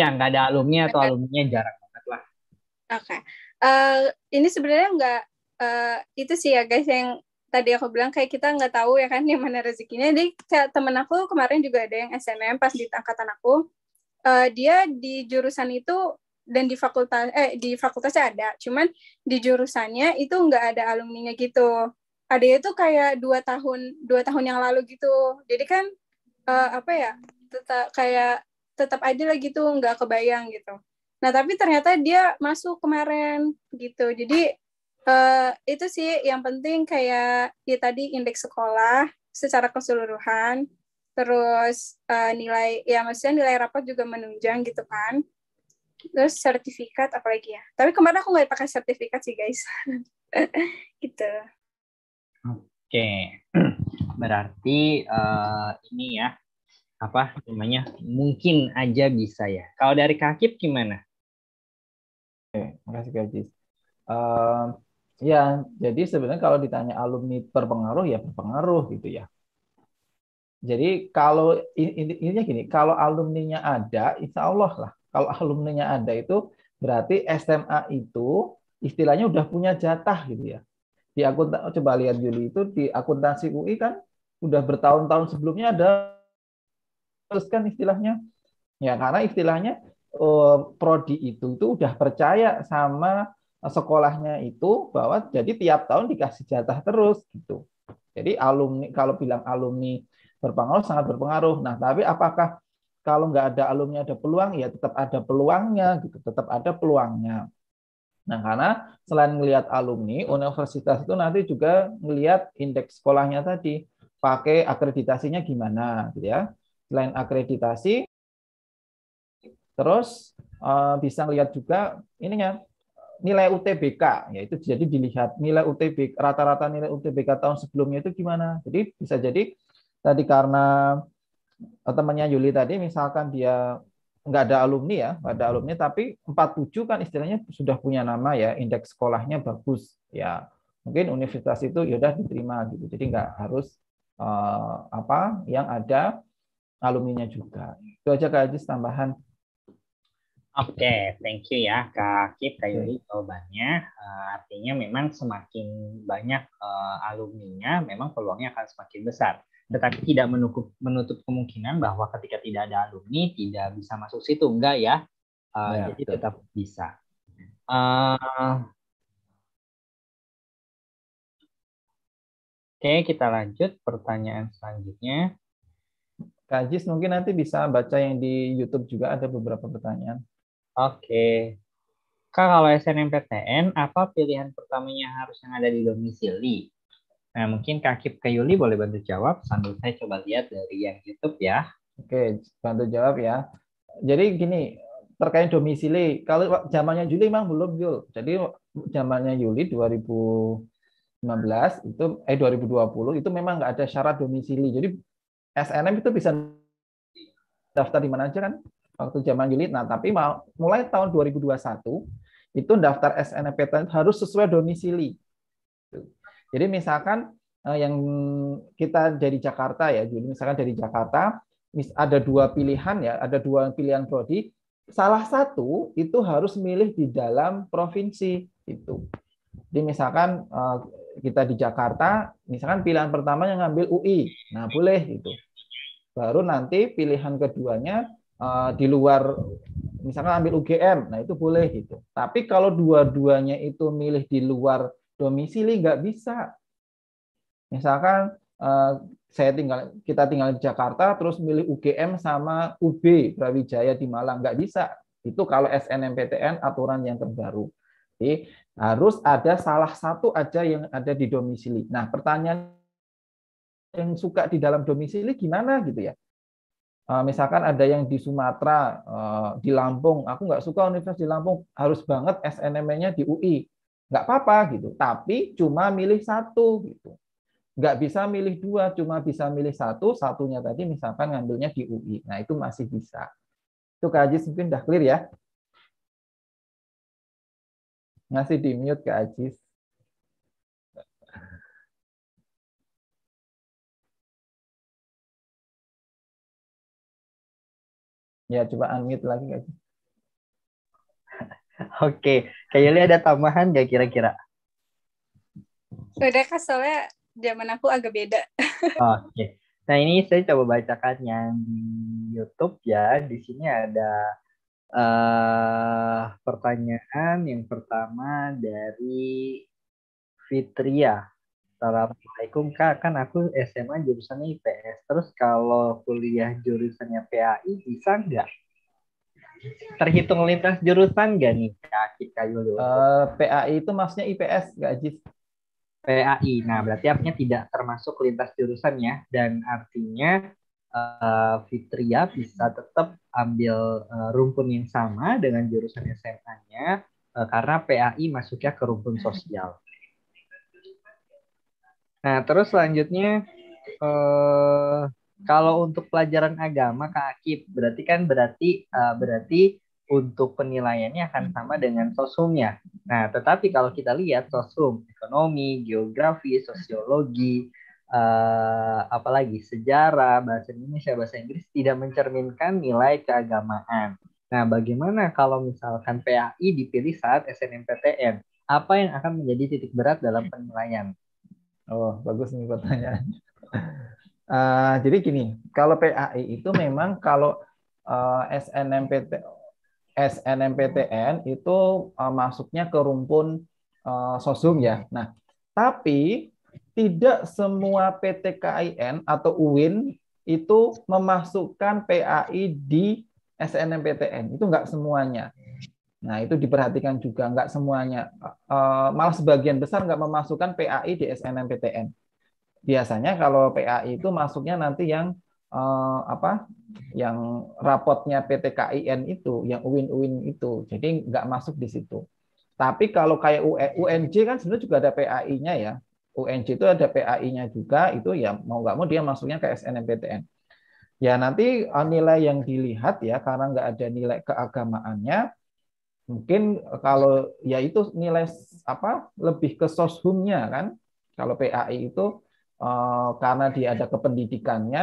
Iya, nggak ada alumni atau alumninya jarang banget lah. Oke. Okay. Uh, eh, ini sebenarnya nggak uh, itu sih ya guys yang tadi aku bilang kayak kita nggak tahu ya kan yang mana rezekinya. Jadi kayak temen aku kemarin juga ada yang SNM pas di angkatan aku. Uh, dia di jurusan itu dan di fakultas eh di fakultasnya ada cuman di jurusannya itu nggak ada alumninya gitu ada itu kayak dua tahun dua tahun yang lalu gitu jadi kan uh, apa ya tetap kayak tetap aja lah gitu nggak kebayang gitu nah tapi ternyata dia masuk kemarin gitu jadi Uh, itu sih yang penting kayak ya tadi indeks sekolah secara keseluruhan, terus uh, nilai ya maksudnya nilai rapat juga menunjang gitu kan. Terus sertifikat apalagi ya. Tapi kemarin aku nggak pakai sertifikat sih guys. <laughs> gitu. Oke, berarti uh, ini ya apa namanya mungkin aja bisa ya. Kalau dari Kakip gimana? Oke, okay. makasih Kak Jis. Uh, Ya, jadi sebenarnya kalau ditanya alumni berpengaruh ya berpengaruh gitu ya. Jadi kalau intinya gini, kalau alumninya ada, insya Allah lah. Kalau alumninya ada itu berarti SMA itu istilahnya udah punya jatah gitu ya. Di akun coba lihat Juli itu di akuntansi UI kan udah bertahun-tahun sebelumnya ada terus kan istilahnya ya karena istilahnya eh, prodi itu itu udah percaya sama sekolahnya itu bahwa jadi tiap tahun dikasih jatah terus gitu. Jadi alumni kalau bilang alumni berpengaruh sangat berpengaruh. Nah, tapi apakah kalau nggak ada alumni ada peluang ya tetap ada peluangnya gitu, tetap ada peluangnya. Nah, karena selain melihat alumni, universitas itu nanti juga melihat indeks sekolahnya tadi, pakai akreditasinya gimana gitu ya. Selain akreditasi terus eh, bisa lihat juga ininya nilai UTBK yaitu jadi dilihat nilai UTBK rata-rata nilai UTBK tahun sebelumnya itu gimana. Jadi bisa jadi tadi karena eh, temannya Yuli tadi misalkan dia nggak ada alumni ya, nggak ada alumni tapi 47 kan istilahnya sudah punya nama ya, indeks sekolahnya bagus ya. Mungkin universitas itu yaudah diterima gitu. Jadi nggak harus uh, apa yang ada alumninya juga. Itu aja kajis tambahan. Oke, okay, thank you ya Kak Kip, Kak Yuri jawabannya. Uh, artinya memang semakin banyak uh, eh, nya memang peluangnya akan semakin besar. Tetapi tidak menutup, menutup kemungkinan bahwa ketika tidak ada alumni, tidak bisa masuk situ, enggak ya? Uh, ya jadi betul. tetap bisa. Uh, Oke, okay, kita lanjut pertanyaan selanjutnya. Kak Jis, mungkin nanti bisa baca yang di YouTube juga ada beberapa pertanyaan. Oke. Kak, kalau SNMPTN, apa pilihan pertamanya harus yang ada di domisili? Nah, mungkin Kak Kip ke Yuli boleh bantu jawab sambil saya coba lihat dari yang YouTube ya. Oke, bantu jawab ya. Jadi gini, terkait domisili, kalau zamannya Juli memang belum Yul. Jadi zamannya Juli 2015 itu eh 2020 itu memang nggak ada syarat domisili. Jadi SNM itu bisa daftar di mana aja kan? waktu zaman Juli, Nah, tapi mau mulai tahun 2021 itu daftar SNMPTN harus sesuai domisili. Jadi misalkan eh, yang kita dari Jakarta ya, jadi misalkan dari Jakarta ada dua pilihan ya, ada dua pilihan prodi. Salah satu itu harus milih di dalam provinsi itu. Jadi misalkan eh, kita di Jakarta, misalkan pilihan pertama yang ngambil UI, nah boleh itu. Baru nanti pilihan keduanya Eh, di luar misalkan ambil UGM, nah itu boleh gitu. Tapi kalau dua-duanya itu milih di luar domisili nggak bisa. Misalkan eh, saya tinggal kita tinggal di Jakarta terus milih UGM sama UB Brawijaya di Malang nggak bisa. Itu kalau SNMPTN aturan yang terbaru. Jadi harus ada salah satu aja yang ada di domisili. Nah, pertanyaan yang suka di dalam domisili gimana gitu ya? Eh, misalkan ada yang di Sumatera, eh, di Lampung, aku nggak suka universitas di Lampung, harus banget SNM-nya di UI. Nggak apa-apa gitu, tapi cuma milih satu gitu. Nggak bisa milih dua, cuma bisa milih satu, satunya tadi misalkan ngambilnya di UI. Nah itu masih bisa. Itu Kak Ajis mungkin udah clear ya. Masih di mute Kak Ajis. Ya, coba unmute lagi sih? <laughs> Oke, okay. kayaknya ada tambahan gak kira-kira? Udah Kak, soalnya zaman aku agak beda. <laughs> Oke. Nah, ini saya coba bacakan yang di YouTube ya. Di sini ada uh, pertanyaan yang pertama dari Fitria. Assalamualaikum Kak, kan aku SMA jurusan IPS. Terus kalau kuliah jurusannya PAI bisa nggak? Terhitung lintas jurusan nggak nih Kak Kak Yuli? Uh, eh, PAI itu maksudnya IPS nggak Jis? PAI, nah berarti artinya tidak termasuk lintas jurusan ya. Dan artinya uh, Fitria bisa tetap ambil uh, rumpun yang sama dengan jurusan SMA-nya uh, karena PAI masuknya ke rumpun sosial. Nah, terus selanjutnya eh, kalau untuk pelajaran agama Kak Akib, berarti kan berarti eh, berarti untuk penilaiannya akan sama dengan sosumnya. Nah, tetapi kalau kita lihat sosum ekonomi, geografi, sosiologi, eh, apalagi sejarah, bahasa Indonesia, bahasa Inggris tidak mencerminkan nilai keagamaan. Nah, bagaimana kalau misalkan PAI dipilih saat SNMPTN? Apa yang akan menjadi titik berat dalam penilaian? Oh, bagus nih pertanyaannya. Uh, <laughs> jadi gini, kalau PAI itu memang kalau uh, eh, SNMPT SNMPTN itu uh, masuknya ke rumpun uh, sosum ya. Nah, tapi tidak semua PTKIN atau UIN itu memasukkan PAI di SNMPTN. Itu nggak semuanya. Nah, itu diperhatikan juga, nggak semuanya. Eh, malah sebagian besar nggak memasukkan PAI di SNMPTN. Biasanya kalau PAI itu masuknya nanti yang eh, apa yang rapotnya PTKIN itu, yang UIN-UIN itu. Jadi nggak masuk di situ. Tapi kalau kayak UNJ e, kan sebenarnya juga ada PAI-nya ya. UNJ itu ada PAI-nya juga, itu ya mau nggak mau dia masuknya ke SNMPTN. Ya nanti eh, nilai yang dilihat ya, karena nggak ada nilai keagamaannya, mungkin eh, kalau ya itu nilai apa lebih ke soshumnya kan kalau PAI itu eh, karena dia ada kependidikannya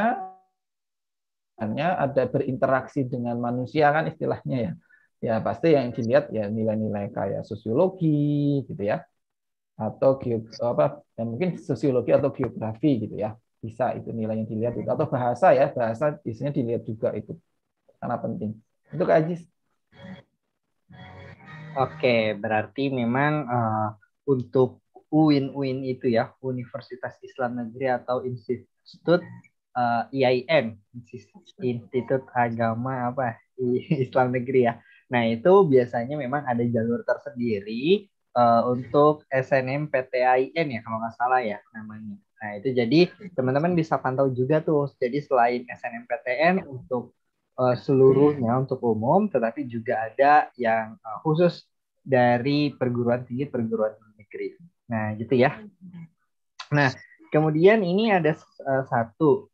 hanya ada berinteraksi dengan manusia kan istilahnya ya ya pasti yang dilihat ya nilai-nilai kayak sosiologi gitu ya atau apa ya mungkin sosiologi atau geografi gitu ya bisa itu nilai yang dilihat itu atau bahasa ya bahasa biasanya dilihat juga itu karena penting untuk Ajis Oke, berarti memang uh, untuk UIN-UIN itu ya, Universitas Islam Negeri atau Institut uh, eh, IAIN, Institut Agama apa Islam Negeri ya. Nah, itu biasanya memang ada jalur tersendiri uh, untuk PTAIN ya kalau nggak salah ya namanya. Nah, itu jadi teman-teman bisa pantau juga tuh. Jadi selain SNMPTN untuk uh, seluruhnya untuk umum, tetapi juga ada yang uh, khusus dari perguruan tinggi perguruan negeri. Nah, gitu ya. Nah, kemudian ini ada uh, satu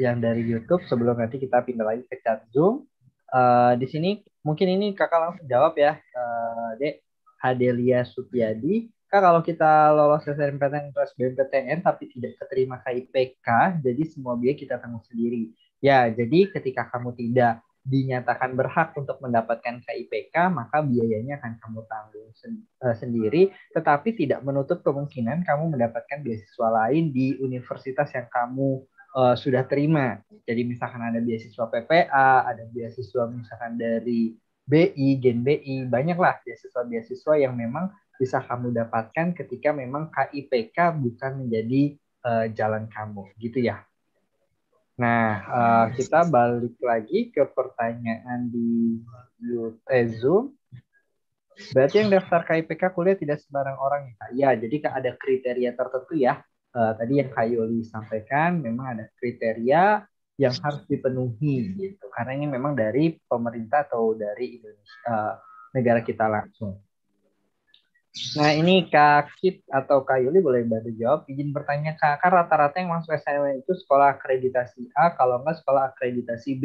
yang dari YouTube sebelum nanti kita pindah lagi ke chat Zoom. Uh, di sini mungkin ini kakak langsung jawab ya, uh, Dek Hadelia Supiadi. Kak, kalau kita lolos SNMPTN terus SBMPTN tapi tidak keterima KIPK, jadi semua biaya kita tanggung sendiri. Ya, jadi ketika kamu tidak dinyatakan berhak untuk mendapatkan KIPK, maka biayanya akan kamu tanggung sen uh, sendiri, tetapi tidak menutup kemungkinan kamu mendapatkan beasiswa lain di universitas yang kamu uh, sudah terima. Jadi misalkan ada beasiswa PPA, ada beasiswa misalkan dari BI, Gen BI, banyaklah beasiswa-beasiswa yang memang bisa kamu dapatkan ketika memang KIPK bukan menjadi uh, jalan kamu, gitu ya. Nah, uh, kita balik lagi ke pertanyaan di eh, Zoom. Berarti yang daftar KIPK kuliah tidak sembarang orang ya, Kak? Ya, jadi Kak, ada kriteria tertentu ya. Uh, tadi yang Kak Yoli sampaikan, memang ada kriteria yang harus dipenuhi gitu. Karena ini memang dari pemerintah atau dari Indonesia, uh, negara kita langsung. Nah ini Kak Kit atau Kak Yuli boleh bantu jawab. Izin bertanya Kak, kan rata-rata yang masuk SMA itu sekolah akreditasi A, kalau enggak sekolah akreditasi B.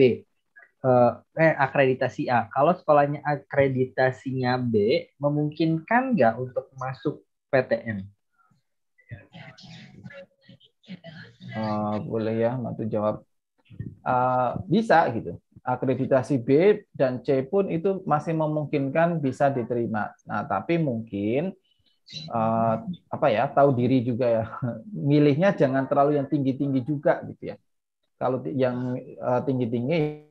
Eh, eh, akreditasi A. Kalau sekolahnya akreditasinya B, memungkinkan enggak untuk masuk PTN? Uh, eh, boleh ya, bantu jawab. Uh, bisa gitu akreditasi B dan C pun itu masih memungkinkan bisa diterima. Nah, tapi mungkin uh, apa ya, tahu diri juga ya. <laughs> Milihnya jangan terlalu yang tinggi-tinggi juga gitu ya. Kalau yang uh, tinggi-tinggi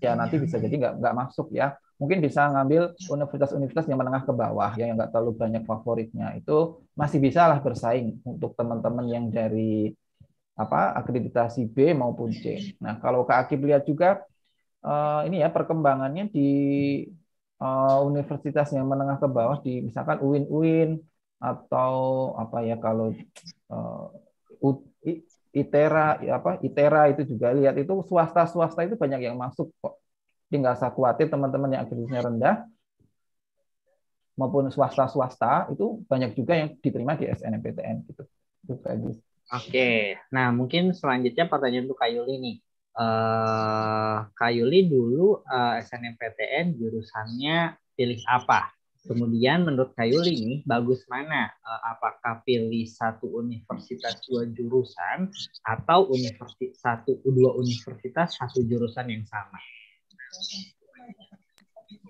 ya nanti bisa jadi nggak nggak masuk ya. Mungkin bisa ngambil universitas-universitas yang menengah ke bawah ya, yang nggak terlalu banyak favoritnya itu masih bisa lah bersaing untuk teman-teman yang dari apa akreditasi B maupun C. Hmm. Nah, kalau Kak Akib lihat juga uh, ini ya perkembangannya di uh, universitas yang menengah ke bawah di misalkan UIN-UIN atau apa ya kalau uh, eh, ITERA apa ITERA itu juga lihat itu swasta-swasta itu banyak yang masuk kok. Jadi nggak usah khawatir teman-teman yang akreditasinya rendah maupun swasta-swasta itu banyak juga yang diterima di SNMPTN gitu. Itu bagus. Oke, nah mungkin selanjutnya pertanyaan untuk Kayuli nih. Uh, eh, Kayuli dulu uh, eh, SNMPTN jurusannya pilih apa? Kemudian menurut Kayuli nih bagus mana? Uh, apakah pilih satu universitas dua jurusan atau universitas satu dua universitas satu jurusan yang sama?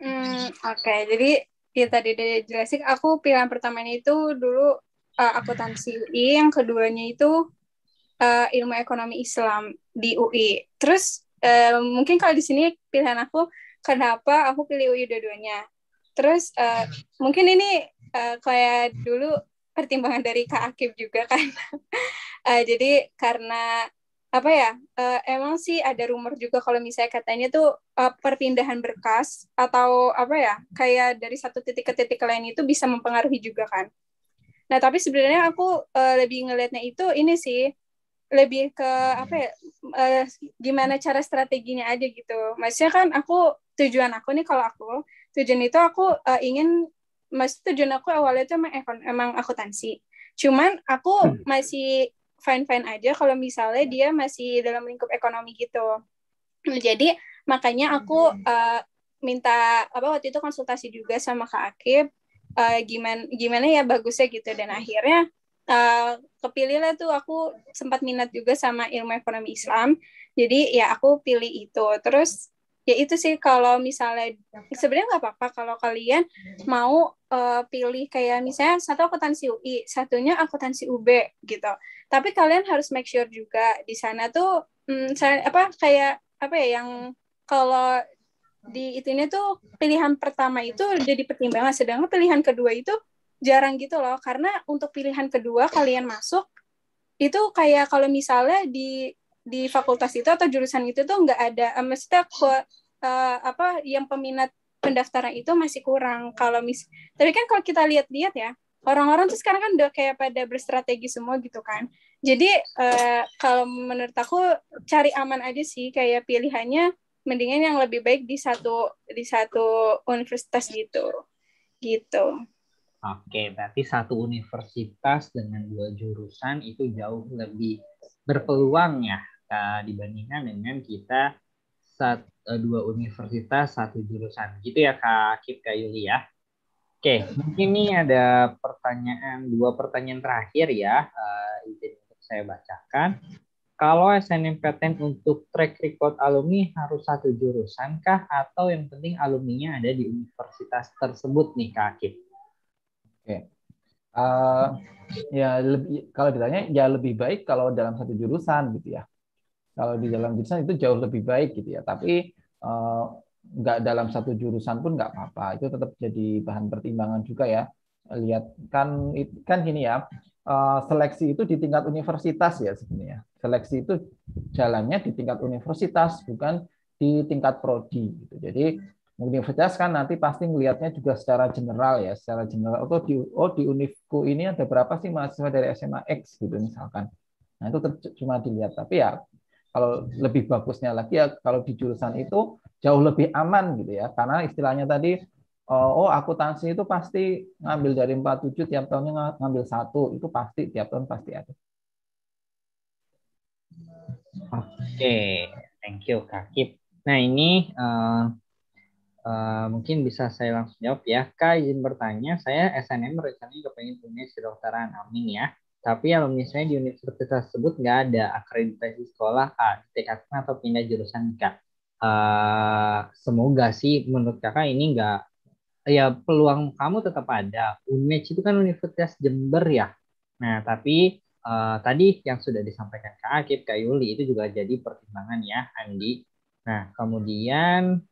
Hmm, Oke, okay. jadi ya tadi dari jelasin aku pilihan pertamanya itu dulu uh, eh, akuntansi UI, yang keduanya itu uh, ilmu ekonomi Islam di UI. Terus uh, mungkin kalau di sini pilihan aku kenapa aku pilih UI dua-duanya. Terus uh, mungkin ini uh, kayak dulu pertimbangan dari Kak Akib juga <laughs> kan. uh, jadi karena apa ya uh, emang sih ada rumor juga kalau misalnya katanya tuh uh, perpindahan berkas atau apa ya kayak dari satu titik ke titik lain itu bisa mempengaruhi juga kan Nah, tapi sebenarnya aku uh, lebih ngelihatnya itu ini sih lebih ke apa ya uh, gimana cara strateginya aja gitu. Maksudnya kan aku tujuan aku nih kalau aku tujuan itu aku uh, ingin maksud tujuan aku awalnya itu emang, emang akuntansi. Cuman aku hmm. masih fine-fine aja kalau misalnya dia masih dalam lingkup ekonomi gitu. Nah, jadi makanya aku uh, minta apa waktu itu konsultasi juga sama Kak Akib uh, gimana gimana ya bagusnya gitu dan akhirnya uh, eh, kepilih lah tuh aku sempat minat juga sama ilmu ekonomi Islam jadi ya aku pilih itu terus ya itu sih kalau misalnya sebenarnya nggak apa-apa kalau kalian mau uh, pilih kayak misalnya satu akuntansi UI satunya akuntansi UB gitu tapi kalian harus make sure juga di sana tuh hmm, saya, apa kayak apa ya yang kalau di itunya tuh pilihan pertama itu jadi pertimbangan sedangkan pilihan kedua itu jarang gitu loh karena untuk pilihan kedua kalian masuk itu kayak kalau misalnya di di fakultas itu atau jurusan itu tuh nggak ada uh, eh, mesti aku uh, eh, apa yang peminat pendaftaran itu masih kurang kalau mis tapi kan kalau kita lihat-lihat ya orang-orang tuh sekarang kan udah kayak pada berstrategi semua gitu kan. Jadi uh, kalau menurut aku cari aman aja sih kayak pilihannya mendingan yang lebih baik di satu di satu universitas gitu gitu Oke, berarti satu universitas dengan dua jurusan itu jauh lebih berpeluang ya eh, dibandingkan dengan kita satu eh, dua universitas satu jurusan. Gitu ya Kak Kip Kak Yuli ya. Oke, mungkin ini ada pertanyaan dua pertanyaan terakhir ya. Eh, izin untuk saya bacakan kalau SNMPTN untuk track record alumni harus satu jurusan kah atau yang penting alumninya ada di universitas tersebut nih Kak Akif? Oke. Okay. Uh, eh, ya lebih kalau ditanya ya lebih baik kalau dalam satu jurusan gitu ya. Kalau di dalam jurusan itu jauh lebih baik gitu ya. Tapi uh, nggak dalam satu jurusan pun nggak apa-apa. Itu tetap jadi bahan pertimbangan juga ya. Lihat kan kan gini ya Eh, seleksi itu di tingkat universitas ya sebenarnya. Seleksi itu jalannya di tingkat universitas bukan di tingkat prodi gitu. Jadi universitas kan nanti pasti melihatnya juga secara general ya, secara general oh, di oh di univku ini ada berapa sih mahasiswa dari SMA X gitu misalkan. Nah, itu cuma dilihat tapi ya kalau lebih bagusnya lagi ya kalau di jurusan itu jauh lebih aman gitu ya karena istilahnya tadi Eh, oh akuntansi itu pasti ngambil dari 47 tiap tahunnya ngambil satu itu pasti tiap tahun pasti ada. Oke, okay. thank you Kip Nah ini uh, uh, mungkin bisa saya langsung jawab ya. Kak izin bertanya, saya SNM rencananya kepengen punya kedokteran, amin ya. Tapi alumni saya di universitas tersebut nggak ada akreditasi sekolah A, tingkatnya atau pindah jurusan Kak. Uh, semoga sih menurut kakak ini nggak ya peluang kamu tetap ada. Unmatch itu kan Universitas Jember ya. Nah, tapi uh, tadi yang sudah disampaikan Kak Akib, Kak Yuli itu juga jadi pertimbangan ya, Andi. Nah, kemudian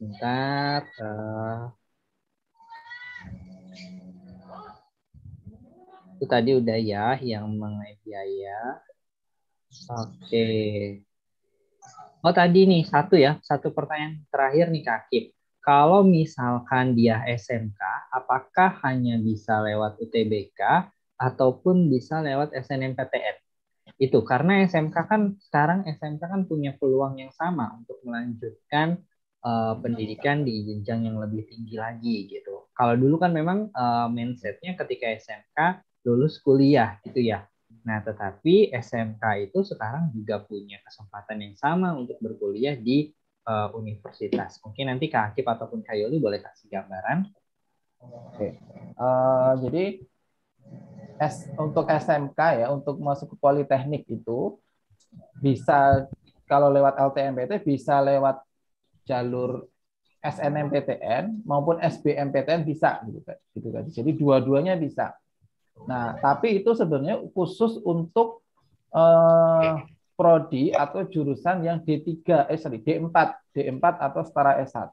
bentar uh, itu tadi udah ya yang mengenai biaya. Oke. Okay. Oh tadi nih satu ya, satu pertanyaan terakhir nih Kak Akib kalau misalkan dia SMK, apakah hanya bisa lewat UTBK ataupun bisa lewat SNMPTN? Itu karena SMK kan sekarang SMK kan punya peluang yang sama untuk melanjutkan uh, pendidikan di jenjang yang lebih tinggi lagi gitu. Kalau dulu kan memang uh, mindsetnya ketika SMK lulus kuliah gitu ya. Nah, tetapi SMK itu sekarang juga punya kesempatan yang sama untuk berkuliah di uh, universitas. Mungkin nanti Kak Akif ataupun Kak Yoli boleh kasih gambaran. Oke. Uh, jadi S, untuk SMK ya, untuk masuk ke politeknik itu bisa kalau lewat LTMPT bisa lewat jalur SNMPTN maupun SBMPTN bisa gitu kan. Gitu kan. Jadi dua-duanya bisa. Nah, tapi itu sebenarnya khusus untuk eh, prodi atau jurusan yang D3 eh sorry D4 D4 atau setara S1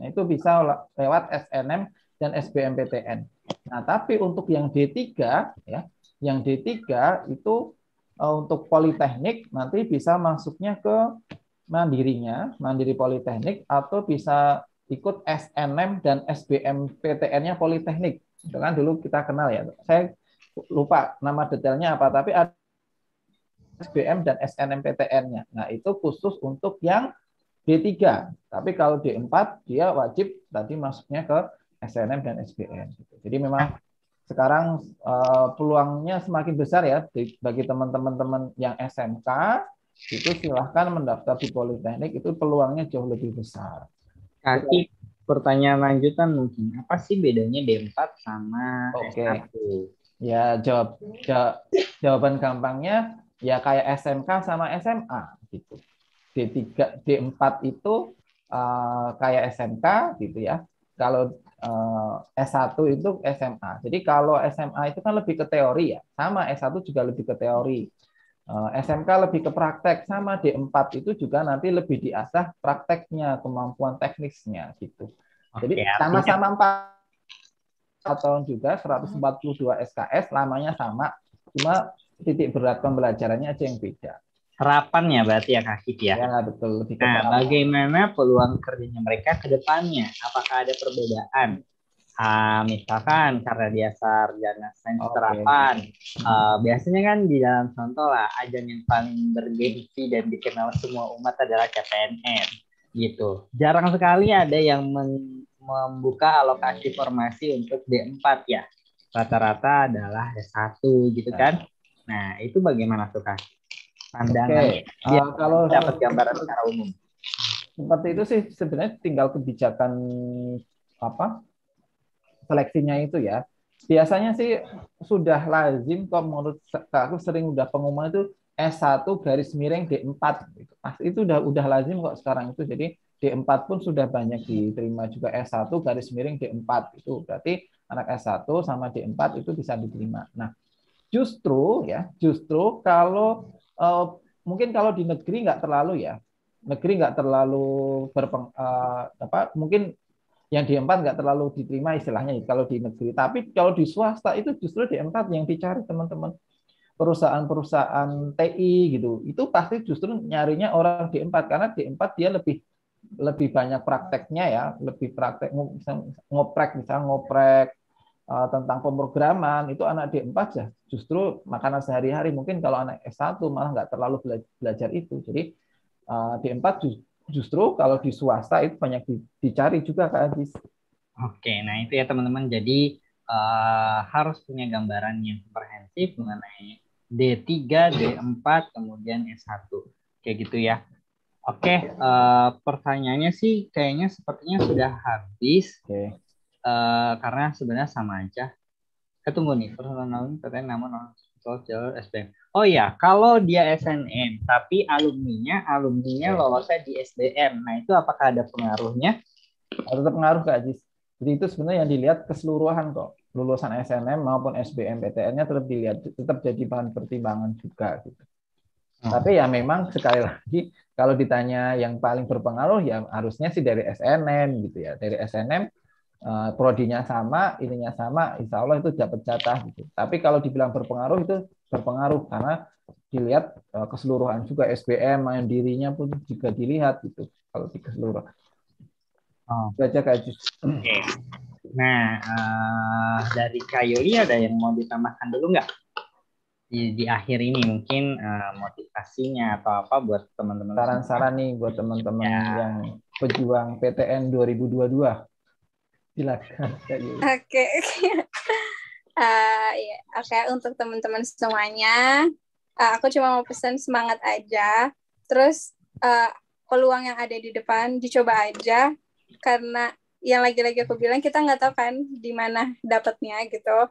nah itu bisa lewat SNM dan SBMPTN nah tapi untuk yang D3 ya yang D3 itu eh, untuk politeknik nanti bisa masuknya ke mandirinya mandiri politeknik atau bisa ikut SNM dan SBMPTN-nya politeknik itu kan dulu kita kenal ya saya lupa nama detailnya apa tapi ada SBM dan SNMPTN-nya. Nah, itu khusus untuk yang D3. Tapi kalau D4 dia wajib tadi masuknya ke SNM dan SBM. Jadi memang sekarang eh, peluangnya semakin besar ya bagi teman-teman yang SMK itu silahkan mendaftar di politeknik itu peluangnya jauh lebih besar. Kaki pertanyaan lanjutan mungkin apa sih bedanya D4 sama okay. S1? Ya jawab, jawab jawaban gampangnya ya kayak SMK sama SMA gitu. D3 D4 itu uh, kayak SMK gitu ya. Kalau uh, eh, S1 itu SMA. Jadi kalau SMA itu kan lebih ke teori ya. Sama S1 juga lebih ke teori. Uh, eh, SMK lebih ke praktek sama D4 itu juga nanti lebih diasah prakteknya, kemampuan teknisnya gitu. Jadi sama-sama empat tahun juga 142 SKS lamanya sama, cuma titik berat pembelajarannya aja yang beda. Harapannya berarti ya Kak Kip ya. Ya betul. Lebih nah, bagaimana peluang kerjanya mereka ke depannya? Apakah ada perbedaan? Uh, misalkan karena dia sarjana sains okay. terapan, uh, ah, biasanya kan di dalam contoh lah ajang yang paling bergengsi dan dikenal semua umat adalah CPNS gitu. Jarang sekali ada yang membuka alokasi formasi untuk D4 ya. Rata-rata adalah D 1 gitu kan. Nah, itu bagaimana tuh Kak? Pandangan okay. ya, uh, kalau dapat gambaran secara umum. Seperti itu sih sebenarnya tinggal kebijakan apa seleksinya itu ya. Biasanya sih sudah lazim kok menurut aku sering udah pengumuman itu S1 garis miring D4 gitu. Itu udah udah lazim kok sekarang itu. Jadi D4 pun sudah banyak diterima juga S1 garis miring D4 itu. Berarti anak S1 sama D4 itu bisa diterima. Nah, Justru ya, justru kalau uh, mungkin kalau di negeri nggak terlalu ya, negeri nggak terlalu berpeng, uh, apa mungkin yang di empat nggak terlalu diterima istilahnya kalau di negeri. Tapi kalau di swasta itu justru di empat yang dicari teman-teman perusahaan-perusahaan TI gitu. Itu pasti justru nyarinya orang di empat karena di empat dia lebih lebih banyak prakteknya ya, lebih praktek ngoprek misalnya ngoprek Eh, tentang pemrograman itu anak D4 ya justru makanan sehari-hari mungkin kalau anak S1 malah nggak terlalu belajar itu jadi eh, D4 justru kalau di swasta itu banyak dicari juga Kak Aziz oke nah itu ya teman-teman jadi uh, harus punya gambaran yang komprehensif mengenai D3 D4 kemudian S1 kayak gitu ya Oke, okay, uh, pertanyaannya sih kayaknya sepertinya sudah habis. Okay. Eh, karena sebenarnya sama aja. Ketunggu eh, nih, personal noun katanya nama non social SBM. Oh iya, kalau dia SNM tapi alumninya alumninya lolosnya di SBM. Nah, itu apakah ada pengaruhnya? Ada pengaruh Kak Aziz. Jadi itu sebenarnya yang dilihat keseluruhan kok. Lulusan SNM maupun ptn nya tetap dilihat tetap jadi bahan pertimbangan juga gitu. Hmm. Tapi ya memang sekali lagi kalau ditanya yang paling berpengaruh ya harusnya sih dari SNM gitu ya. Dari SNM Eh, prodinya sama, ininya sama, insya Allah itu dapat jatah. Gitu. Tapi kalau dibilang berpengaruh itu berpengaruh karena dilihat eh, keseluruhan juga SBM dirinya pun juga dilihat gitu kalau di keseluruhan. Oh. Itu Oke. Okay. Nah, uh, dari Kak Yuli ada yang mau ditambahkan dulu nggak? Di, di akhir ini mungkin uh, motivasinya atau apa buat teman-teman. Saran-saran nih buat teman-teman ya. yang pejuang PTN 2022 Silakan. Oke. Okay. uh, ya, Oke, okay. untuk teman-teman semuanya, uh, aku cuma mau pesan semangat aja. Terus uh, peluang yang ada di depan dicoba aja karena yang lagi-lagi aku bilang kita nggak tahu kan di mana dapatnya gitu.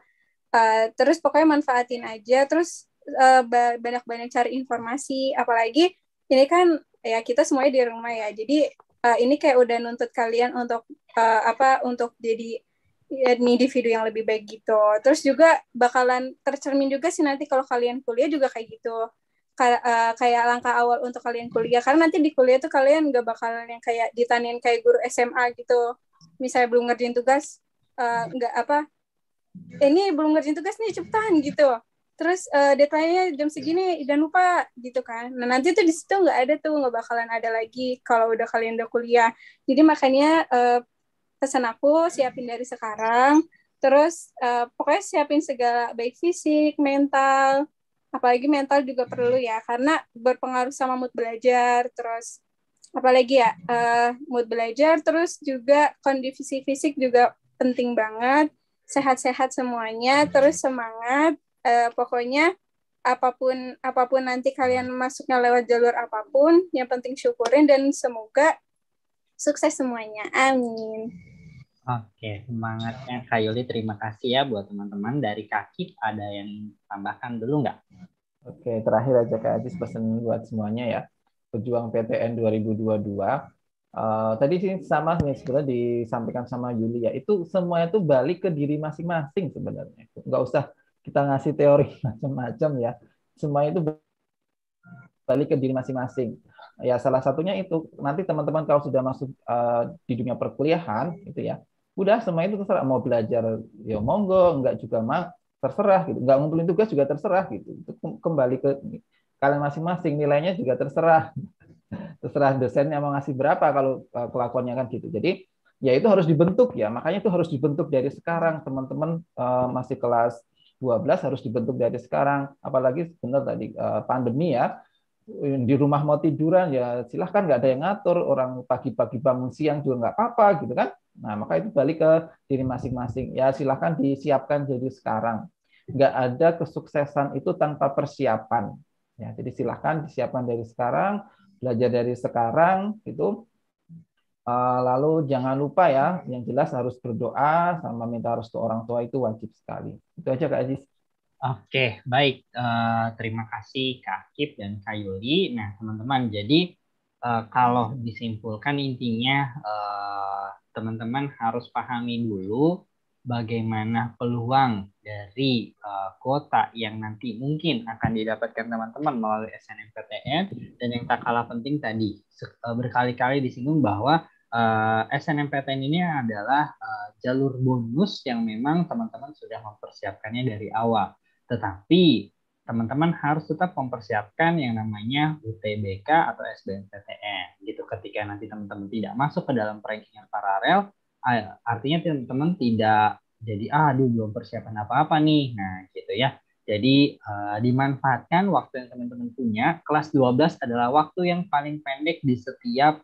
Uh, terus pokoknya manfaatin aja. Terus banyak banyak-banyak cari informasi. Apalagi ini kan ya kita semuanya di rumah ya. Jadi uh, ini kayak udah nuntut kalian untuk uh, apa untuk jadi ya, individu yang lebih baik gitu. Terus juga bakalan tercermin juga sih nanti kalau kalian kuliah juga kayak gitu. Ka uh, kayak langkah awal untuk kalian kuliah karena nanti di kuliah tuh kalian gak bakalan yang kayak ditanyain kayak guru SMA gitu. Misalnya belum ngerjain tugas nggak uh, apa ini belum ngerjain tugas nih ciptaan gitu terus uh, eh, deadline jam iya. segini dan lupa gitu kan nah nanti tuh di situ nggak ada tuh nggak bakalan ada lagi kalau udah kalian udah kuliah jadi makanya uh, pesan aku siapin dari sekarang terus uh, pokoknya siapin segala baik fisik mental apalagi mental juga iya. perlu ya karena berpengaruh sama mood belajar terus apalagi ya uh, mood belajar terus juga kondisi fisik juga penting banget sehat-sehat semuanya terus iya. semangat uh, pokoknya apapun apapun nanti kalian hmm. masuknya lewat jalur apapun, yang penting syukurin dan semoga sukses semuanya. Amin. Oke, semangatnya Kak Terima kasih ya buat teman-teman. Dari Kakit ada yang tambahkan dulu nggak? Oke, terakhir aja Kak Aziz pesan buat semuanya ya. Pejuang PTN 2022. Uh, tadi sih sama nih sebenarnya disampaikan sama Yulia ya. Itu semuanya tuh balik ke diri masing-masing sebenarnya. Nggak usah kita ngasih teori <laughs> macam-macam ya semua itu balik ke diri masing-masing ya salah satunya itu nanti teman-teman kalau sudah masuk uh, di dunia perkuliahan itu ya udah semua itu terserah mau belajar ya monggo nggak juga mah terserah gitu nggak ngumpulin tugas juga terserah gitu itu kembali ke kalian masing-masing nilainya juga terserah <laughs> terserah dosennya mau ngasih berapa kalau uh, kelakuannya kan gitu jadi ya itu harus dibentuk ya makanya itu harus dibentuk dari sekarang teman-teman uh, masih kelas 12 harus dibentuk dari sekarang. Apalagi benar tadi eh, pandemi ya, di rumah mau tiduran ya silahkan nggak ada yang ngatur orang pagi-pagi bangun siang juga nggak apa-apa gitu kan nah maka itu balik ke diri masing-masing ya silahkan disiapkan jadi sekarang nggak ada kesuksesan itu tanpa persiapan ya jadi silahkan disiapkan dari sekarang belajar dari sekarang itu Eh, lalu jangan lupa ya, yang jelas harus berdoa sama minta restu orang tua itu wajib sekali. Itu aja Kak Aziz. Oke, baik. Eh, terima kasih Kak Kip dan Kak Yuli. Nah, teman-teman, jadi eh, kalau disimpulkan intinya teman-teman harus pahami dulu bagaimana peluang dari uh, kuota yang nanti mungkin akan didapatkan teman-teman melalui SNMPTN dan yang tak kalah penting tadi berkali-kali disinggung bahwa uh, eh, SNMPTN ini adalah uh, jalur bonus yang memang teman-teman sudah mempersiapkannya dari awal. Tetapi teman-teman harus tetap mempersiapkan yang namanya UTBK atau SBMPTN. Gitu ketika nanti teman-teman tidak masuk ke dalam yang paralel, eh, artinya teman-teman tidak jadi ah, aduh belum persiapan apa-apa nih. Nah, gitu ya. Jadi uh, dimanfaatkan waktu yang teman-teman punya. Kelas 12 adalah waktu yang paling pendek di setiap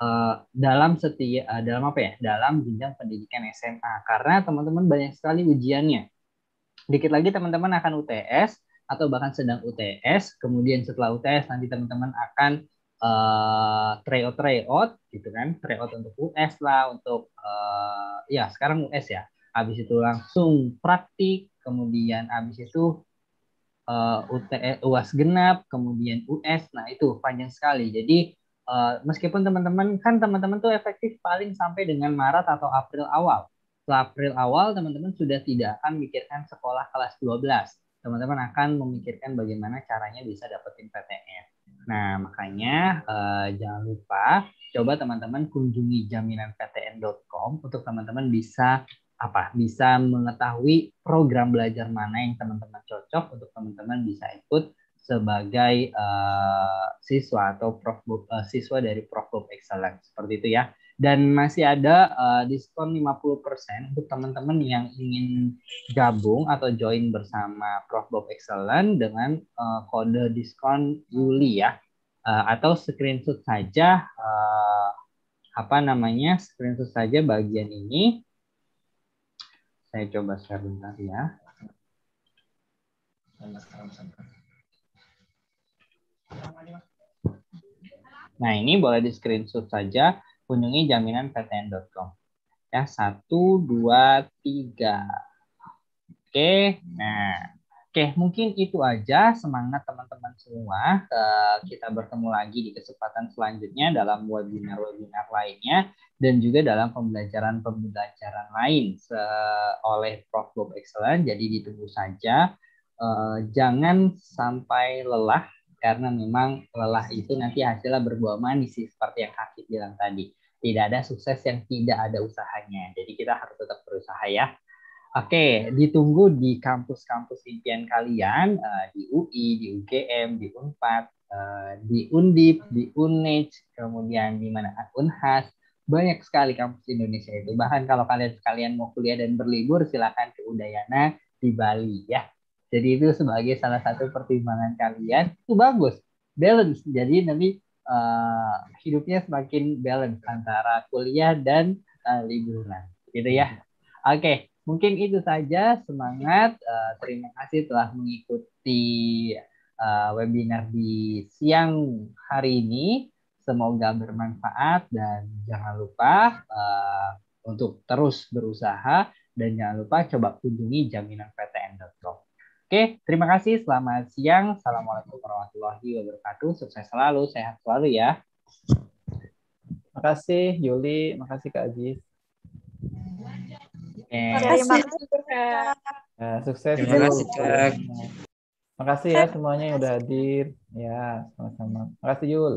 uh, dalam setiap uh, eh, dalam apa ya dalam jenjang pendidikan SMA karena teman-teman banyak sekali ujiannya dikit lagi teman-teman akan UTS atau bahkan sedang UTS kemudian setelah UTS nanti teman-teman akan uh, eh, tryout tryout gitu kan tryout untuk US lah untuk uh, ya sekarang US ya habis itu langsung praktik kemudian habis itu uh, UTS UAS genap kemudian US nah itu panjang sekali jadi Eh, meskipun teman-teman kan teman-teman tuh efektif paling sampai dengan Maret atau April awal. Setelah April awal teman-teman sudah tidak akan mikirkan sekolah kelas 12. Teman-teman akan memikirkan bagaimana caranya bisa dapetin PTN. Nah, makanya uh, jangan lupa coba teman-teman kunjungi jaminanptn.com untuk teman-teman bisa apa? Bisa mengetahui program belajar mana yang teman-teman cocok untuk teman-teman bisa ikut sebagai uh, siswa atau prof, uh, siswa dari Program Excellence seperti itu ya. Dan masih ada uh, diskon 50% untuk teman-teman yang ingin gabung atau join bersama Prof Bob Excellence dengan uh, kode diskon Yuli ya. Uh, atau screenshot saja uh, apa namanya? screenshot saja bagian ini. Saya coba share bentar ya. Nah, ini boleh di screenshot saja, kunjungi jaminan ptn.com. Ya, satu, dua, tiga. Oke, nah. Oke, mungkin itu aja semangat teman-teman semua. Eh, kita bertemu lagi di kesempatan selanjutnya dalam webinar-webinar lainnya dan juga dalam pembelajaran-pembelajaran lain oleh Prof. Bob Excellent. Jadi ditunggu saja. Eh, jangan sampai lelah karena memang lelah itu nanti hasilnya berbuah manis sih seperti yang Hakim bilang tadi. Tidak ada sukses yang tidak ada usahanya. Jadi kita harus tetap berusaha ya. Oke, ditunggu di kampus-kampus impian kalian eh, di UI, di UGM, di Unpad, eh, di Undip, di Unej, kemudian di mana Unhas. Banyak sekali kampus Indonesia itu. Bahkan kalau kalian sekalian mau kuliah dan berlibur, silakan ke Udayana di Bali ya. Jadi itu sebagai salah satu pertimbangan kalian itu bagus, balance. Jadi nanti uh, hidupnya semakin balance antara kuliah dan uh, liburan, gitu ya. Oke, okay. mungkin itu saja. Semangat. Uh, terima kasih telah mengikuti uh, webinar di siang hari ini. Semoga bermanfaat dan jangan lupa uh, untuk terus berusaha dan jangan lupa coba kunjungi jaminan PTN.com. Oke, terima kasih. Selamat siang. Assalamualaikum warahmatullahi wabarakatuh. Sukses selalu, sehat selalu ya. Terima kasih, Yuli, ya, Terima kasih, Kak Aji. terima kasih. sukses. Terima kasih, Kak. kasih ya semuanya yang udah hadir. Ya, sama-sama. Terima kasih, Yul.